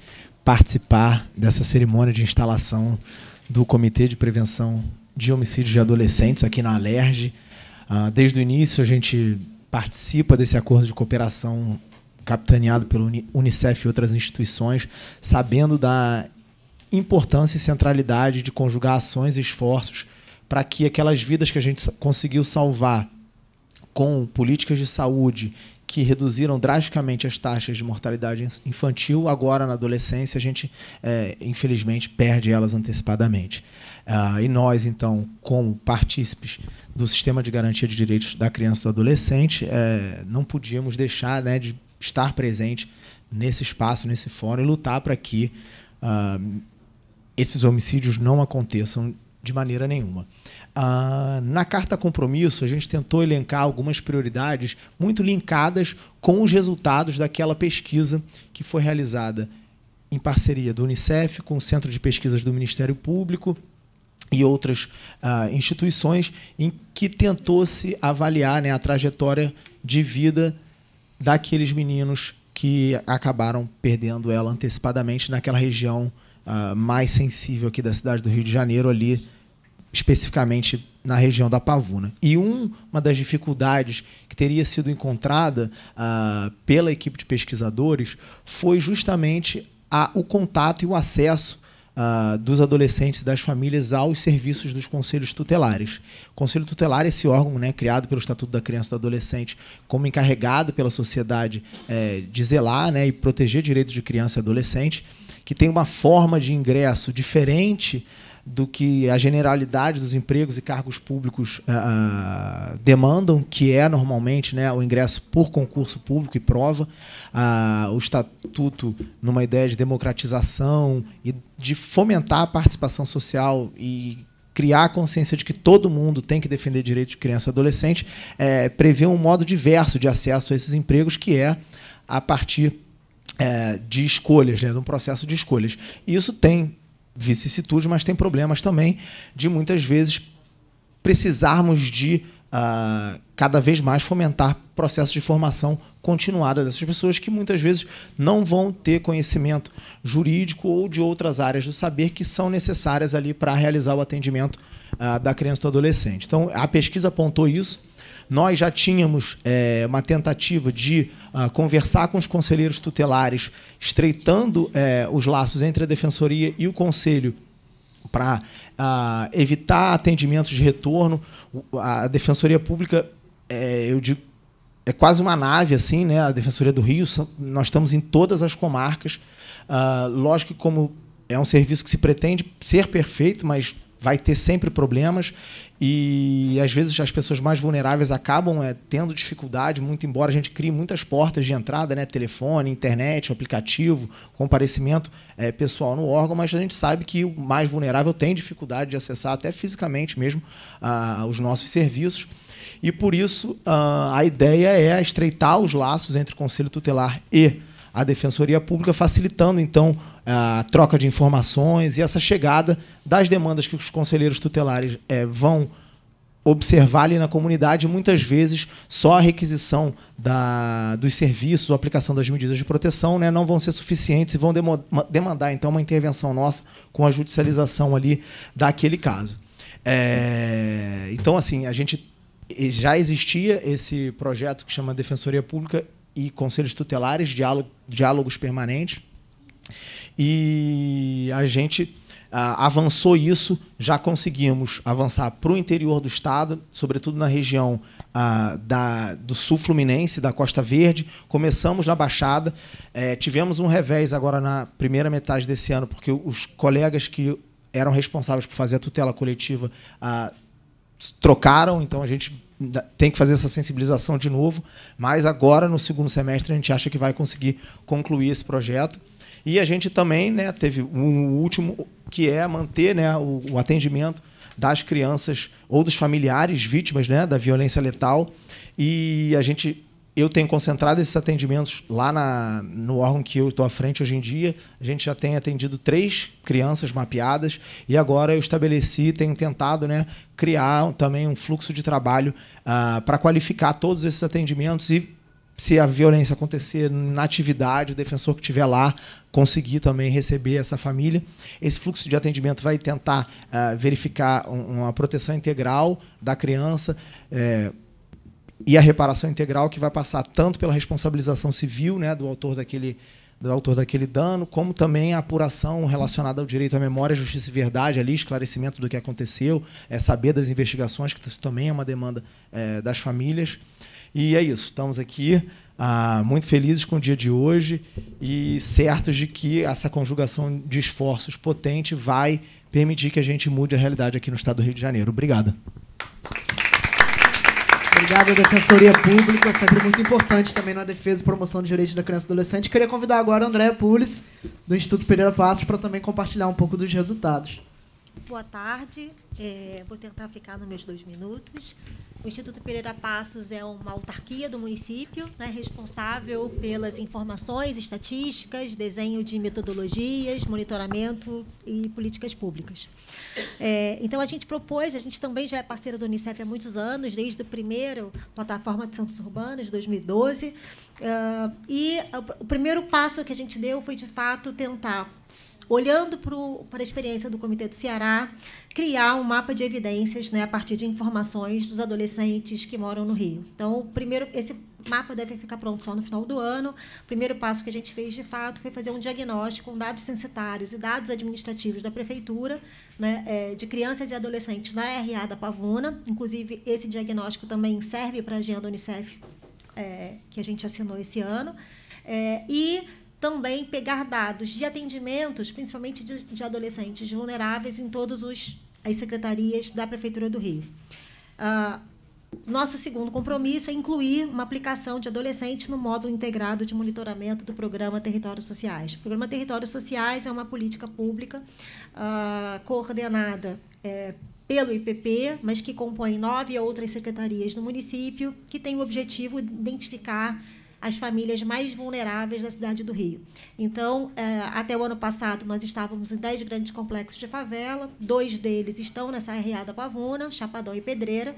participar dessa cerimônia de instalação do Comitê de Prevenção de Homicídios de Adolescentes aqui na Alerj. Ah, desde o início, a gente participa desse acordo de cooperação capitaneado pelo Unicef e outras instituições, sabendo da importância e centralidade de conjugar ações e esforços para que aquelas vidas que a gente conseguiu salvar com políticas de saúde que reduziram drasticamente as taxas de mortalidade infantil, agora na adolescência a gente, é, infelizmente, perde elas antecipadamente. Ah, e nós, então, como partícipes do sistema de garantia de direitos da criança e do adolescente, é, não podíamos deixar né, de estar presente nesse espaço, nesse fórum e lutar para que ah, esses homicídios não aconteçam de maneira nenhuma. Ah, na carta compromisso, a gente tentou elencar algumas prioridades muito linkadas com os resultados daquela pesquisa que foi realizada em parceria do Unicef, com o Centro de Pesquisas do Ministério Público e outras ah, instituições, em que tentou-se avaliar né, a trajetória de vida daqueles meninos que acabaram perdendo ela antecipadamente naquela região ah, mais sensível aqui da cidade do Rio de Janeiro, ali especificamente na região da Pavuna. E um, uma das dificuldades que teria sido encontrada uh, pela equipe de pesquisadores foi justamente a, o contato e o acesso uh, dos adolescentes e das famílias aos serviços dos conselhos tutelares. O Conselho Tutelar é esse órgão né, criado pelo Estatuto da Criança e do Adolescente como encarregado pela sociedade é, de zelar né, e proteger direitos de criança e adolescente, que tem uma forma de ingresso diferente do que a generalidade dos empregos e cargos públicos uh, demandam, que é normalmente né, o ingresso por concurso público e prova, uh, o estatuto numa ideia de democratização e de fomentar a participação social e criar a consciência de que todo mundo tem que defender direitos de criança e adolescente, é, prevê um modo diverso de acesso a esses empregos, que é a partir é, de escolhas, né, de um processo de escolhas. isso tem vicissitudes, mas tem problemas também de muitas vezes precisarmos de uh, cada vez mais fomentar processos de formação continuada dessas pessoas que muitas vezes não vão ter conhecimento jurídico ou de outras áreas do saber que são necessárias ali para realizar o atendimento uh, da criança e do adolescente. Então, a pesquisa apontou isso. Nós já tínhamos é, uma tentativa de uh, conversar com os conselheiros tutelares, estreitando é, os laços entre a defensoria e o conselho para uh, ah, evitar atendimentos de retorno. A defensoria pública, é, eu digo, é quase uma nave assim, né? A defensoria do Rio, nós estamos em todas as comarcas. Uh, lógico que como é um serviço que se pretende ser perfeito, mas vai ter sempre problemas e às vezes as pessoas mais vulneráveis acabam é, tendo dificuldade, muito embora a gente crie muitas portas de entrada, né? telefone, internet, aplicativo, comparecimento é, pessoal no órgão, mas a gente sabe que o mais vulnerável tem dificuldade de acessar até fisicamente mesmo ah, os nossos serviços. E por isso ah, a ideia é estreitar os laços entre o Conselho Tutelar e a Defensoria Pública, facilitando então a troca de informações e essa chegada das demandas que os conselheiros tutelares é, vão observar ali na comunidade, muitas vezes só a requisição da, dos serviços, a aplicação das medidas de proteção, né, não vão ser suficientes e vão demandar então uma intervenção nossa com a judicialização ali daquele caso. É, então, assim, a gente já existia esse projeto que chama Defensoria Pública e Conselhos Tutelares, diálogo, diálogos permanentes. E a gente ah, avançou isso, já conseguimos avançar para o interior do estado, sobretudo na região ah, da, do sul fluminense, da Costa Verde. Começamos na Baixada, é, tivemos um revés agora na primeira metade desse ano, porque os colegas que eram responsáveis por fazer a tutela coletiva ah, trocaram, então a gente tem que fazer essa sensibilização de novo, mas agora no segundo semestre a gente acha que vai conseguir concluir esse projeto. E a gente também né, teve um último, que é manter né, o, o atendimento das crianças ou dos familiares vítimas né, da violência letal. E a gente eu tenho concentrado esses atendimentos lá na, no órgão que eu estou à frente hoje em dia. A gente já tem atendido três crianças mapeadas e agora eu estabeleci, tenho tentado né, criar também um fluxo de trabalho uh, para qualificar todos esses atendimentos e se a violência acontecer na atividade, o defensor que estiver lá conseguir também receber essa família. Esse fluxo de atendimento vai tentar uh, verificar uma proteção integral da criança. É, e a reparação integral que vai passar tanto pela responsabilização civil né, do autor daquele, do autor daquele dano, como também a apuração relacionada ao direito à memória, justiça e verdade, ali, esclarecimento do que aconteceu, é, saber das investigações, que isso também é uma demanda é, das famílias. E é isso, estamos aqui ah, muito felizes com o dia de hoje e certos de que essa conjugação de esforços potente vai permitir que a gente mude a realidade aqui no estado do Rio de Janeiro. Obrigado. Obrigado, Defensoria Pública, sempre muito importante também na defesa e promoção dos direitos da criança e adolescente. Queria convidar agora a Andréa Pulis, do Instituto Pereira Passos, para também compartilhar um pouco dos resultados. Boa tarde, é, vou tentar ficar nos meus dois minutos. O Instituto Pereira Passos é uma autarquia do município, né, responsável pelas informações estatísticas, desenho de metodologias, monitoramento e políticas públicas. É, então, a gente propôs, a gente também já é parceira do Unicef há muitos anos, desde a primeira plataforma de Santos urbanos, 2012, Uh, e o primeiro passo que a gente deu foi, de fato, tentar, olhando para a experiência do Comitê do Ceará, criar um mapa de evidências né, a partir de informações dos adolescentes que moram no Rio. Então, primeiro, esse mapa deve ficar pronto só no final do ano. O primeiro passo que a gente fez, de fato, foi fazer um diagnóstico com dados censitários e dados administrativos da Prefeitura né, é, de crianças e adolescentes na RA da Pavuna. Inclusive, esse diagnóstico também serve para a agenda Unicef é, que a gente assinou esse ano, é, e também pegar dados de atendimentos, principalmente de, de adolescentes vulneráveis, em todas as secretarias da Prefeitura do Rio. Ah, nosso segundo compromisso é incluir uma aplicação de adolescentes no módulo integrado de monitoramento do programa Territórios Sociais. O programa Territórios Sociais é uma política pública ah, coordenada é, pelo IPP, mas que compõe nove outras secretarias do município, que tem o objetivo de identificar as famílias mais vulneráveis da cidade do Rio. Então, é, até o ano passado, nós estávamos em dez grandes complexos de favela, dois deles estão nessa RA da Pavuna, Chapadão e Pedreira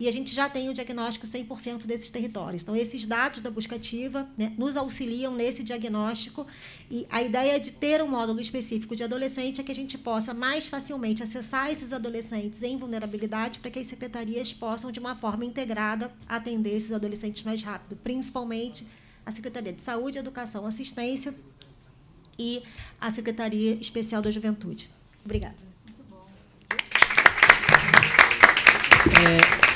e a gente já tem o diagnóstico 100% desses territórios. Então, esses dados da busca ativa né, nos auxiliam nesse diagnóstico e a ideia de ter um módulo específico de adolescente é que a gente possa mais facilmente acessar esses adolescentes em vulnerabilidade para que as secretarias possam, de uma forma integrada, atender esses adolescentes mais rápido, principalmente a Secretaria de Saúde, Educação, Assistência e a Secretaria Especial da Juventude. Obrigada. Muito bom. É...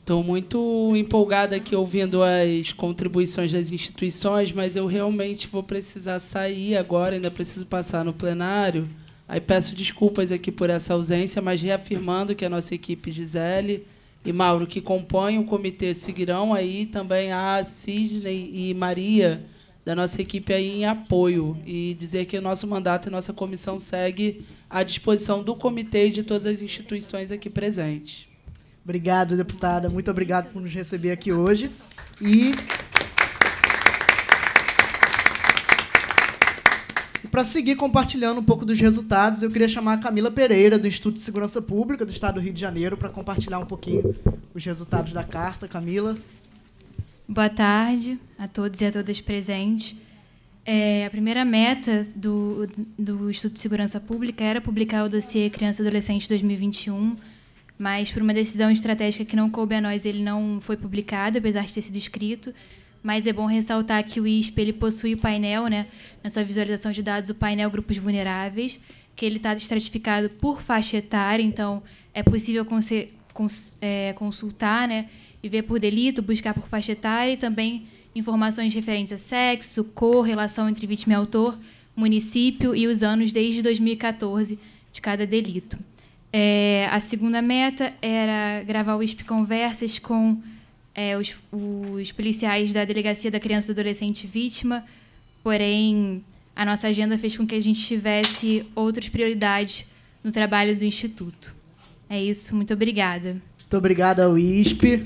Estou muito empolgada aqui ouvindo as contribuições das instituições, mas eu realmente vou precisar sair agora, ainda preciso passar no plenário. Aí peço desculpas aqui por essa ausência, mas reafirmando que a nossa equipe Gisele e Mauro, que compõem o comitê, seguirão aí também a Sidney e Maria, da nossa equipe aí em apoio. E dizer que o nosso mandato e nossa comissão segue à disposição do comitê e de todas as instituições aqui presentes. Obrigado, deputada. Muito obrigado por nos receber aqui hoje. E. Para seguir compartilhando um pouco dos resultados, eu queria chamar a Camila Pereira, do Instituto de Segurança Pública do Estado do Rio de Janeiro, para compartilhar um pouquinho os resultados da carta. Camila. Boa tarde a todos e a todas presentes. É, a primeira meta do, do Instituto de Segurança Pública era publicar o dossiê Criança e Adolescente 2021 mas por uma decisão estratégica que não coube a nós, ele não foi publicado, apesar de ter sido escrito. Mas é bom ressaltar que o ISP ele possui o painel, né, na sua visualização de dados, o painel grupos vulneráveis, que ele está estratificado por faixa etária, então é possível cons cons é, consultar, né, e ver por delito, buscar por faixa etária e também informações referentes a sexo, cor, relação entre vítima e autor, município e os anos desde 2014 de cada delito. É, a segunda meta era gravar o ISP Conversas com é, os, os, policiais da Delegacia da Criança e do Adolescente Vítima, porém, a nossa agenda fez com que a gente tivesse outras prioridades no trabalho do Instituto. É isso, muito obrigada. Muito obrigada ao ISP.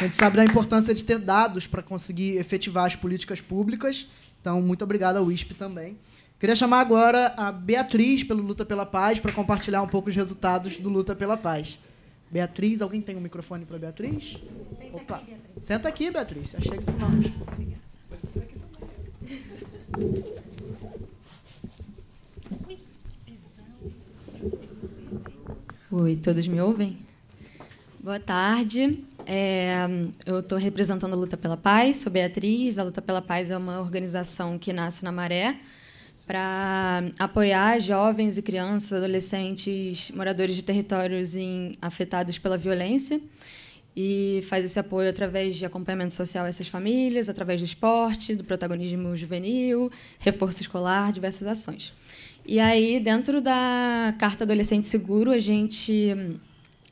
A gente sabe da importância de ter dados para conseguir efetivar as políticas públicas, então, muito obrigada ao ISP também. Queria chamar agora a Beatriz pelo Luta pela Paz para compartilhar um pouco os resultados do Luta pela Paz. Beatriz, alguém tem um microfone para Beatriz? Senta Opa. aqui, Beatriz. Senta aqui, Beatriz. Já chega com nós. Oi, todos me ouvem? Boa tarde. É, eu estou representando a Luta pela Paz, sou Beatriz. A Luta pela Paz é uma organização que nasce na Maré, para apoiar jovens e crianças, adolescentes, moradores de territórios em, afetados pela violência e faz esse apoio através de acompanhamento social a essas famílias, através do esporte, do protagonismo juvenil, reforço escolar, diversas ações. E aí, dentro da Carta Adolescente Seguro, a gente hum,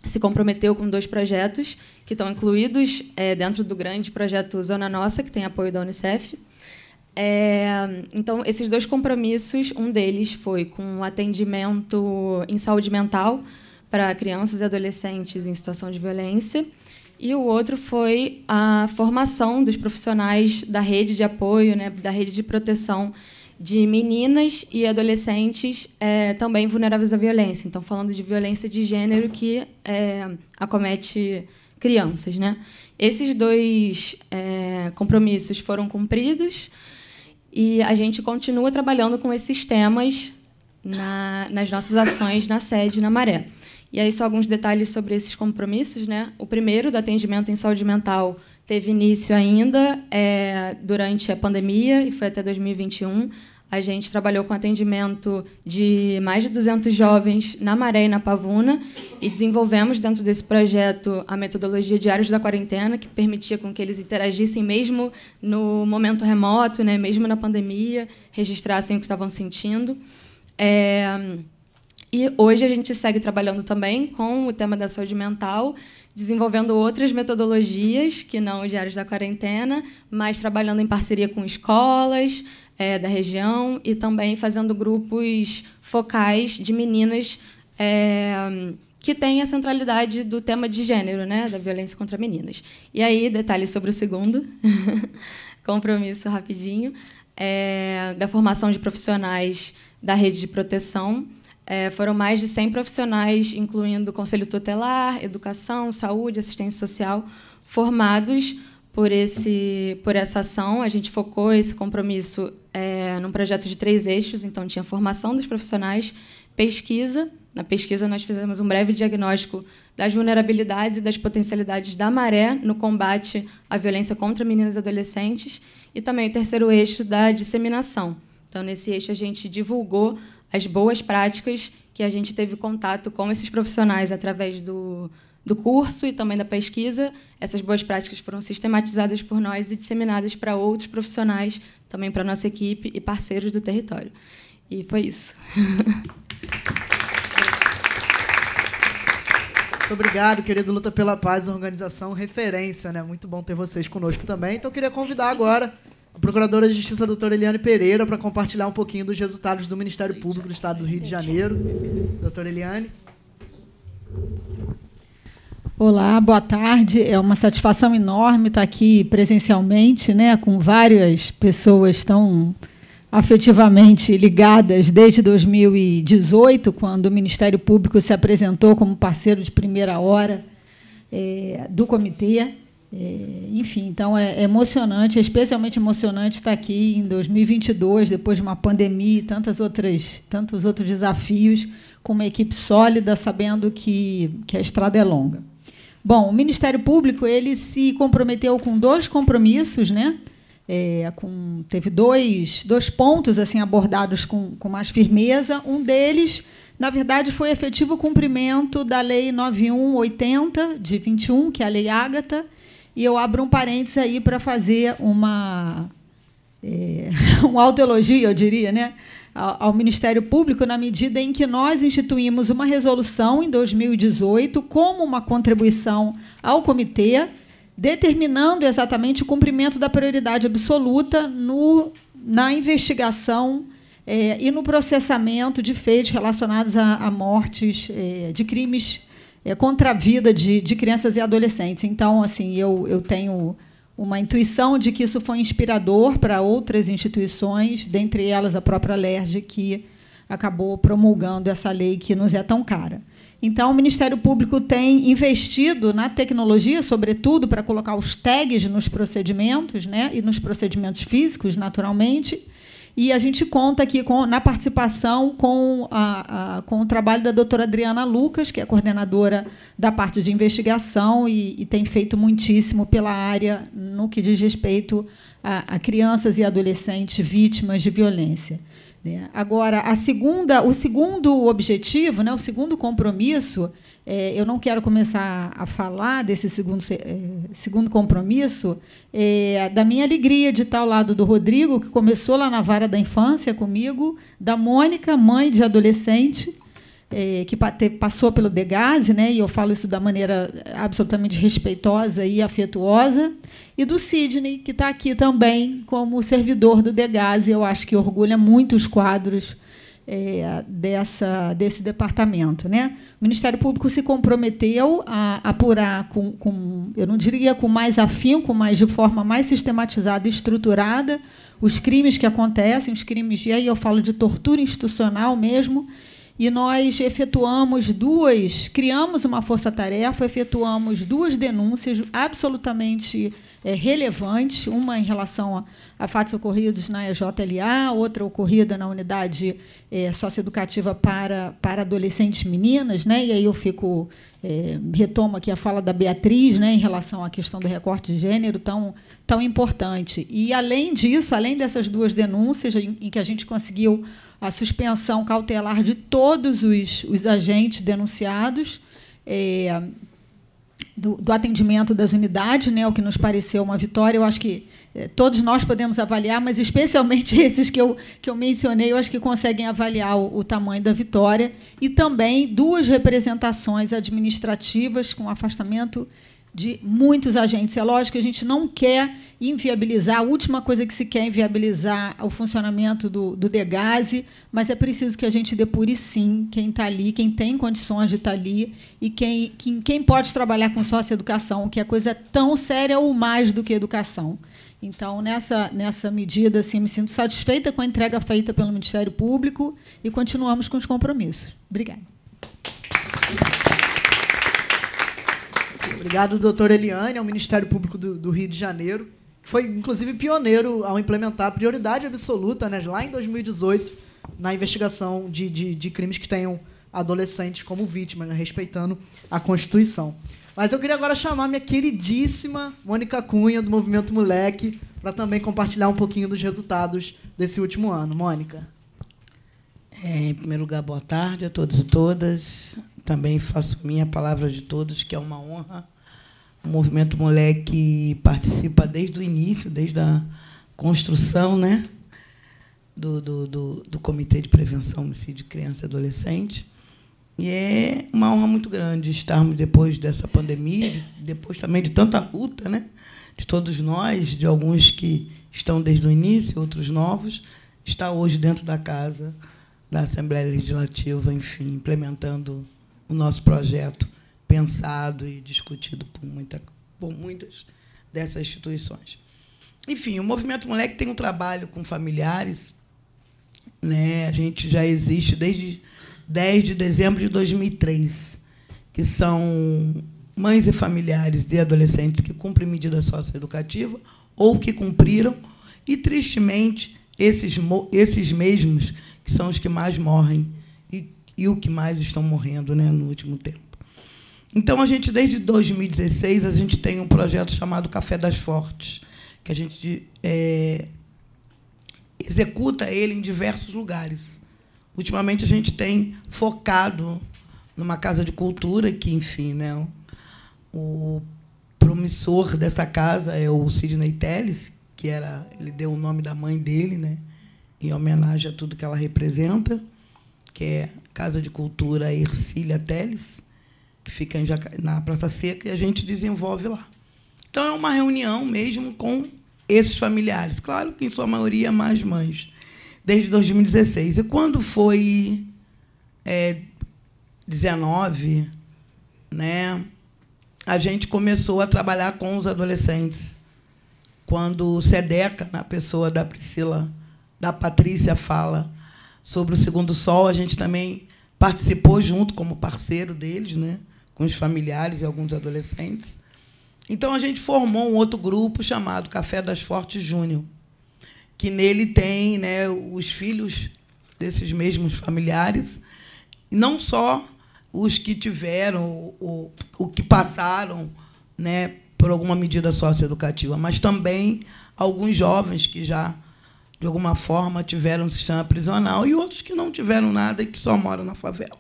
se comprometeu com dois projetos que estão incluídos é, dentro do grande projeto Zona Nossa, que tem apoio da Unicef, é, então, esses dois compromissos, um deles foi com atendimento em saúde mental para crianças e adolescentes em situação de violência, e o outro foi a formação dos profissionais da rede de apoio, né, da rede de proteção de meninas e adolescentes é, também vulneráveis à violência. Então, falando de violência de gênero que é, acomete crianças. Né? Esses dois é, compromissos foram cumpridos. E a gente continua trabalhando com esses temas na, nas nossas ações na sede, na Maré. E aí, só alguns detalhes sobre esses compromissos. Né? O primeiro, do atendimento em saúde mental, teve início ainda é, durante a pandemia e foi até 2021. A gente trabalhou com atendimento de mais de 200 jovens na Maré e na Pavuna e desenvolvemos dentro desse projeto a metodologia Diários da Quarentena, que permitia com que eles interagissem mesmo no momento remoto, né, mesmo na pandemia, registrassem o que estavam sentindo. É... E hoje a gente segue trabalhando também com o tema da saúde mental desenvolvendo outras metodologias que não o diários da quarentena, mas trabalhando em parceria com escolas é, da região e também fazendo grupos focais de meninas é, que têm a centralidade do tema de gênero, né, da violência contra meninas. E aí, detalhes sobre o segundo compromisso rapidinho é, da formação de profissionais da rede de proteção é, foram mais de 100 profissionais, incluindo conselho tutelar, educação, saúde, assistência social, formados por, esse, por essa ação. A gente focou esse compromisso é, num projeto de três eixos, então tinha formação dos profissionais, pesquisa. Na pesquisa, nós fizemos um breve diagnóstico das vulnerabilidades e das potencialidades da maré no combate à violência contra meninas e adolescentes, e também o terceiro eixo da disseminação. Então, nesse eixo, a gente divulgou as boas práticas que a gente teve contato com esses profissionais através do, do curso e também da pesquisa. Essas boas práticas foram sistematizadas por nós e disseminadas para outros profissionais, também para a nossa equipe e parceiros do território. E foi isso. Muito obrigado, querido Luta pela Paz, organização referência, né? Muito bom ter vocês conosco também. Então, eu queria convidar agora procuradora de Justiça, doutora Eliane Pereira, para compartilhar um pouquinho dos resultados do Ministério Público do Estado do Rio de Janeiro. Doutora Eliane. Olá, boa tarde. É uma satisfação enorme estar aqui presencialmente, né, com várias pessoas tão afetivamente ligadas desde 2018, quando o Ministério Público se apresentou como parceiro de primeira hora é, do comitê. É, enfim, então é, é emocionante, é especialmente emocionante estar aqui em 2022, depois de uma pandemia e tantas outras, tantos outros desafios, com uma equipe sólida, sabendo que, que a estrada é longa. Bom, o Ministério Público ele se comprometeu com dois compromissos, né? É, com, teve dois, dois pontos assim abordados com, com mais firmeza. Um deles, na verdade, foi efetivo cumprimento da Lei 9180 de 21, que é a Lei Ágata e eu abro um parênteses aí para fazer uma é, um autoelogio, eu diria, né, ao, Ministério Público, na medida em que nós instituímos uma resolução em 2018 como uma contribuição ao comitê, determinando exatamente o cumprimento da prioridade absoluta no, na investigação é, e no processamento de feitos relacionados a, a mortes, é, de crimes é, contra a vida de, de crianças e adolescentes. Então, assim, eu, eu tenho uma intuição de que isso foi inspirador para outras instituições, dentre elas a própria LERJ, que acabou promulgando essa lei que nos é tão cara. Então, o Ministério Público tem investido na tecnologia, sobretudo para colocar os tags nos procedimentos, né, e nos procedimentos físicos, naturalmente, e a gente conta aqui com, na participação com, a, a, com o trabalho da doutora Adriana Lucas, que é coordenadora da parte de investigação e, e tem feito muitíssimo pela área no que diz respeito a, a crianças e adolescentes vítimas de violência. Né? Agora, a segunda, o segundo objetivo, né, o segundo compromisso é, eu não quero começar a falar desse segundo, é, segundo compromisso, é, da minha alegria de estar ao lado do Rodrigo, que começou lá na vara da infância comigo, da Mônica, mãe de adolescente, é, que passou pelo Degase, né, e eu falo isso da maneira absolutamente respeitosa e afetuosa, e do Sidney, que está aqui também como servidor do Degase, eu acho que orgulha muito os quadros é, dessa, desse departamento. Né? O Ministério Público se comprometeu a apurar com, com, eu não diria com mais afinco, mas de forma mais sistematizada e estruturada, os crimes que acontecem, os crimes, e aí eu falo de tortura institucional mesmo, e nós efetuamos duas, criamos uma força-tarefa, efetuamos duas denúncias absolutamente é, relevantes, uma em relação a, a, fatos ocorridos na EJLA, outra ocorrida na unidade é, socioeducativa para, para adolescentes meninas, né? e aí eu fico, é, retomo aqui a fala da Beatriz né, em relação à questão do recorte de gênero tão, tão importante. E, além disso, além dessas duas denúncias em, em que a gente conseguiu a suspensão cautelar de todos os, os agentes denunciados é, do, do, atendimento das unidades, né, o que nos pareceu uma vitória. Eu acho que é, todos nós podemos avaliar, mas especialmente esses que eu, que eu mencionei, eu acho que conseguem avaliar o, o tamanho da vitória. E também duas representações administrativas com afastamento de muitos agentes. É lógico que a gente não quer inviabilizar, a última coisa que se quer é inviabilizar o funcionamento do, do Degase, mas é preciso que a gente depure sim quem está ali, quem tem condições de estar tá ali e quem, quem, quem pode trabalhar com sócio-educação, que a coisa é tão séria ou mais do que educação. Então, nessa, nessa medida, assim, me sinto satisfeita com a entrega feita pelo Ministério Público e continuamos com os compromissos. Obrigada. Obrigado, doutora Eliane, ao Ministério Público do, do, Rio de Janeiro, que foi, inclusive, pioneiro ao implementar a prioridade absoluta, né, lá em 2018, na investigação de, de, de crimes que tenham adolescentes como vítimas, né, respeitando a Constituição. Mas eu queria agora chamar minha queridíssima Mônica Cunha, do Movimento Moleque, para também compartilhar um pouquinho dos resultados desse último ano. Mônica. É, em primeiro lugar, boa tarde a todos e todas também faço minha palavra de todos, que é uma honra. O Movimento Moleque participa desde o início, desde a construção né, do, do, do, do Comitê de Prevenção Homicídio de Criança e Adolescente. E é uma honra muito grande estarmos depois dessa pandemia, depois também de tanta luta, né? de todos nós, de alguns que estão desde o início, outros novos, estar hoje dentro da casa da Assembleia Legislativa, enfim, implementando o nosso projeto pensado e discutido por, muita, por muitas dessas instituições. Enfim, o Movimento Moleque tem um trabalho com familiares. Né? A gente já existe desde 10 de dezembro de 2003, que são mães e familiares de adolescentes que cumprem medida socioeducativa ou que cumpriram, e, tristemente, esses, esses mesmos que são os que mais morrem e o que mais estão morrendo né, no último tempo. Então, a gente, desde 2016, a gente tem um projeto chamado Café das Fortes, que a gente é, executa ele em diversos lugares. Ultimamente, a gente tem focado numa casa de cultura, que, enfim, né, o promissor dessa casa é o Sidney Telles, que era, ele deu o nome da mãe dele, né, em homenagem a tudo que ela representa que é Casa de Cultura Ercília Teles, que fica Jaca... na Praça Seca, e a gente desenvolve lá. Então é uma reunião mesmo com esses familiares. Claro que em sua maioria mais mães, desde 2016. E quando foi é, 19, né, a gente começou a trabalhar com os adolescentes. Quando o Sedeca, na pessoa da Priscila, da Patrícia, fala sobre o Segundo Sol, a gente também participou junto como parceiro deles, né? com os familiares e alguns adolescentes. Então a gente formou um outro grupo chamado Café das Fortes Júnior, que nele tem né, os filhos desses mesmos familiares, não só os que tiveram, o, o que passaram né, por alguma medida socioeducativa, mas também alguns jovens que já de alguma forma tiveram um sistema prisional e outros que não tiveram nada e que só moram na favela.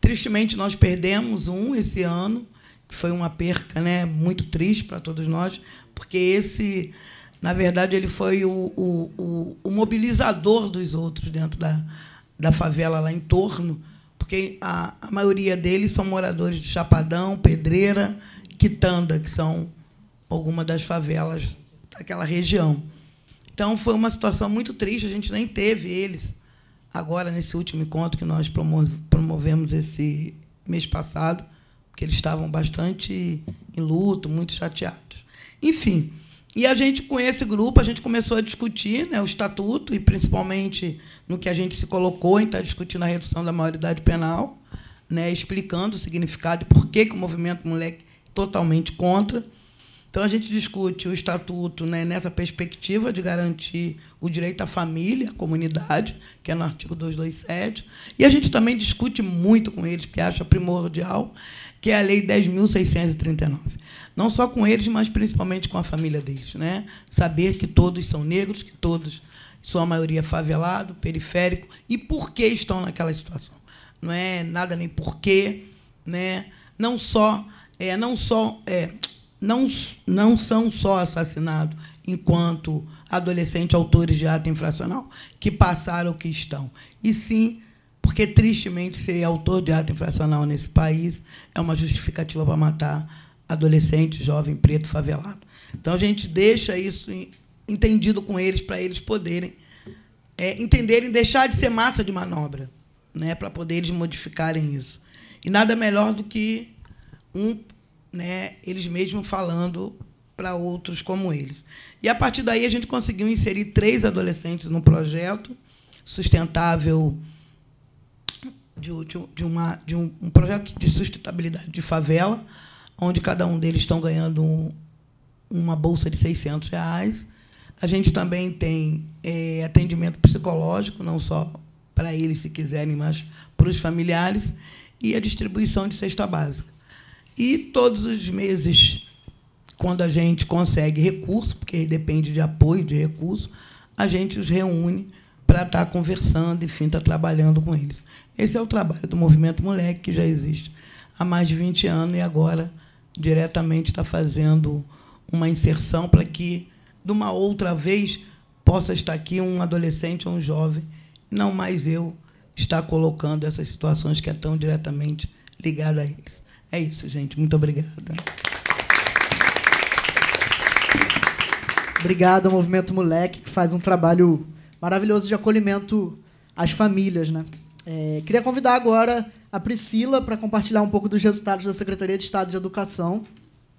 Tristemente, nós perdemos um esse ano, que foi uma perca né, muito triste para todos nós, porque esse, na verdade, ele foi o, o, o, o mobilizador dos outros dentro da, da favela lá em torno, porque a, a maioria deles são moradores de Chapadão, Pedreira, Quitanda, que são algumas das favelas daquela região. Então foi uma situação muito triste, a gente nem teve eles agora nesse último encontro que nós promovemos esse mês passado, porque eles estavam bastante em luto, muito chateados. Enfim, e a gente com esse grupo, a gente começou a discutir né, o estatuto e principalmente no que a gente se colocou em estar tá discutindo a redução da maioridade penal, né, explicando o significado e por que, que o movimento moleque é totalmente contra. Então, a gente discute o estatuto né, nessa perspectiva de garantir o direito à família, à comunidade, que é no artigo 227. E a gente também discute muito com eles, que acha primordial, que é a Lei 10.639. Não só com eles, mas principalmente com a família deles. Né? Saber que todos são negros, que todos, sua maioria, favelado, periférico, e por que estão naquela situação. Não é nada nem porquê, né? não só. É, não só é, não, não são só assassinados enquanto adolescentes autores de ato infracional que passaram o que estão, e sim porque, tristemente, ser autor de ato infracional nesse país é uma justificativa para matar adolescente, jovem, preto, favelado. Então, a gente deixa isso entendido com eles para eles poderem é, entenderem deixar de ser massa de manobra né, para poder eles modificarem isso. E nada melhor do que um né, eles mesmos falando para outros como eles. E a partir daí a gente conseguiu inserir três adolescentes no projeto sustentável de, de, de, uma, de um, um, projeto de sustentabilidade de favela, onde cada um deles estão ganhando um, uma bolsa de 600 reais. A gente também tem é, atendimento psicológico, não só para eles, se quiserem, mas para os familiares, e a distribuição de cesta básica. E todos os meses, quando a gente consegue recurso, porque depende de apoio, de recurso, a gente os reúne para estar tá conversando, enfim, estar tá trabalhando com eles. Esse é o trabalho do Movimento Moleque, que já existe há mais de 20 anos e agora diretamente está fazendo uma inserção para que, de uma outra vez, possa estar aqui um adolescente ou um jovem, não mais eu, estar colocando essas situações que é tão diretamente ligada a eles. É isso, gente. Muito obrigada. Obrigado ao Movimento Moleque, que faz um trabalho maravilhoso de acolhimento às famílias. Né? É, queria convidar agora a Priscila para compartilhar um pouco dos resultados da Secretaria de Estado de Educação.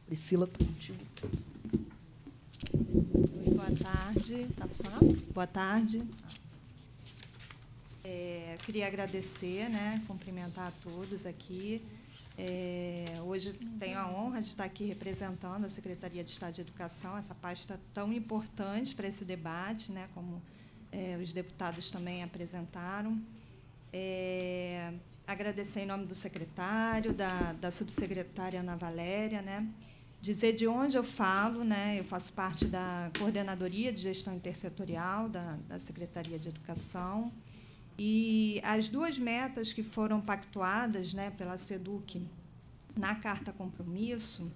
Priscila, está contigo. Boa tarde. Está funcionando? Boa tarde. É, queria agradecer, né, cumprimentar a todos aqui. É, hoje tenho a honra de estar aqui representando a Secretaria de Estado de Educação, essa pasta tão importante para esse debate, né, como é, os deputados também apresentaram. É, agradecer em nome do secretário, da, da subsecretária Ana Valéria, né, dizer de onde eu falo, né, eu faço parte da Coordenadoria de Gestão Intersetorial da, da Secretaria de Educação. E as duas metas que foram pactuadas né, pela SEDUC na carta compromisso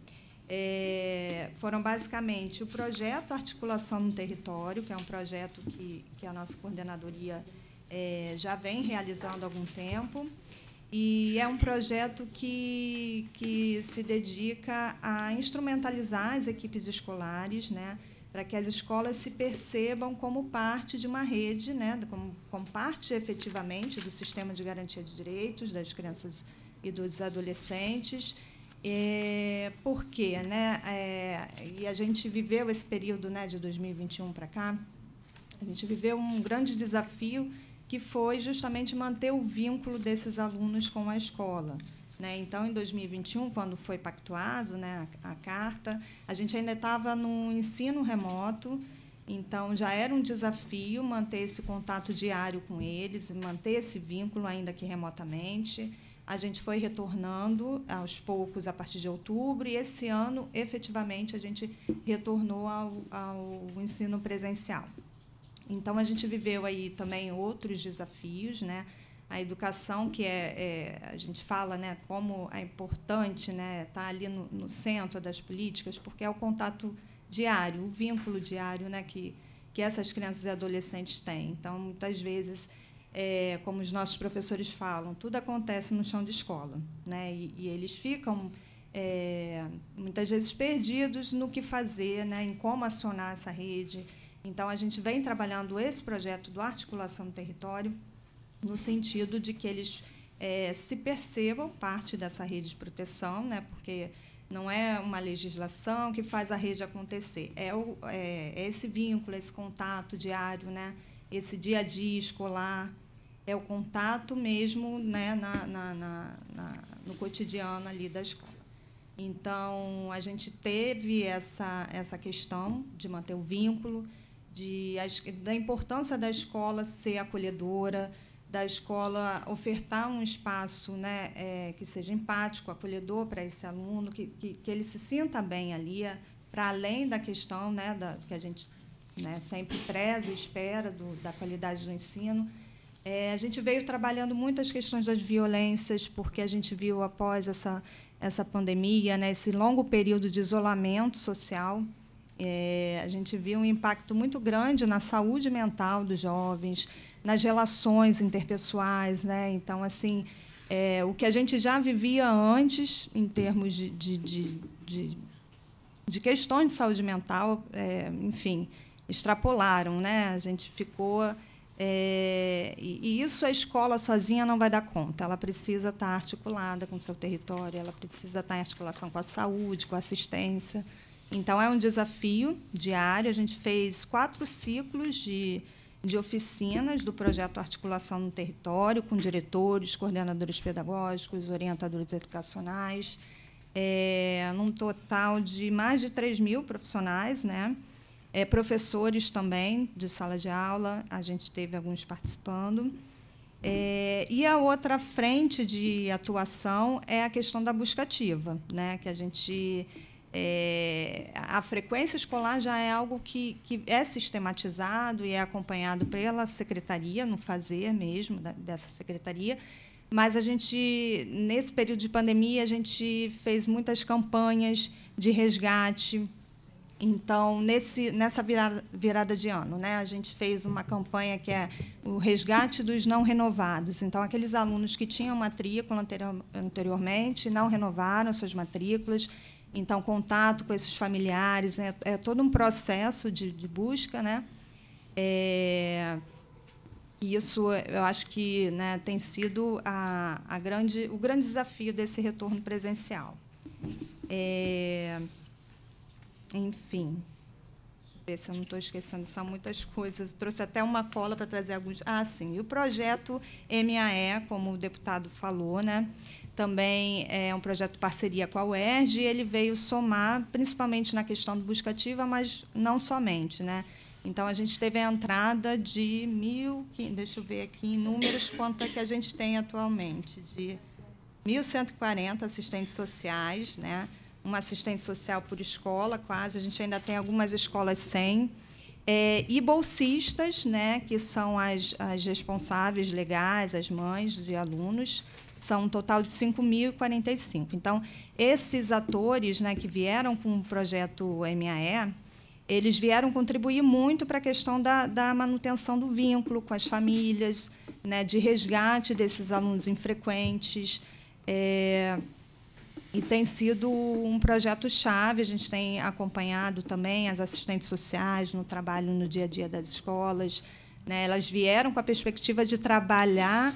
é, foram basicamente o projeto Articulação no Território, que é um projeto que, que a nossa coordenadoria é, já vem realizando há algum tempo, e é um projeto que, que se dedica a instrumentalizar as equipes escolares, né, para que as escolas se percebam como parte de uma rede, né, como, como, parte efetivamente do sistema de garantia de direitos das crianças e dos adolescentes. É, por quê? Né? É, e a gente viveu esse período né, de 2021 para cá, a gente viveu um grande desafio que foi justamente manter o vínculo desses alunos com a escola. Né? Então, em 2021, quando foi pactuado né, a, a carta, a gente ainda estava no ensino remoto, então já era um desafio manter esse contato diário com eles, manter esse vínculo, ainda que remotamente. A gente foi retornando aos poucos a partir de outubro, e esse ano, efetivamente, a gente retornou ao, ao ensino presencial. Então, a gente viveu aí também outros desafios, né? a educação que é, é, a gente fala né como é importante né tá ali no, no, centro das políticas porque é o contato diário o vínculo diário né que que essas crianças e adolescentes têm então muitas vezes é, como os nossos professores falam tudo acontece no chão de escola né e, e eles ficam é, muitas vezes perdidos no que fazer né em como acionar essa rede então a gente vem trabalhando esse projeto do articulação do território no sentido de que eles é, se percebam parte dessa rede de proteção, né, porque não é uma legislação que faz a rede acontecer, é, o, é, é esse vínculo, esse contato diário, né, esse dia a dia escolar, é o contato mesmo né, na, na, na, na no cotidiano ali da escola. Então, a gente teve essa, essa questão de manter o vínculo, de, da importância da escola ser acolhedora, da escola ofertar um espaço né, é, que seja empático, acolhedor para esse aluno, que, que, que ele se sinta bem ali, é, para além da questão né, da, que a gente né, sempre preza e espera do, da qualidade do ensino. É, a gente veio trabalhando muito as questões das violências, porque a gente viu após essa, essa pandemia, né, esse longo período de isolamento social, é, a gente viu um impacto muito grande na saúde mental dos jovens, nas relações interpessoais, né? Então, assim, é, o que a gente já vivia antes em termos de, de, de, de, de questões de saúde mental, é, enfim, extrapolaram, né? A gente ficou é, e, isso a escola sozinha não vai dar conta. Ela precisa estar articulada com o seu território, ela precisa estar em articulação com a saúde, com a assistência. Então, é um desafio diário. A gente fez quatro ciclos de de oficinas do projeto Articulação no Território, com diretores, coordenadores pedagógicos, orientadores educacionais, é, num total de mais de 3 mil profissionais, né? É, professores também de sala de aula, a gente teve alguns participando. É, e a outra frente de atuação é a questão da busca ativa, né? que a gente é, a frequência escolar já é algo que, que é sistematizado e é acompanhado pela secretaria, no fazer mesmo da, dessa secretaria. Mas a gente, nesse período de pandemia, a gente fez muitas campanhas de resgate. Então, nesse, nessa virada, virada de ano, né, a gente fez uma campanha que é o resgate dos não renovados. Então, aqueles alunos que tinham matrícula anterior, anteriormente não renovaram suas matrículas, então, contato com esses familiares, é, é todo um processo de, de busca. Né? É, isso, eu acho que né, tem sido a, a grande, o grande desafio desse retorno presencial. É, enfim, ver se eu não estou esquecendo, são muitas coisas. trouxe até uma cola para trazer alguns. Ah, sim, e o projeto MAE, como o deputado falou, né? também é um projeto de parceria com a UERJ e ele veio somar, principalmente na questão do busca ativa, mas não somente. Né? Então, a gente teve a entrada de mil... Deixa eu ver aqui em números quanto é que a gente tem atualmente. De 1.140 assistentes sociais, né? uma assistente social por escola, quase. A gente ainda tem algumas escolas sem. É, e bolsistas, né? que são as, as responsáveis legais, as mães de alunos, são um total de 5.045. Então, esses atores né, que vieram com o projeto MAE, eles vieram contribuir muito para a questão da, da, manutenção do vínculo com as famílias, né, de resgate desses alunos infrequentes. É, e tem sido um projeto chave, a gente tem acompanhado também as assistentes sociais no trabalho no dia a dia das escolas. Né, elas vieram com a perspectiva de trabalhar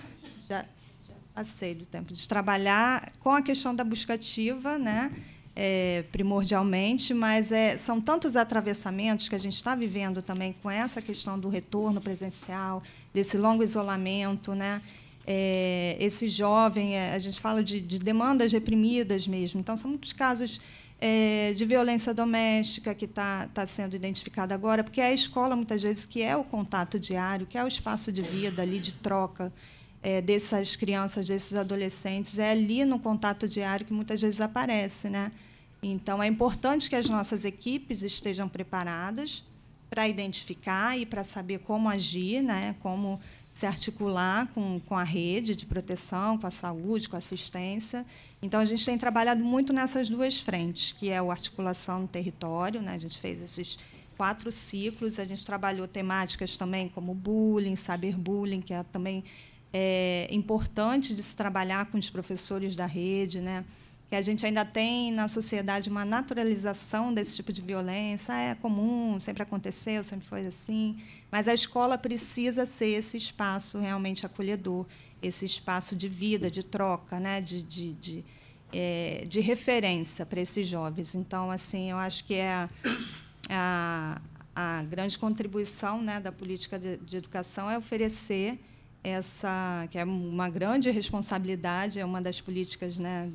a o do tempo, de trabalhar com a questão da busca ativa, né? É, primordialmente, mas é, são tantos atravessamentos que a gente está vivendo também com essa questão do retorno presencial, desse longo isolamento, né? É, esse jovem, é, a gente fala de, de, demandas reprimidas mesmo, então são muitos casos é, de violência doméstica que está tá sendo identificada agora, porque é a escola, muitas vezes, que é o contato diário, que é o espaço de vida ali, de troca, é, dessas crianças, desses adolescentes, é ali no contato diário que muitas vezes aparece. Né? Então, é importante que as nossas equipes estejam preparadas para identificar e para saber como agir, né? como se articular com, com a rede de proteção, com a saúde, com a assistência. Então, a gente tem trabalhado muito nessas duas frentes, que é a articulação no território, né? a gente fez esses quatro ciclos, a gente trabalhou temáticas também como bullying, cyberbullying, que é também é, importante de se trabalhar com os professores da rede, né? que a gente ainda tem na sociedade uma naturalização desse tipo de violência. é comum, sempre aconteceu, sempre foi assim. Mas a escola precisa ser esse espaço realmente acolhedor, esse espaço de vida, de troca, né? de, de, de, é, de referência para esses jovens. Então, assim, eu acho que é a, a grande contribuição né, da política de, de educação é oferecer essa que é uma grande responsabilidade, é uma das políticas né,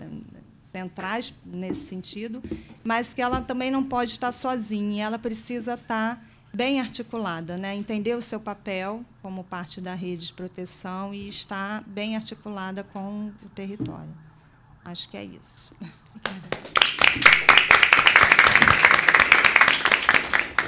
centrais nesse sentido, mas que ela também não pode estar sozinha, ela precisa estar bem articulada, né? entender o seu papel como parte da rede de proteção e estar bem articulada com o território. Acho que é isso. Obrigada.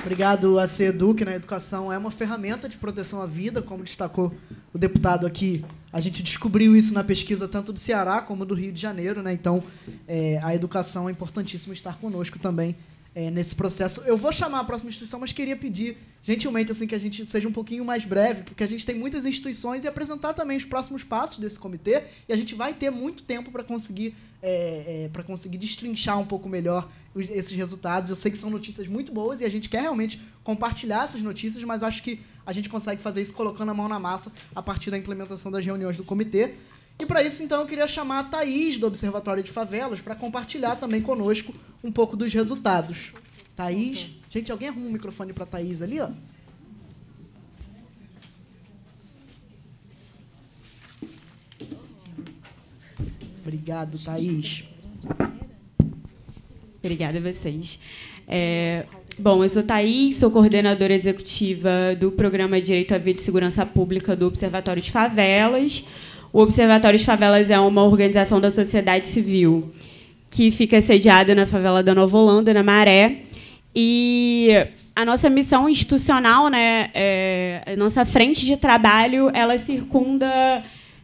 Obrigado a CEDUC, na né? Educação é uma ferramenta de proteção à vida, como destacou o deputado aqui. A gente descobriu isso na pesquisa tanto do Ceará como do Rio de Janeiro, né? Então, é, a educação é importantíssimo estar conosco também é, nesse processo. Eu vou chamar a próxima instituição, mas queria pedir, gentilmente, assim, que a gente seja um pouquinho mais breve, porque a gente tem muitas instituições e apresentar também os próximos passos desse comitê, e a gente vai ter muito tempo para conseguir, é, é, para conseguir destrinchar um pouco melhor os, esses resultados. Eu sei que são notícias muito boas e a gente quer realmente compartilhar essas notícias, mas acho que a gente consegue fazer isso colocando a mão na massa a partir da implementação das reuniões do comitê. E para isso, então, eu queria chamar a Thaís, do Observatório de Favelas, para compartilhar também conosco um pouco dos resultados. Thaís, gente, alguém arruma um microfone para Thaís ali, ó. Obrigado, Thaís. Obrigada a vocês. É, bom, eu sou Thaís, sou coordenadora executiva do Programa Direito à Vida e Segurança Pública do Observatório de Favelas. O Observatório de Favelas é uma organização da sociedade civil que fica sediada na favela da Nova Holanda, na Maré. E a nossa missão institucional, né, é, a nossa frente de trabalho, ela circunda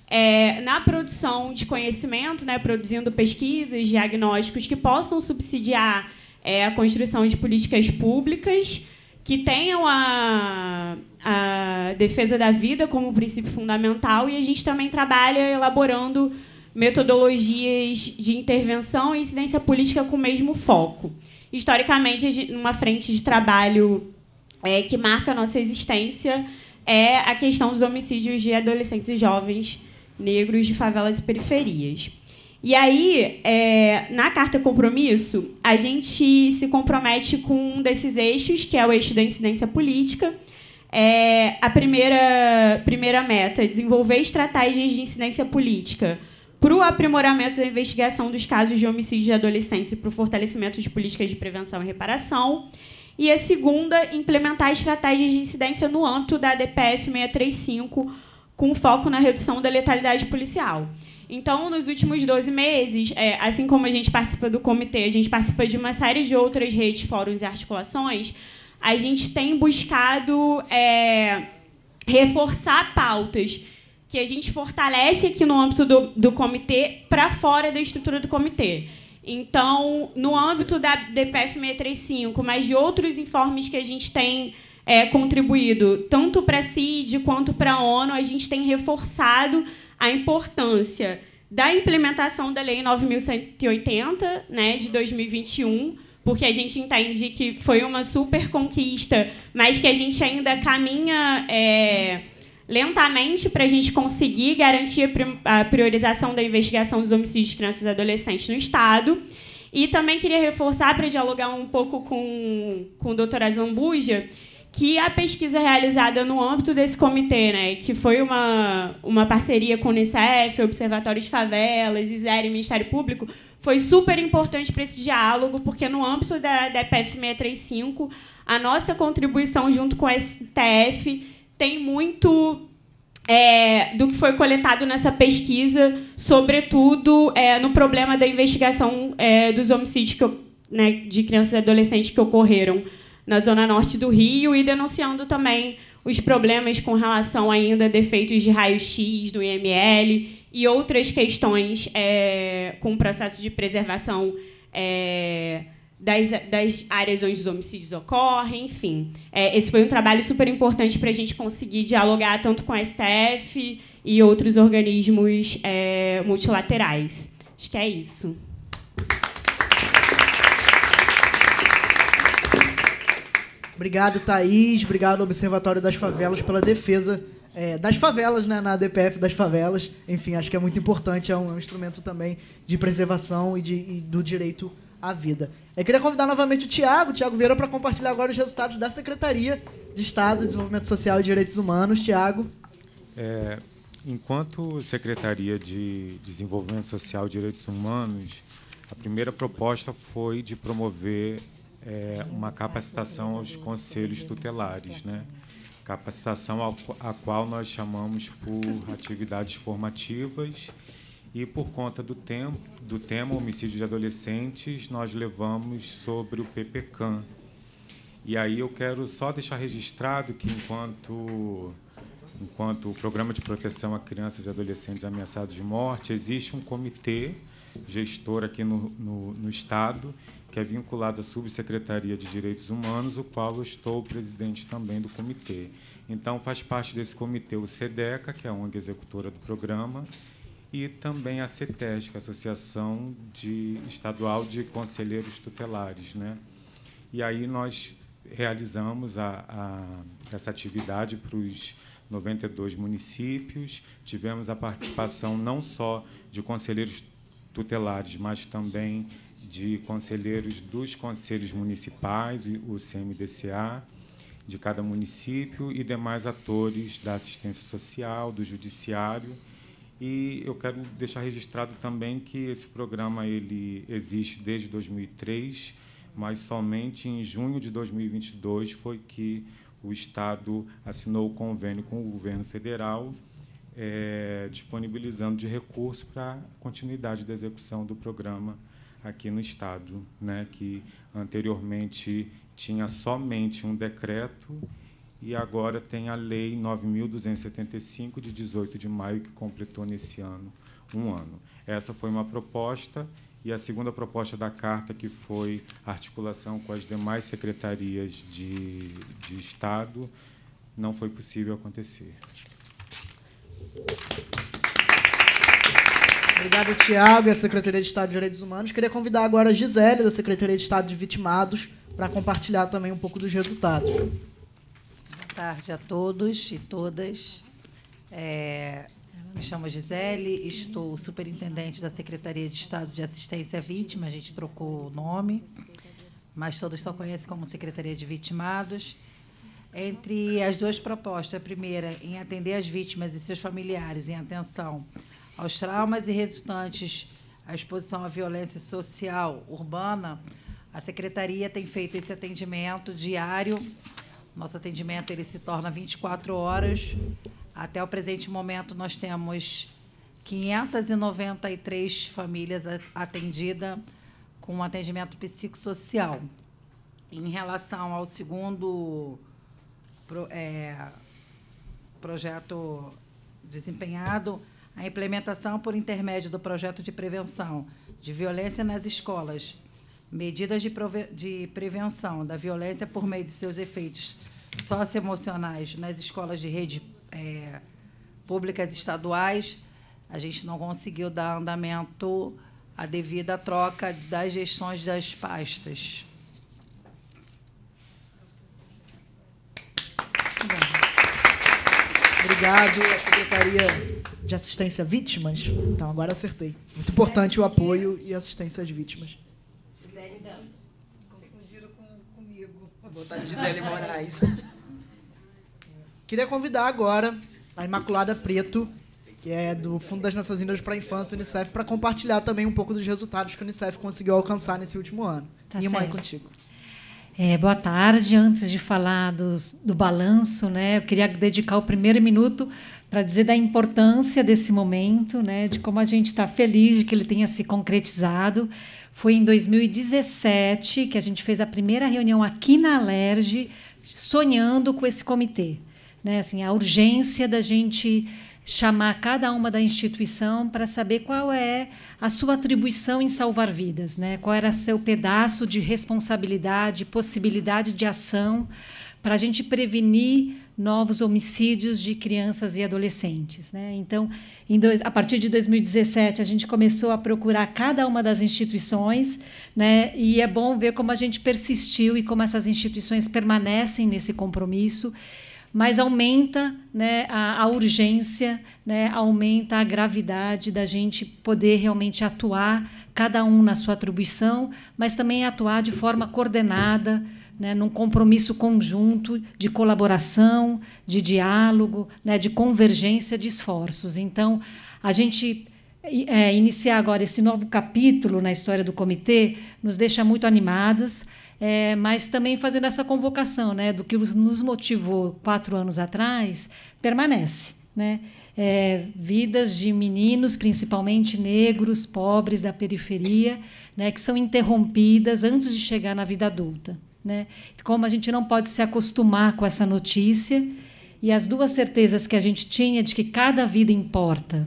é, na produção de conhecimento, né, produzindo pesquisas, diagnósticos que possam subsidiar é, a construção de políticas públicas que tenham a, a defesa da vida como princípio fundamental e a gente também trabalha elaborando metodologias de intervenção e incidência política com o mesmo foco. Historicamente, uma frente de trabalho é, que marca a nossa existência é a questão dos homicídios de adolescentes e jovens negros de favelas e periferias. E aí, é, na carta compromisso, a gente se compromete com um desses eixos, que é o eixo da incidência política. É, a primeira, primeira meta é desenvolver estratégias de incidência política para o aprimoramento da investigação dos casos de homicídios de adolescentes e para o fortalecimento de políticas de prevenção e reparação. E a segunda, implementar estratégias de incidência no âmbito da DPF 635, com foco na redução da letalidade policial. Então, nos últimos 12 meses, é, assim como a gente participa do comitê, a gente participa de uma série de outras redes, fóruns e articulações, a gente tem buscado é, reforçar pautas que a gente fortalece aqui no âmbito do, do comitê para fora da estrutura do comitê. Então, no âmbito da DPF 635, mas de outros informes que a gente tem é, contribuído, tanto para a CID quanto para a ONU, a gente tem reforçado a importância da implementação da Lei 9.180, né, de 2021, porque a gente entende que foi uma super conquista, mas que a gente ainda caminha é, lentamente para a gente conseguir garantir a priorização da investigação dos homicídios de crianças e adolescentes no Estado. E também queria reforçar, para dialogar um pouco com, com o doutor Azambuja, que a pesquisa realizada no âmbito desse comitê, né, que foi uma, uma parceria com o Unicef, Observatório de Favelas, ISER e Ministério Público, foi super importante para esse diálogo, porque no âmbito da DPF 635, a nossa contribuição junto com a STF tem muito é, do que foi coletado nessa pesquisa, sobretudo é, no problema da investigação é, dos homicídios que, né, de crianças e adolescentes que ocorreram na zona norte do Rio e denunciando também os problemas com relação ainda a defeitos de raio-x do IML e outras questões é, com o processo de preservação é, das, das, áreas onde os homicídios ocorrem, enfim. É, esse foi um trabalho super importante para a gente conseguir dialogar tanto com a STF e outros organismos é, multilaterais. Acho que é isso. Obrigado, Thaís. Obrigado, Observatório das Favelas, pela defesa é, das favelas, né, na DPF das favelas. Enfim, acho que é muito importante, é um, é um instrumento também de preservação e, de, e do direito à vida. Eu queria convidar novamente o Tiago, Tiago Vieira, para compartilhar agora os resultados da Secretaria de Estado de Desenvolvimento Social e Direitos Humanos. Tiago. É, enquanto Secretaria de Desenvolvimento Social e Direitos Humanos, a primeira proposta foi de promover é, uma capacitação aos conselhos tutelares, né? capacitação ao, a qual nós chamamos por atividades formativas e por conta do, tempo, do tema homicídio de adolescentes, nós levamos sobre o PPCAM. E aí eu quero só deixar registrado que enquanto enquanto o Programa de Proteção a Crianças e Adolescentes Ameaçados de Morte, existe um comitê gestor aqui no, no, no Estado que é vinculado à Subsecretaria de Direitos Humanos, o qual eu estou presidente também do comitê. Então, faz parte desse comitê o SEDECA, que é a ONG executora do programa, e também a CETESC, Associação de Estadual de Conselheiros Tutelares. Né? E aí nós realizamos a, a, essa atividade para os 92 municípios, tivemos a participação não só de conselheiros tutelares, mas também de conselheiros dos conselhos municipais, o CMDCA, de cada município e demais atores da assistência social, do judiciário. E eu quero deixar registrado também que esse programa ele existe desde 2003, mas somente em junho de 2022 foi que o Estado assinou o convênio com o governo federal, é, disponibilizando de recurso para a continuidade da execução do programa aqui no Estado, né, que anteriormente tinha somente um decreto e agora tem a Lei 9.275, de 18 de maio, que completou nesse ano um ano. Essa foi uma proposta, e a segunda proposta da carta, que foi articulação com as demais secretarias de, de Estado, não foi possível acontecer. Obrigado, Tiago e a Secretaria de Estado de Direitos Humanos. Queria convidar agora a Gisele, da Secretaria de Estado de Vitimados, para compartilhar também um pouco dos resultados. Boa tarde a todos e todas. É, me chamo Gisele, estou superintendente da Secretaria de Estado de Assistência à Vítima, a gente trocou o nome, mas todos só conhecem como Secretaria de Vitimados. Entre as duas propostas, a primeira em atender as vítimas e seus familiares em atenção aos traumas e resultantes à exposição à violência social urbana, a secretaria tem feito esse atendimento diário. Nosso atendimento ele se torna 24 horas. Até o presente momento nós temos 593 famílias atendidas com atendimento psicossocial. Em relação ao segundo pro, é, projeto desempenhado, a implementação por intermédio do projeto de prevenção de violência nas escolas, medidas de, de prevenção da violência por meio de seus efeitos socioemocionais nas escolas de rede é, públicas estaduais, a gente não conseguiu dar andamento à devida troca das gestões das pastas. Obrigado, a secretaria de assistência a vítimas. Então, agora acertei. Muito importante o apoio e assistência às vítimas. Gisele Dantas. Confundiram com, comigo. Vou botar Gisele Moraes. Queria convidar agora a Imaculada Preto, que é do Fundo das Nações Unidas para a Infância, Unicef, para compartilhar também um pouco dos resultados que o Unicef conseguiu alcançar nesse último ano. Tá e mãe contigo. É, boa tarde. Antes de falar dos, do balanço, né, eu queria dedicar o primeiro minuto para dizer da importância desse momento, né, de como a gente está feliz de que ele tenha se concretizado. Foi em 2017 que a gente fez a primeira reunião aqui na Alerj, sonhando com esse comitê. Né, assim, a urgência da gente chamar cada uma da instituição para saber qual é a sua atribuição em salvar vidas, né? qual era seu pedaço de responsabilidade, possibilidade de ação para a gente prevenir novos homicídios de crianças e adolescentes. Né? Então, dois, a partir de 2017, a gente começou a procurar cada uma das instituições, né? e é bom ver como a gente persistiu e como essas instituições permanecem nesse compromisso, mas aumenta né, a, a, urgência, né, aumenta a gravidade da gente poder realmente atuar, cada um na sua atribuição, mas também atuar de forma coordenada, né, num compromisso conjunto de colaboração, de diálogo, né, de convergência de esforços. Então, a gente é, iniciar agora esse novo capítulo na história do comitê nos deixa muito animadas, é, mas também fazendo essa convocação né, do que nos motivou quatro anos atrás permanece. Né? É, vidas de meninos, principalmente negros, pobres da periferia, né, que são interrompidas antes de chegar na vida adulta. Né? Como a gente não pode se acostumar com essa notícia e as duas certezas que a gente tinha de que cada vida importa.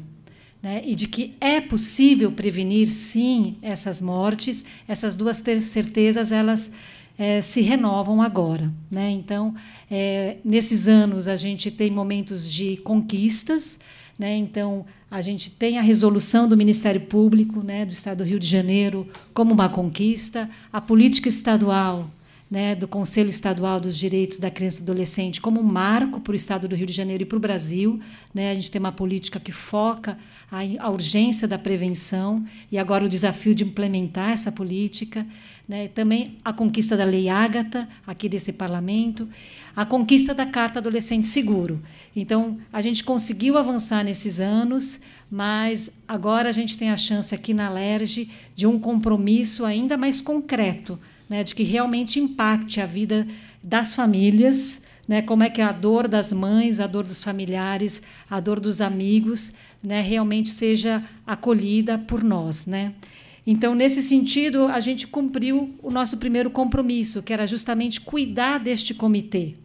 Né? E de que é possível prevenir, sim, essas mortes, essas duas certezas elas é, se renovam agora. Né? Então, é, nesses anos, a gente tem momentos de conquistas. Né? Então, a gente tem a resolução do Ministério Público né, do Estado do Rio de Janeiro como uma conquista, a política estadual né, do Conselho Estadual dos Direitos da Criança e do Adolescente como um marco para o Estado do Rio de Janeiro e para o Brasil. Né? A gente tem uma política que foca a, a, urgência da prevenção e agora o desafio de implementar essa política. Né? Também a conquista da Lei Ágata, aqui desse parlamento, a conquista da Carta Adolescente Seguro. Então, a gente conseguiu avançar nesses anos, mas agora a gente tem a chance aqui na LERJ de um compromisso ainda mais concreto né, de que realmente impacte a vida das famílias, né, como é que a dor das mães, a dor dos familiares, a dor dos amigos, né, realmente seja acolhida por nós, né? Então, nesse sentido, a gente cumpriu o nosso primeiro compromisso, que era justamente cuidar deste comitê,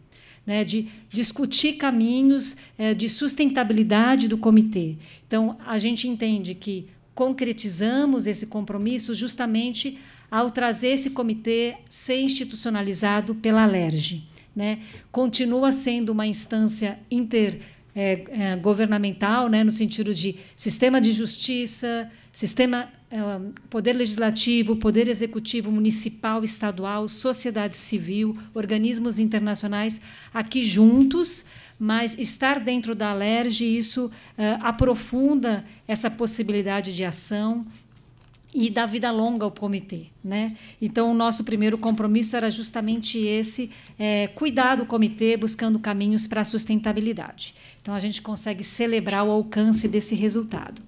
né, de discutir caminhos é, de sustentabilidade do comitê. Então, a gente entende que concretizamos esse compromisso justamente ao trazer esse comitê ser institucionalizado pela LERJ. Né? Continua sendo uma instância inter é, é, governamental, né, no sentido de sistema de justiça, sistema é, poder legislativo, poder executivo municipal, estadual, sociedade civil, organismos internacionais aqui juntos, mas estar dentro da alerj isso é, aprofunda essa possibilidade de ação, e dar vida longa ao comitê. Né? Então, o nosso primeiro compromisso era justamente esse: é, cuidar do comitê, buscando caminhos para a sustentabilidade. Então, a gente consegue celebrar o alcance desse resultado.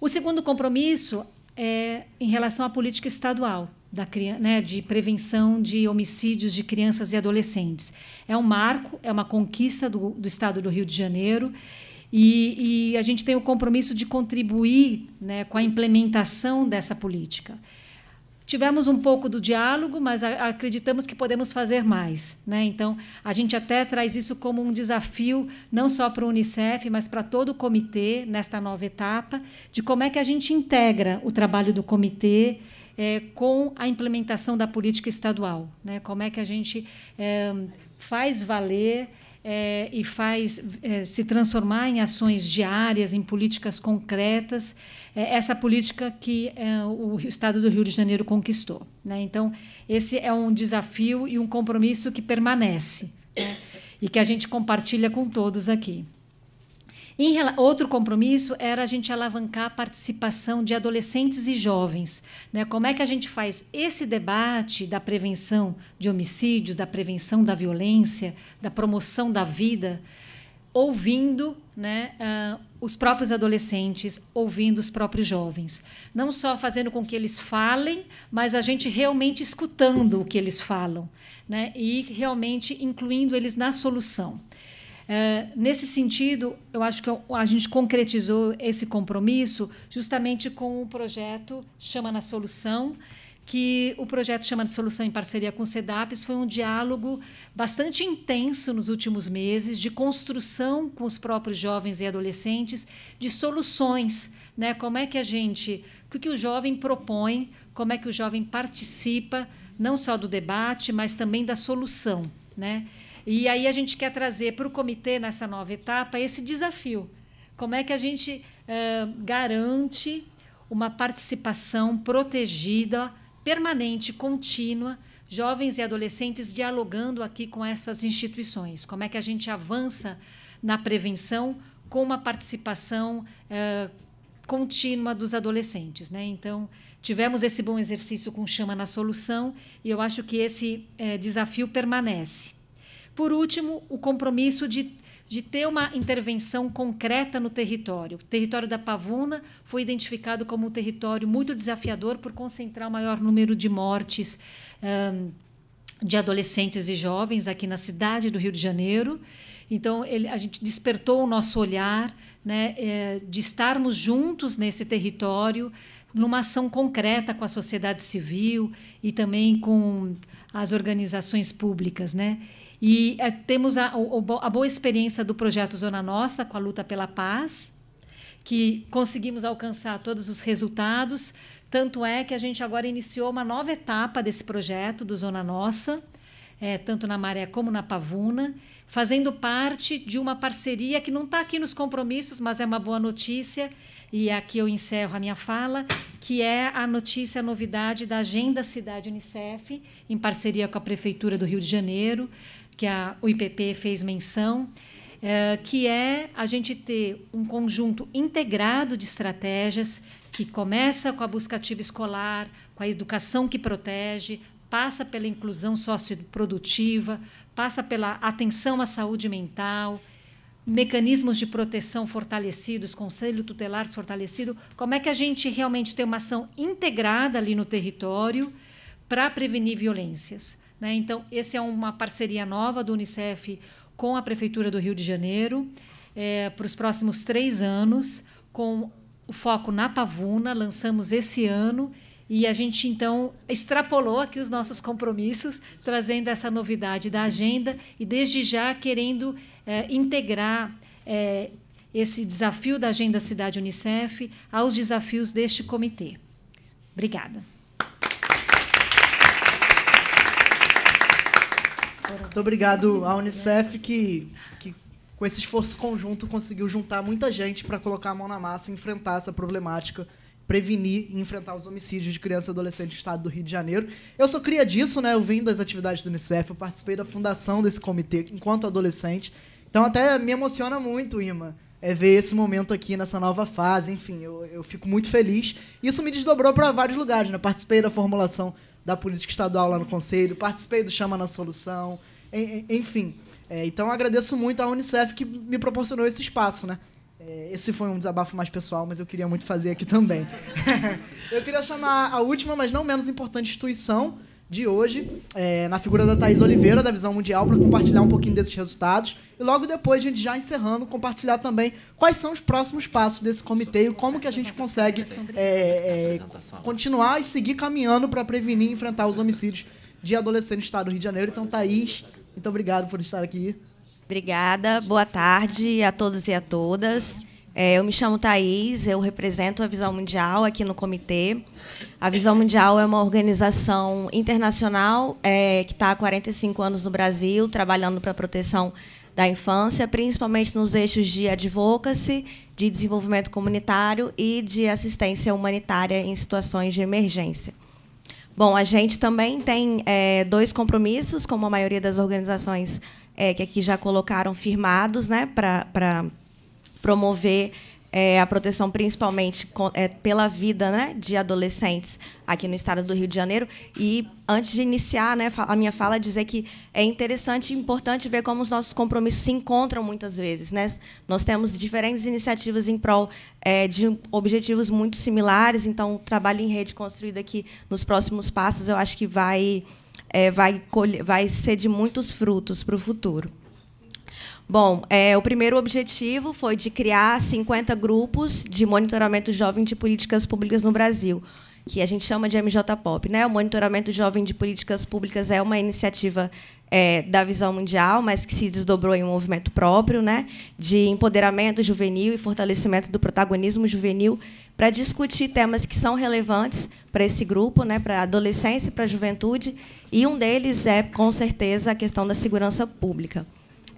O segundo compromisso é em relação à política estadual da, né, de prevenção de homicídios de crianças e adolescentes. É um marco, é uma conquista do, do Estado do Rio de Janeiro e, e a gente tem o compromisso de contribuir né, com a implementação dessa política. Tivemos um pouco do diálogo, mas acreditamos que podemos fazer mais. Né? Então, a gente até traz isso como um desafio, não só para o Unicef, mas para todo o comitê, nesta nova etapa, de como é que a gente integra o trabalho do comitê é, com a implementação da política estadual. Né? Como é que a gente é, faz valer é, e faz é, se transformar em ações diárias, em políticas concretas, é, essa política que é, o Estado do Rio de Janeiro conquistou. Né? Então, esse é um desafio e um compromisso que permanece né? e que a gente compartilha com todos aqui. Em, outro compromisso era a gente alavancar a participação de adolescentes e jovens. Né? Como é que a gente faz esse debate da prevenção de homicídios, da prevenção da violência, da promoção da vida, ouvindo né, uh, os próprios adolescentes, ouvindo os próprios jovens. Não só fazendo com que eles falem, mas a gente realmente escutando o que eles falam né, e realmente incluindo eles na solução. É, nesse sentido, eu acho que a gente concretizou esse compromisso justamente com o projeto Chama na Solução, que o projeto Chama na Solução em parceria com o SEDAPS foi um diálogo bastante intenso nos últimos meses de construção com os próprios jovens e adolescentes de soluções, né? Como é que a gente, o que o jovem propõe, como é que o jovem participa não só do debate, mas também da solução, né? E aí a gente quer trazer para o comitê, nessa nova etapa, esse desafio. Como é que a gente uh, garante uma participação protegida, permanente, contínua, jovens e adolescentes dialogando aqui com essas instituições? Como é que a gente avança na prevenção com uma participação uh, contínua dos adolescentes? Né? Então, tivemos esse bom exercício com Chama na Solução e eu acho que esse uh, desafio permanece. Por último, o compromisso de, de ter uma intervenção concreta no território. O território da Pavuna foi identificado como um território muito desafiador por concentrar o maior número de mortes um, de adolescentes e jovens aqui na cidade do Rio de Janeiro. Então, ele, a gente despertou o nosso olhar né, eh, de estarmos juntos nesse território, numa ação concreta com a sociedade civil e também com as organizações públicas. Né? E é, temos a, a, boa experiência do projeto Zona Nossa, com a luta pela paz, que conseguimos alcançar todos os resultados. Tanto é que a gente agora iniciou uma nova etapa desse projeto do Zona Nossa, é, tanto na Maré como na Pavuna, fazendo parte de uma parceria que não está aqui nos compromissos, mas é uma boa notícia, e é aqui eu encerro a minha fala, que é a notícia, a novidade da Agenda Cidade Unicef, em parceria com a Prefeitura do Rio de Janeiro, que a, o IPP fez menção, é, que é a gente ter um conjunto integrado de estratégias que começa com a busca ativa escolar, com a educação que protege, passa pela inclusão socioprodutiva, passa pela atenção à saúde mental, mecanismos de proteção fortalecidos, conselho tutelar fortalecido, como é que a gente realmente tem uma ação integrada ali no território para prevenir violências? Né? Então, essa é uma parceria nova do Unicef com a Prefeitura do Rio de Janeiro é, para os próximos três anos, com o foco na Pavuna. Lançamos esse ano e a gente então extrapolou aqui os nossos compromissos, trazendo essa novidade da agenda e desde já querendo é, integrar é, esse desafio da Agenda Cidade Unicef aos desafios deste comitê. Obrigada. Muito obrigado à Unicef que, que com esse esforço conjunto conseguiu juntar muita gente para colocar a mão na massa e enfrentar essa problemática, prevenir e enfrentar os homicídios de criança e adolescente do estado do Rio de Janeiro. Eu sou cria disso, né? Eu vim das atividades do Unicef, eu participei da fundação desse comitê enquanto adolescente. Então até me emociona muito, Ima. É ver esse momento aqui nessa nova fase, enfim, eu, eu fico muito feliz. Isso me desdobrou para vários lugares, né? Participei da formulação da política estadual lá no Conselho, participei do Chama na Solução, enfim. É, então agradeço muito à Unicef que me proporcionou esse espaço, né? É, esse foi um desabafo mais pessoal, mas eu queria muito fazer aqui também. eu queria chamar a última, mas não menos importante instituição, de hoje, é, na figura da Thaís Oliveira, da Visão Mundial, para compartilhar um pouquinho desses resultados. E logo depois, a gente já encerrando, compartilhar também quais são os próximos passos desse comitê e como que a gente consegue é, é, continuar e seguir caminhando para prevenir e enfrentar os homicídios de adolescentes no estado do Rio de Janeiro. Então, Thaís, muito obrigado por estar aqui. Obrigada, boa tarde a todos e a todas. É, eu me chamo Thaís, eu represento a Visão Mundial aqui no comitê. A Visão Mundial é uma organização internacional é, que está há 45 anos no Brasil, trabalhando para a proteção da infância, principalmente nos eixos de advocacy, de desenvolvimento comunitário e de assistência humanitária em situações de emergência. Bom, a gente também tem é, dois compromissos, como a maioria das organizações é, que aqui já colocaram firmados, né, para promover é, a proteção principalmente com, é, pela vida né, de adolescentes aqui no estado do Rio de Janeiro. E antes de iniciar né, a minha fala, é dizer que é interessante e importante ver como os nossos compromissos se encontram muitas vezes. Né? Nós temos diferentes iniciativas em prol é, de objetivos muito similares, então o trabalho em rede construído aqui nos próximos passos eu acho que vai, é, vai, colher, vai ser de muitos frutos para o futuro. Bom, é, o primeiro objetivo foi de criar 50 grupos de monitoramento jovem de políticas públicas no Brasil, que a gente chama de MJPOP. Né? O Monitoramento Jovem de Políticas Públicas é uma iniciativa é, da visão mundial, mas que se desdobrou em um movimento próprio né? de empoderamento juvenil e fortalecimento do protagonismo juvenil para discutir temas que são relevantes para esse grupo, né, para a adolescência e para a juventude, e um deles é, com certeza, a questão da segurança pública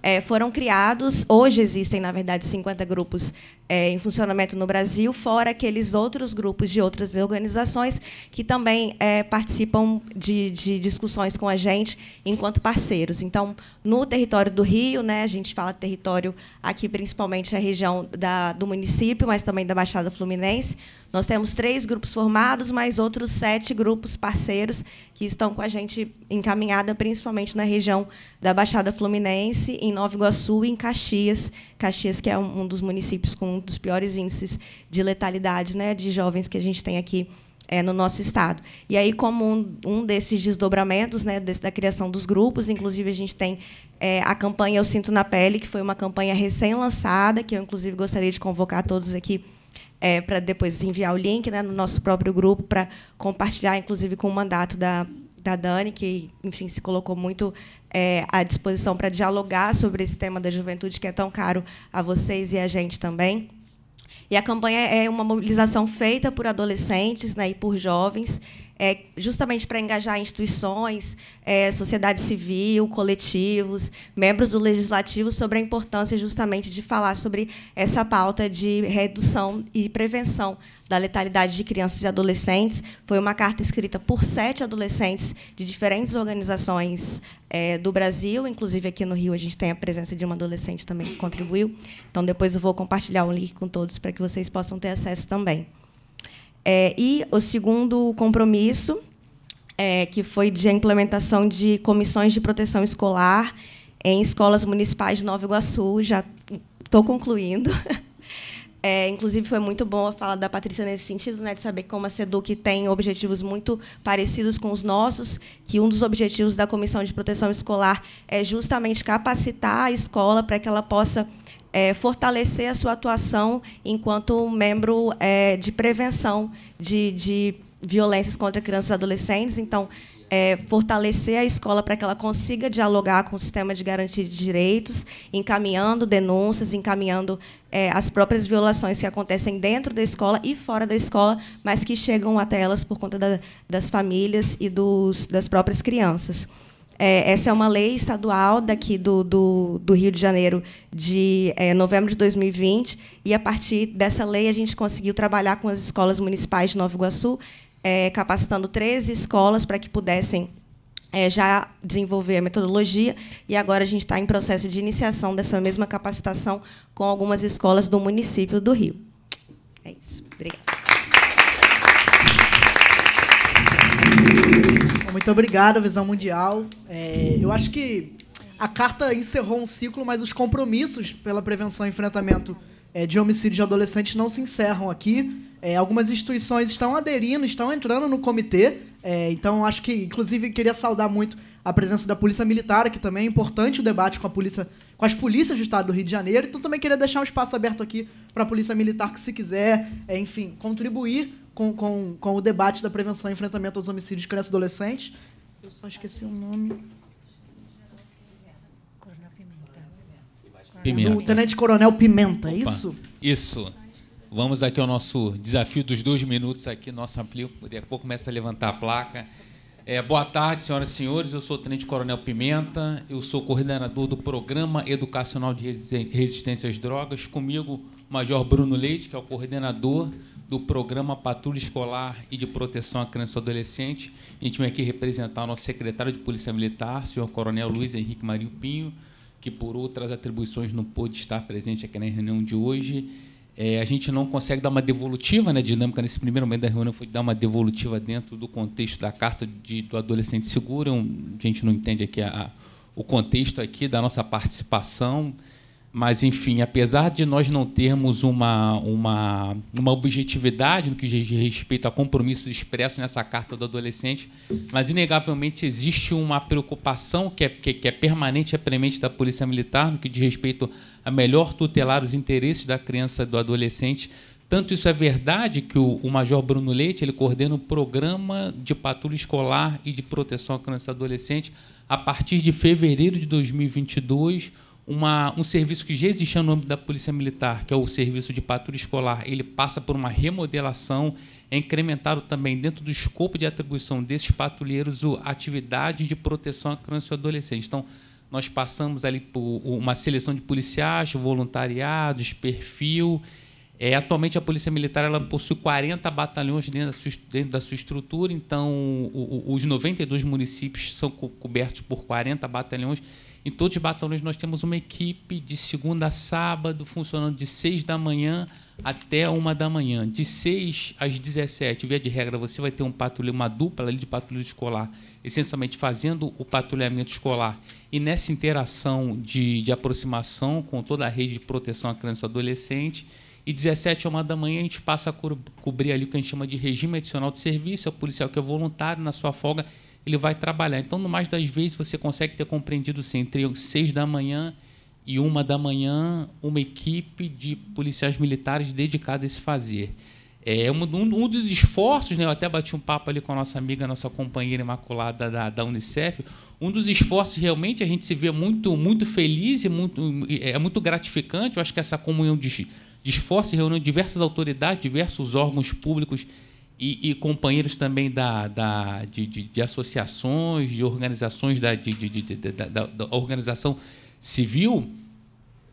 é, foram criados, hoje existem, na verdade, 50 grupos é, em funcionamento no Brasil, fora aqueles outros grupos de outras organizações que também é, participam de, de, discussões com a gente enquanto parceiros. Então, no território do Rio, né, a gente fala território aqui, principalmente a região da, do município, mas também da Baixada Fluminense, nós temos três grupos formados, mais outros sete grupos parceiros que estão com a gente encaminhada, principalmente na região da Baixada Fluminense, em Nova Iguaçu e em Caxias. Caxias, que é um dos municípios com um dos piores índices de letalidade né, de jovens que a gente tem aqui é, no nosso estado. E aí, como um, um desses desdobramentos né, desse, da criação dos grupos, inclusive a gente tem é, a campanha Eu Sinto na Pele, que foi uma campanha recém-lançada, que eu, inclusive, gostaria de convocar todos aqui é, para depois enviar o link né, no nosso próprio grupo, para compartilhar, inclusive, com o mandato da, da Dani, que, enfim, se colocou muito é, à disposição para dialogar sobre esse tema da juventude que é tão caro a vocês e a gente também. E a campanha é uma mobilização feita por adolescentes né, e por jovens é, justamente para engajar instituições, é, sociedade civil, coletivos, membros do legislativo sobre a importância justamente de falar sobre essa pauta de redução e prevenção da letalidade de crianças e adolescentes. Foi uma carta escrita por sete adolescentes de diferentes organizações é, do Brasil, inclusive aqui no Rio a gente tem a presença de uma adolescente também que contribuiu. Então depois eu vou compartilhar o link com todos para que vocês possam ter acesso também. É, e o segundo compromisso, é, que foi de implementação de comissões de proteção escolar em escolas municipais de Nova Iguaçu, já estou concluindo. É, inclusive, foi muito bom a fala da Patrícia nesse sentido, né, de saber como a SEDUC tem objetivos muito parecidos com os nossos, que um dos objetivos da Comissão de Proteção Escolar é justamente capacitar a escola para que ela possa é, fortalecer a sua atuação enquanto membro é, de prevenção de, de violências contra crianças e adolescentes. Então, é, fortalecer a escola para que ela consiga dialogar com o sistema de garantia de direitos, encaminhando denúncias, encaminhando é, as próprias violações que acontecem dentro da escola e fora da escola, mas que chegam até elas por conta da, das famílias e dos, das próprias crianças. É, essa é uma lei estadual daqui do, do, do Rio de Janeiro de é, novembro de 2020, e a partir dessa lei a gente conseguiu trabalhar com as escolas municipais de Nova Iguaçu, é, capacitando 13 escolas para que pudessem é, já desenvolver a metodologia, e agora a gente está em processo de iniciação dessa mesma capacitação com algumas escolas do município do Rio. É isso. Obrigada. Muito obrigado, Visão Mundial. É, eu acho que a carta encerrou um ciclo, mas os compromissos pela prevenção e enfrentamento é, de homicídios de adolescentes não se encerram aqui. É, algumas instituições estão aderindo, estão entrando no comitê. É, então, acho que, inclusive, queria saudar muito a presença da Polícia Militar, que também é importante o debate com a polícia, com as polícias do Estado do Rio de Janeiro. Então, também queria deixar um espaço aberto aqui para a Polícia Militar, que se quiser, é, enfim, contribuir com, com, com o debate da prevenção e enfrentamento aos homicídios de crianças e adolescentes. Eu só esqueci o nome. Pimenta. O Tenente Coronel Pimenta, é isso? Isso. Vamos aqui ao nosso desafio dos dois minutos aqui, nosso amplio. Daqui a pouco começa a levantar a placa. É, boa tarde, senhoras e senhores. Eu sou o Tenente Coronel Pimenta. Eu sou coordenador do Programa Educacional de Resistência às Drogas. Comigo, Major Bruno Leite, que é o coordenador do programa Patrulha Escolar e de Proteção à Criança e Adolescente. A gente vem aqui representar o nosso secretário de Polícia Militar, senhor Coronel Luiz Henrique Marinho Pinho, que por outras atribuições não pôde estar presente aqui na reunião de hoje. É, a gente não consegue dar uma devolutiva né, dinâmica nesse primeiro momento da reunião, foi dar uma devolutiva dentro do contexto da Carta de, do Adolescente Seguro. Um, a gente não entende aqui a, a, o contexto aqui da nossa participação. Mas, enfim, apesar de nós não termos uma, uma, uma objetividade no que diz respeito a compromissos expressos nessa carta do adolescente, mas inegavelmente existe uma preocupação que é, que, que é permanente e é premente da Polícia Militar no que diz respeito a melhor tutelar os interesses da criança e do adolescente. Tanto isso é verdade que o, o Major Bruno Leite ele coordena o um programa de patrulha escolar e de proteção à criança e adolescente a partir de fevereiro de 2022 uma, um serviço que já existia no âmbito da Polícia Militar, que é o serviço de patrulha escolar, ele passa por uma remodelação. É incrementado também, dentro do escopo de atribuição desses patrulheiros, a atividade de proteção à criança e adolescente. Então, nós passamos ali por uma seleção de policiais, voluntariados, perfil é, atualmente a Polícia Militar ela possui 40 batalhões dentro da sua, dentro da sua estrutura, então o, o, os 92 municípios são co cobertos por 40 batalhões. Em todos os batalhões nós temos uma equipe de segunda a sábado, funcionando de 6 da manhã até 1 da manhã. De 6 às 17, via de regra, você vai ter um patrulho, uma dupla ali de patrulho escolar, essencialmente fazendo o patrulhamento escolar. E nessa interação de, de aproximação com toda a rede de proteção à criança e adolescente, e 17 horas da manhã a gente passa a co cobrir ali o que a gente chama de regime adicional de serviço, é o policial que é voluntário na sua folga, ele vai trabalhar. Então, no mais das vezes, você consegue ter compreendido sim, entre 6 da manhã e 1 da manhã, uma equipe de policiais militares dedicada a esse fazer. É, é um, um, dos esforços, né? eu até bati um papo ali com a nossa amiga, nossa companheira imaculada da, da Unicef. Um dos esforços realmente a gente se vê muito, muito feliz e muito, é, é muito gratificante. Eu acho que essa comunhão de de esforço e reuniu diversas autoridades, diversos órgãos públicos e, e companheiros também da, da de, de, de, associações, de organizações da, de, da, da organização civil.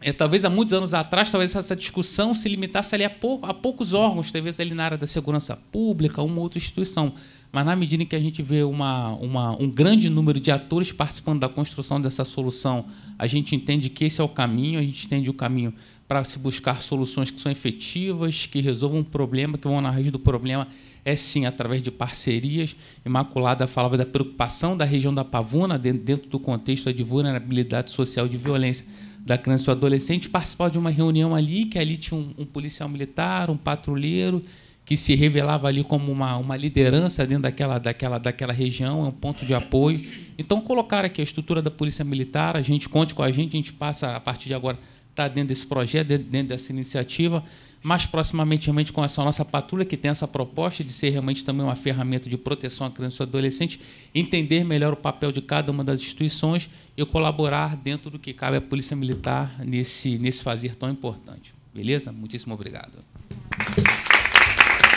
É, talvez há muitos anos atrás, talvez essa discussão se limitasse ali a, pou, a poucos órgãos, talvez ali na área da segurança pública, uma outra instituição. Mas na medida em que a gente vê uma, uma, um grande número de atores participando da construção dessa solução, a gente entende que esse é o caminho, a gente entende o caminho para se buscar soluções que são efetivas, que resolvam um problema, que vão na raiz do problema, é sim através de parcerias. Imaculada falava da preocupação da região da Pavuna, dentro do contexto de vulnerabilidade social de violência da criança e adolescente, participava de uma reunião ali, que ali tinha um, um policial militar, um patrulheiro, que se revelava ali como uma, uma liderança dentro daquela, daquela, daquela região, é um ponto de apoio. Então, colocar aqui a estrutura da Polícia Militar, a gente conte com a gente, a gente passa, a partir de agora, está dentro desse projeto, dentro dessa iniciativa, mais proximamente realmente com essa nossa patrulha, que tem essa proposta de ser realmente também uma ferramenta de proteção à criança e ao adolescente, entender melhor o papel de cada uma das instituições e colaborar dentro do que cabe à Polícia Militar nesse, nesse fazer tão importante. Beleza? Muitíssimo obrigado.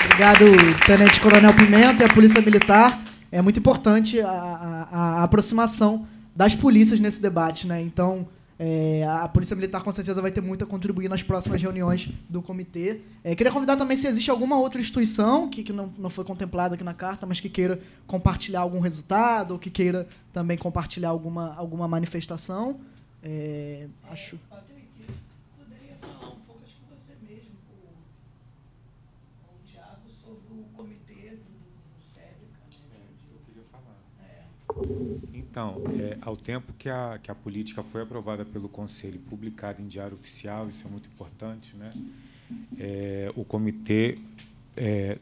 Obrigado, Tenente Coronel Pimenta e a Polícia Militar. É muito importante a, a, a aproximação das polícias nesse debate, né? Então, é, a Polícia Militar com certeza vai ter muito a contribuir nas próximas reuniões do comitê. É, queria convidar também se existe alguma outra instituição que, que não, não foi contemplada aqui na carta, mas que queira compartilhar algum resultado, ou que queira também compartilhar alguma, alguma manifestação. É, acho. Thank you. Então, é, ao tempo que a, que a política foi aprovada pelo Conselho, e publicada em diário oficial, isso é muito importante, né? É, o comitê é,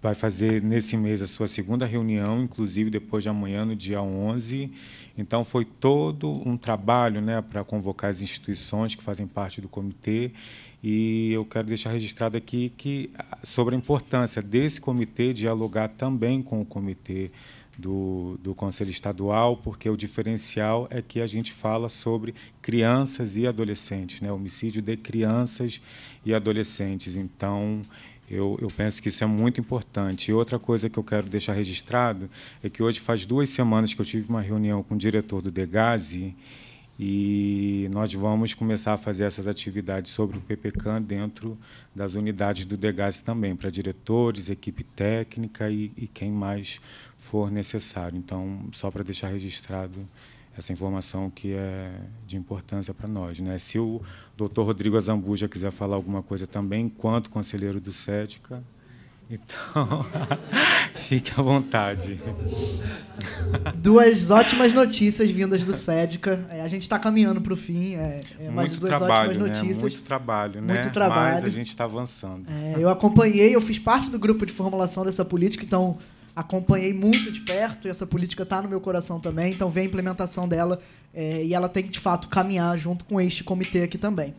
vai fazer nesse mês a sua segunda reunião, inclusive depois de amanhã, no dia 11. Então, foi todo um trabalho né, para convocar as instituições que fazem parte do comitê. E eu quero deixar registrado aqui que, sobre a importância desse comitê dialogar também com o comitê do, do Conselho Estadual, porque o diferencial é que a gente fala sobre crianças e adolescentes, né? homicídio de crianças e adolescentes. Então, eu, eu, penso que isso é muito importante. E outra coisa que eu quero deixar registrado é que hoje faz duas semanas que eu tive uma reunião com o diretor do Degazi e nós vamos começar a fazer essas atividades sobre o PPCAN dentro das unidades do Degazi também, para diretores, equipe técnica e, e quem mais for necessário. Então, só para deixar registrado essa informação que é de importância para nós. Né? Se o doutor Rodrigo Azambuja quiser falar alguma coisa também, enquanto conselheiro do SEDCA, então, fique à vontade. Duas ótimas notícias vindas do SEDCA. É, a gente está caminhando para o fim. É, é, muito duas trabalho, ótimas né? notícias. Né? Muito trabalho, né? Muito trabalho. Mas a gente está avançando. É, eu acompanhei, eu fiz parte do grupo de formulação dessa política, então acompanhei muito de perto e essa política está no meu coração também, então vem a implementação dela é, e ela tem que, de fato, caminhar junto com este comitê aqui também.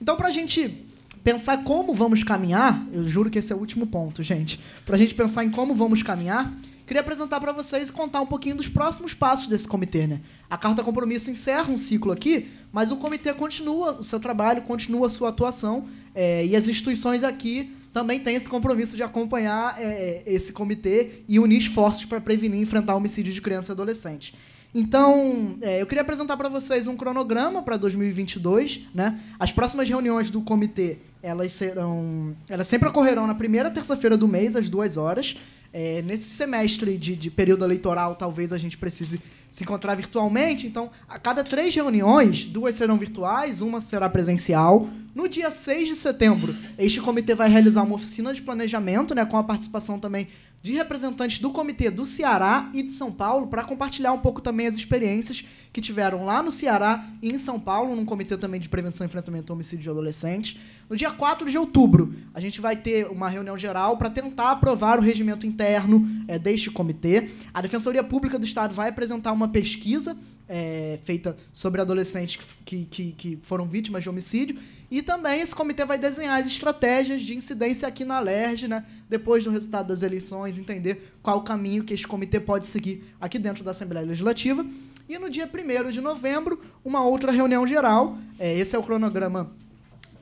Então, para a gente pensar como vamos caminhar, eu juro que esse é o último ponto, gente, para a gente pensar em como vamos caminhar, queria apresentar para vocês e contar um pouquinho dos próximos passos desse comitê. Né? A Carta Compromisso encerra um ciclo aqui, mas o comitê continua o seu trabalho, continua a sua atuação é, e as instituições aqui também tem esse compromisso de acompanhar é, esse comitê e unir esforços para prevenir e enfrentar homicídio de criança e adolescente. Então, é, eu queria apresentar para vocês um cronograma para 2022. Né? As próximas reuniões do comitê elas serão, elas sempre ocorrerão na primeira terça-feira do mês às duas horas. É, nesse semestre de, de período eleitoral, talvez a gente precise se encontrar virtualmente. Então, a cada três reuniões, duas serão virtuais, uma será presencial. No dia 6 de setembro, este comitê vai realizar uma oficina de planejamento, né, com a participação também de representantes do comitê do Ceará e de São Paulo, para compartilhar um pouco também as experiências que tiveram lá no Ceará e em São Paulo, num comitê também de prevenção e enfrentamento ao homicídio de adolescentes. No dia 4 de outubro, a gente vai ter uma reunião geral para tentar aprovar o regimento interno é, deste comitê. A Defensoria Pública do Estado vai apresentar uma uma pesquisa é, feita sobre adolescentes que, que, que, foram vítimas de homicídio. E também esse comitê vai desenhar as estratégias de incidência aqui na LERJ, né? depois do resultado das eleições, entender qual o caminho que esse comitê pode seguir aqui dentro da Assembleia Legislativa. E no dia 1 de novembro, uma outra reunião geral. É, esse é o cronograma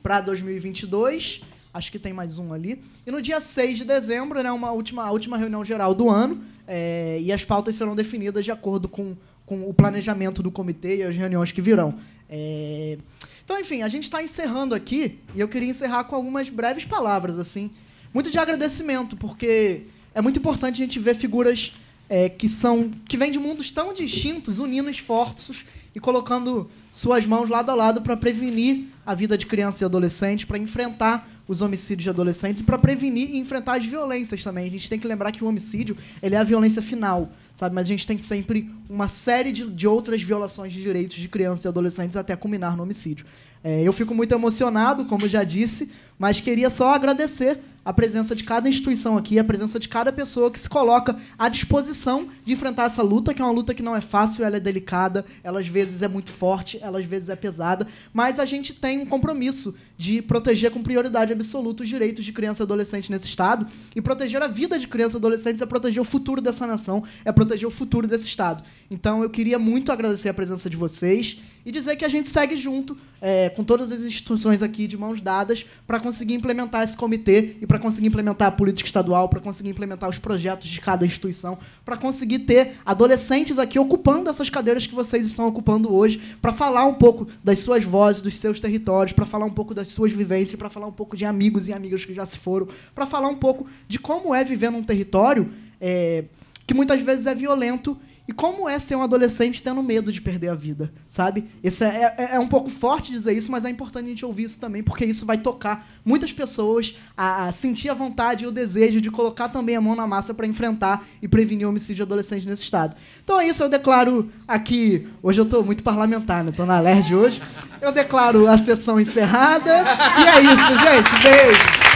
para 2022 acho que tem mais um ali. E no dia 6 de dezembro, né, uma última, a última reunião geral do ano, é, e as pautas serão definidas de acordo com, com o planejamento do comitê e as reuniões que virão. É, então, enfim, a gente está encerrando aqui, e eu queria encerrar com algumas breves palavras, assim, muito de agradecimento, porque é muito importante a gente ver figuras é, que são que vêm de mundos tão distintos, unindo esforços e colocando suas mãos lado a lado para prevenir a vida de crianças e adolescentes, para enfrentar os homicídios de adolescentes e para prevenir e enfrentar as violências também. A gente tem que lembrar que o homicídio ele é a violência final, sabe? Mas a gente tem sempre uma série de, de outras violações de direitos de crianças e adolescentes até culminar no homicídio. É, eu fico muito emocionado, como já disse, mas queria só agradecer a presença de cada instituição aqui, a presença de cada pessoa que se coloca à disposição de enfrentar essa luta, que é uma luta que não é fácil, ela é delicada, ela às vezes é muito forte, ela às vezes é pesada, mas a gente tem um compromisso de proteger com prioridade absoluta os direitos de criança e adolescente nesse Estado e proteger a vida de crianças e adolescentes é proteger o futuro dessa nação, é proteger o futuro desse Estado. Então eu queria muito agradecer a presença de vocês e dizer que a gente segue junto é, com todas as instituições aqui de mãos dadas para conseguir implementar esse comitê e para conseguir implementar a política estadual, para conseguir implementar os projetos de cada instituição, para conseguir ter adolescentes aqui ocupando essas cadeiras que vocês estão ocupando hoje, para falar um pouco das suas vozes, dos seus territórios, para falar um pouco das suas vivências, para falar um pouco de amigos e amigas que já se foram, para falar um pouco de como é viver num território é, que muitas vezes é violento e como é ser um adolescente tendo medo de perder a vida, sabe? Isso é, é, é, um pouco forte dizer isso, mas é importante a gente ouvir isso também, porque isso vai tocar muitas pessoas a, a sentir a vontade e o desejo de colocar também a mão na massa para enfrentar e prevenir o homicídio adolescente nesse estado. Então é isso, eu declaro aqui. Hoje eu estou muito parlamentar, né? Tô na LERJ hoje. Eu declaro a sessão encerrada. E é isso, gente. Beijos.